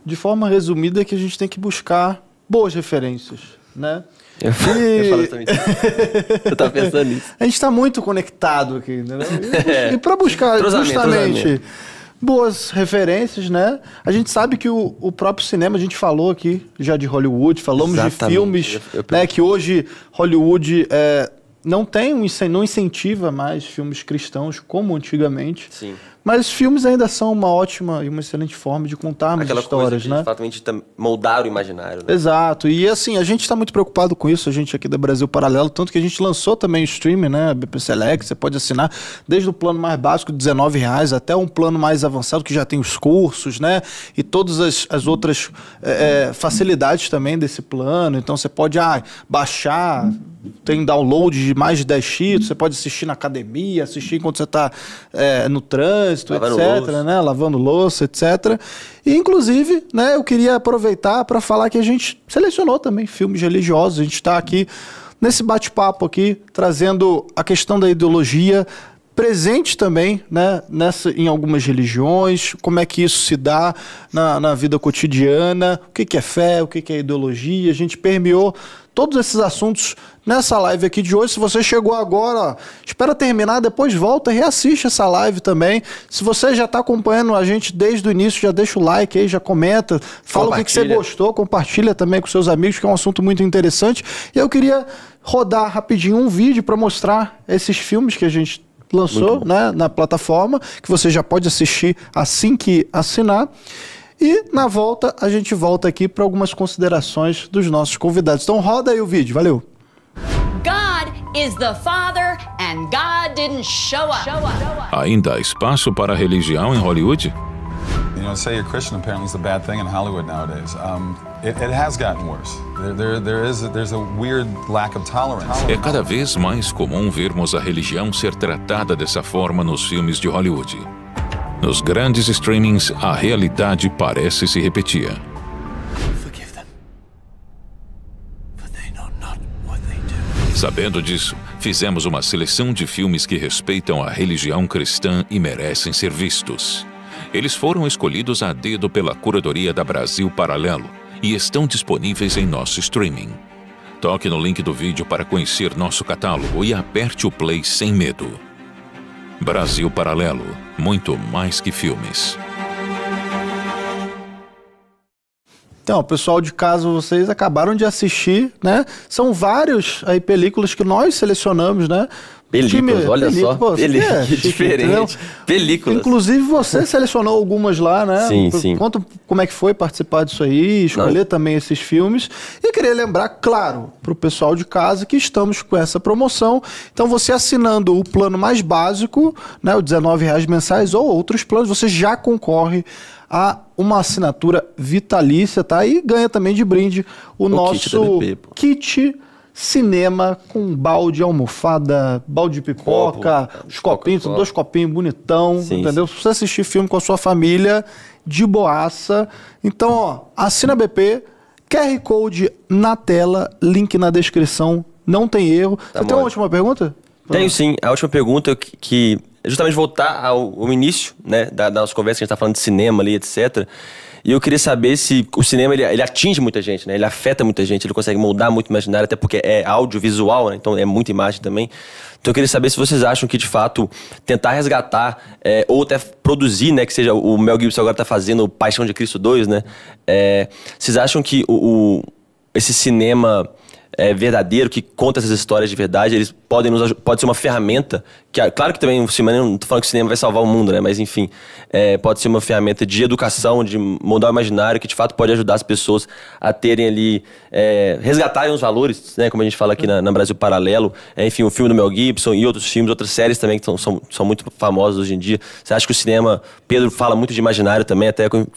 Speaker 2: de forma resumida, é que a gente tem que buscar boas referências, né? Eu, falo, e... eu falo também. eu tava pensando nisso. *laughs* A gente está muito conectado aqui, entendeu? *laughs* E, e para buscar justamente boas referências, né? A gente sabe que o, o próprio cinema, a gente falou aqui já de Hollywood, falamos Exatamente. de filmes, eu, eu... né? Que hoje Hollywood é, não tem um, não incentiva mais filmes cristãos como antigamente. Sim. Mas filmes ainda são uma ótima e uma excelente forma de contarmos Aquela histórias, coisa de, né?
Speaker 3: Exatamente, moldar o imaginário.
Speaker 2: Né? Exato. E assim, a gente está muito preocupado com isso, a gente aqui da Brasil Paralelo, tanto que a gente lançou também o streaming, né? BP Select, você pode assinar desde o plano mais básico, R$19,00, até um plano mais avançado, que já tem os cursos, né? E todas as, as outras é, é facilidades também desse plano. Então você pode ah, baixar tem download de mais de 10 títulos, você pode assistir na academia, assistir enquanto você está é, no trânsito, trânsito, lavando etc. Louça. Né? Lavando louça, etc. E, inclusive, né, eu queria aproveitar para falar que a gente selecionou também filmes religiosos. A gente está aqui nesse bate-papo aqui, trazendo a questão da ideologia presente também né, nessa, em algumas religiões, como é que isso se dá na, na vida cotidiana, o que, que é fé, o que, que é ideologia. A gente permeou todos esses assuntos nessa live aqui de hoje. Se você chegou agora, espera terminar, depois volta e reassiste essa live também. Se você já está acompanhando a gente desde o início, já deixa o like aí, já comenta, fala o que, que, você gostou, compartilha também com seus amigos, que é um assunto muito interessante. E eu queria rodar rapidinho um vídeo para mostrar esses filmes que a gente lançou né, na plataforma, que você já pode assistir assim que assinar. E na volta, a gente volta aqui para algumas considerações dos nossos convidados. Então roda aí o vídeo, valeu!
Speaker 1: Ainda há espaço para a religião em Hollywood?
Speaker 3: You know, say you're Christian apparently is bad thing in Hollywood nowadays. Um, it, it has gotten worse. There, there, there is a, there's a weird lack of tolerance. É cada
Speaker 1: vez mais comum vermos a religião ser tratada dessa forma nos filmes de Hollywood. Nos grandes streamings, a realidade parece se repetir. Sabendo disso, fizemos uma seleção de filmes que respeitam a religião cristã e merecem ser vistos. Eles foram escolhidos a dedo pela curadoria da Brasil Paralelo e estão disponíveis em nosso streaming. Toque no link do vídeo para conhecer nosso catálogo e aperte o play sem medo. Brasil Paralelo muito mais que filmes.
Speaker 2: Então, pessoal de casa, vocês acabaram de assistir, né? São vários aí películas que nós selecionamos, né? Películas, é olha película, só. película, é, diferente.
Speaker 3: Películas. Inclusive,
Speaker 2: você *laughs* selecionou algumas lá, né? Sim, sim. Conta como é que foi participar disso aí, escolher Não. também esses filmes. E queria lembrar, claro, para o pessoal de casa que estamos com essa promoção. Então, você assinando o plano mais básico, né, o R$19,00 mensais ou outros planos, você já concorre a uma assinatura vitalícia, tá? E ganha também de brinde o, o nosso kit, kit cinema com balde, almofada, balde de pipoca, Copo, é, os copinhos, dois copinhos bonitão, sim, entendeu? Sim. Se você assistir filme com a sua família, de boaça. Então, ó, assina BP, QR Code na tela, link na descrição, não tem erro. Tá você tem uma última pergunta?
Speaker 3: Tenho sim. A última pergunta que, que é justamente voltar ao, ao início, né, da, da nossa conversa que a gente tá falando de cinema ali, etc., e eu queria saber se o cinema ele, ele, atinge muita gente, né? Ele afeta muita gente, ele consegue moldar muito o imaginário, até porque é audiovisual, né? então é muita imagem também. Então eu queria saber se vocês acham que, de fato, tentar resgatar, é, ou até produzir, né? Que seja o Mel Gibson agora está fazendo Paixão de Cristo 2, né? É, vocês acham que o, o esse cinema é, verdadeiro, que conta essas histórias de verdade, eles podem nos pode ser uma ferramenta, que claro que também o cinema, não tô falando que o cinema vai salvar o mundo, né? Mas enfim, é, pode ser uma ferramenta de educação, de mudar o imaginário, que de fato pode ajudar as pessoas a terem ali, é, resgatarem os valores, né? Como a gente fala aqui na, na Brasil Paralelo, é, enfim, o filme do Mel Gibson e outros filmes, outras séries também que são, são muito famosas hoje em dia. Você acha que o cinema, Pedro fala muito de imaginário também, até com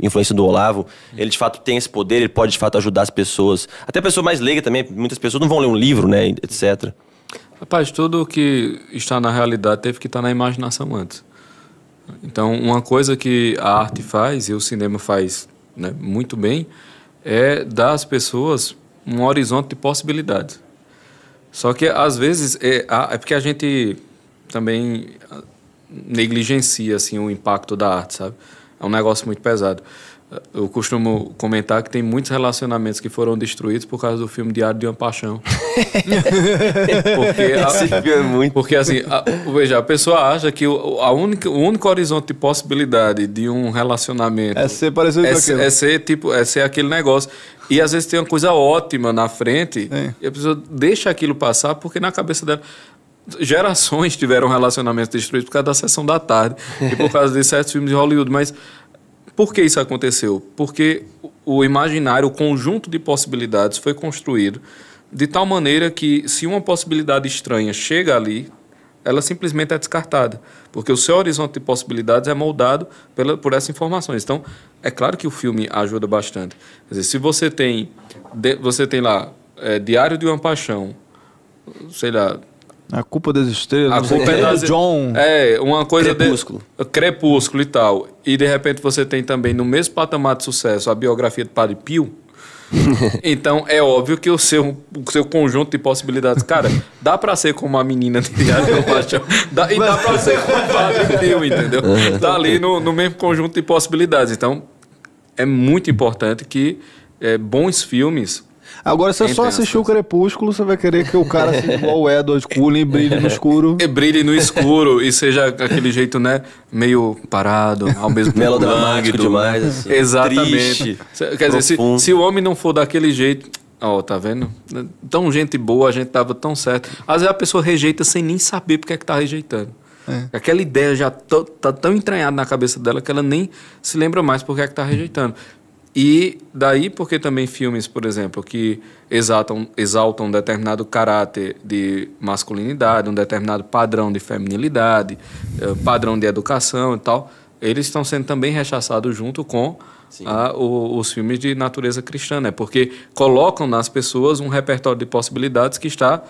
Speaker 3: influência do Olavo, ele de fato tem esse poder, ele pode de fato ajudar as pessoas, até a pessoa mais leiga também, muitas pessoas não vão ler um livro, né, etc.
Speaker 5: Rapaz, tudo que está na realidade teve que estar na imaginação antes. Então, uma coisa que a arte faz e o cinema faz né, muito bem é dar às pessoas um horizonte de possibilidades. Só que às vezes é, é porque a gente também ah, negligencia assim o impacto da arte, sabe? É um negócio muito pesado. Eu costumo comentar que tem muitos relacionamentos que foram destruídos por causa do filme Diário de uma Paixão. *laughs* porque, a, é muito. porque assim, a, veja, a pessoa acha que o, a única, o único horizonte de possibilidade de um relacionamento é ser
Speaker 2: parecido é, com aquilo. É ser
Speaker 5: tipo, é ser aquele negócio. E às vezes tem uma coisa ótima na frente e a pessoa deixa aquilo passar porque na cabeça dela gerações tiveram relacionamentos destruídos por causa da sessão da tarde e por causa de certos filmes de Hollywood, mas por que isso aconteceu? Porque o imaginário, o conjunto de possibilidades foi construído de tal maneira que se uma possibilidade estranha chega ali, ela simplesmente é descartada, porque o seu horizonte de possibilidades é moldado pela, por essas informações. Então, é claro que o filme ajuda bastante. Quer dizer, se você tem, de, você tem lá é, Diário de uma Paixão, sei lá,
Speaker 2: a culpa das estrelas. A culpa é, é das... John.
Speaker 5: É, uma coisa... Crepúsculo. De... Crepúsculo e tal. E de repente você tem também, no mesmo patamar de sucesso, a biografia de Padre Pio. *laughs* então é óbvio que o seu, o seu conjunto de possibilidades, cara, dá pra ser como a menina de Diário Paixão dá, e dá pra ser como o Padre Pio, entendeu? Tá ali no, no mesmo conjunto de possibilidades. Então é muito importante que é, bons filmes
Speaker 2: Agora, se você só assistir o Crepúsculo, você vai querer que o cara seja *laughs* igual o Edward Cullen, brilhe no escuro.
Speaker 5: *laughs* E brilhe no escuro e seja aquele jeito, né? Meio parado, ao mesmo tempo. Melodramático demais, assim. Exatamente. Triste, Quer dizer, se, se o homem não for daquele jeito. Ó, oh, tá vendo? Tão gente boa, a gente tava tão certo. Às vezes a pessoa rejeita sem nem saber porque é que tá rejeitando. É. Aquela ideia já tá tão entranhada na cabeça dela que ela nem se lembra mais porque é que tá rejeitando. E daí porque também filmes, por exemplo, que exaltam, exaltam um determinado caráter de masculinidade, um determinado padrão de feminilidade, eh, padrão de educação e tal, eles estão sendo também rechaçados junto com a, ah, o, os filmes de natureza cristã, né? Porque colocam nas pessoas um repertório de possibilidades que está,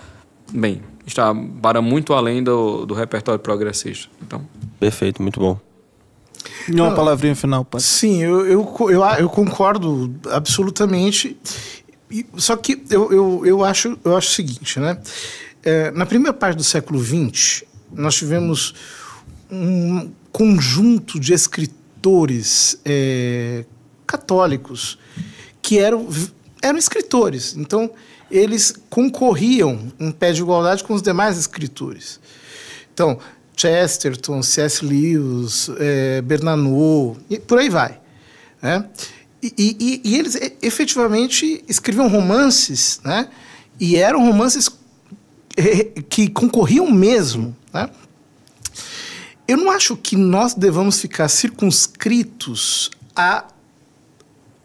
Speaker 5: bem, está para muito além do, do repertório progressista. Então...
Speaker 3: Perfeito, muito bom.
Speaker 4: E é uma ah, palavrinha final, pai. Sim, eu, eu, eu, eu concordo absolutamente. E, só que eu, eu, eu, acho, eu acho o seguinte, né? É, na primeira parte do século XX, nós tivemos um conjunto de escritores é, católicos que eram, eram escritores. Então, eles concorriam em pé de igualdade com os demais escritores. Então, Chesterton, C.S. Lewis, é, Bernanou, e por aí vai. Né? E, e, e, eles efetivamente escreviam romances, né? E eram romances é, que concorriam mesmo, né? Eu não acho que nós devamos ficar circunscritos a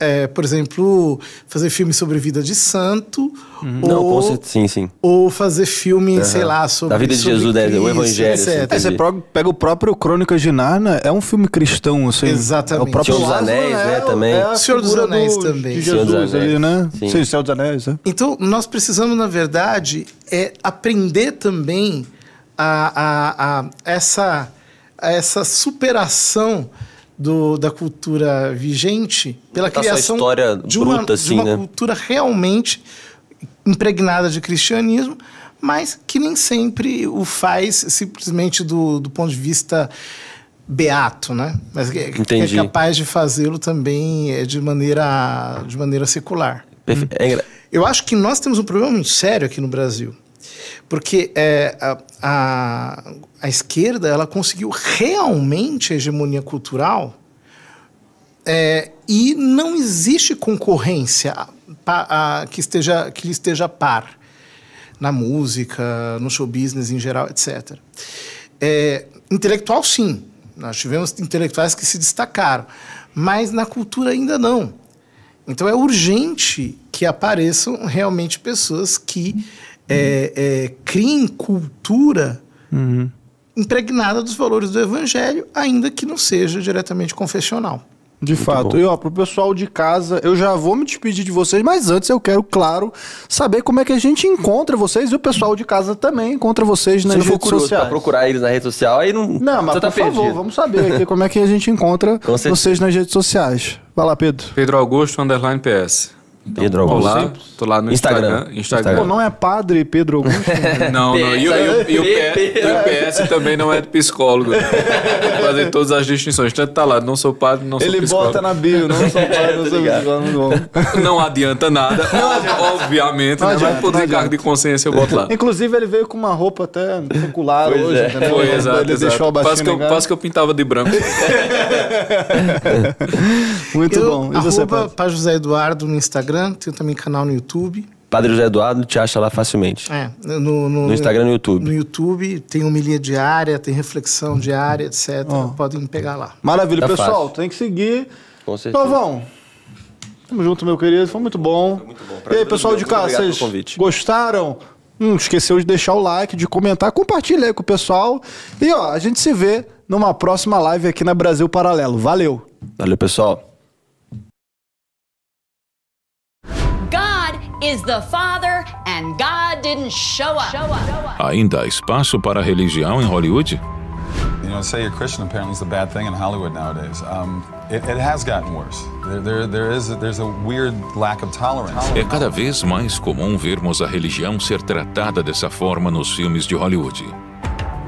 Speaker 4: é, por exemplo, fazer filme sobre a vida de santo. Uhum. Ou, Não, com certeza, sim, sim. Ou fazer filme, uhum. sei lá, sobre. A vida de Jesus, né? Cristo, o Evangelho. Assim, é, você pega o próprio Crônicas de Nárnia, é
Speaker 2: um filme cristão, assim. Exatamente. É o próprio Senhor dos Anéis, né? né é também. É Senhor dos Anéis do, também. De Jesus, Senhor dos Anéis. Aí, né? Sim. sim,
Speaker 4: Senhor dos Anéis. É. Então, nós precisamos, na verdade, é aprender também a, a, a, a essa, a essa superação do, da cultura vigente pela criação história de uma, bruta, assim, de uma assim, né? cultura realmente impregnada de cristianismo, mas que nem sempre o faz simplesmente do, do ponto de vista beato, né? Mas que, é, que é capaz de fazê-lo também é, de maneira, de maneira secular. Perfe hum. é Eu acho que nós temos um problema muito sério aqui no Brasil porque é, a, a, a, esquerda ela conseguiu realmente a hegemonia cultural é, e não existe concorrência a, que, esteja, que esteja par na música, no show business em geral, etc. É, intelectual, sim. Nós tivemos intelectuais que se destacaram, mas na cultura ainda não. Então é urgente que apareçam realmente pessoas que é, é, criem cultura uhum. impregnada dos valores do evangelho, ainda que não seja diretamente confessional. De Muito fato. Bom. E ó, pro pessoal de casa, eu já vou me despedir
Speaker 2: de vocês, mas antes eu quero, claro, saber como é que a gente encontra vocês e o pessoal de casa também encontra vocês nas Se redes procurou, sociais. Pra
Speaker 3: procurar eles na rede social, aí não. Não, mas Você tá por perdido. favor, vamos saber aqui, como
Speaker 2: é que a gente encontra *laughs* vocês nas redes sociais. Vai lá, Pedro.
Speaker 5: Pedro Augusto, underline PS. Então, Pedro Augusto. Olá, tô lá no Instagram. Instagram. Instagram. Pô,
Speaker 2: não é padre Pedro Augusto? *laughs*
Speaker 5: não, não. E, o, e, o, e, o PS também não é psicólogo. Fazer todas as distinções. Tanto tá lá, não sou padre, não sou Ele psicólogo. Ele
Speaker 2: bota na bio, não sou padre,
Speaker 5: não sou psicólogo. Não adianta nada. Obviamente, não né? mas por cargo de consciência eu boto lá.
Speaker 2: Inclusive, ele veio com
Speaker 4: uma roupa até secular
Speaker 5: pois hoje. É. Né? Foi, exato. Ele exato. deixou a Quase que, eu, quase que eu pintava de branco. *laughs*
Speaker 3: Muito
Speaker 4: eu, bom. E você, Arroba, José Eduardo no Instagram Instagram, tenho também canal no YouTube.
Speaker 3: Padre José Eduardo te acha lá facilmente.
Speaker 4: É, no, no, no Instagram e no YouTube. No YouTube tem homilia diária, tem reflexão diária, etc. Oh. Podem pegar lá. Maravilha, tá pessoal.
Speaker 3: Fácil. Tem que seguir. Com certeza.
Speaker 4: tamo junto, meu querido. Foi
Speaker 2: muito bom. Foi muito bom. Pra e aí, pessoal de casa, vocês gostaram? Não hum, esqueceu de deixar o like, de comentar, compartilha aí com o pessoal. E ó, a gente se vê numa próxima live aqui na Brasil Paralelo. Valeu.
Speaker 3: Valeu, pessoal.
Speaker 1: is the Father and God didn't show up. Ainda há espaço para a religião em Hollywood? You know, say you're Christian apparently is a bad thing in Hollywood nowadays. Um, it, it has gotten worse. There, there, there is a, there's a weird lack
Speaker 3: of tolerance. É
Speaker 1: cada vez mais comum vermos a religião ser tratada dessa forma nos filmes de Hollywood.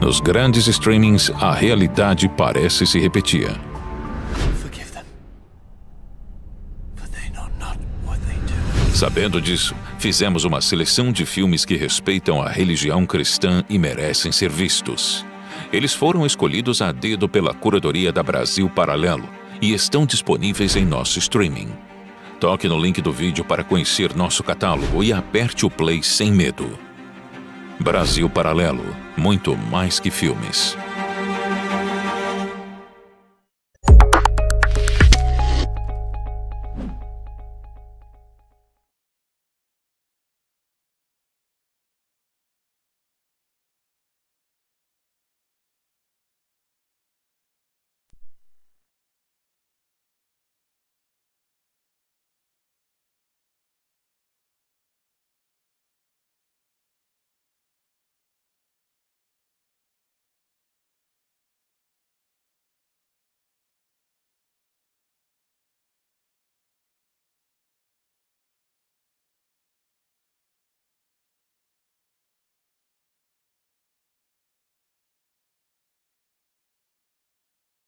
Speaker 1: Nos grandes streamings, a realidade parece se repetir. Sabendo disso, fizemos uma seleção de filmes que respeitam a religião cristã e merecem ser vistos. Eles foram escolhidos a dedo pela curadoria da Brasil Paralelo e estão disponíveis em nosso streaming. Toque no link do vídeo para conhecer nosso catálogo e aperte o play sem medo. Brasil Paralelo muito mais que filmes.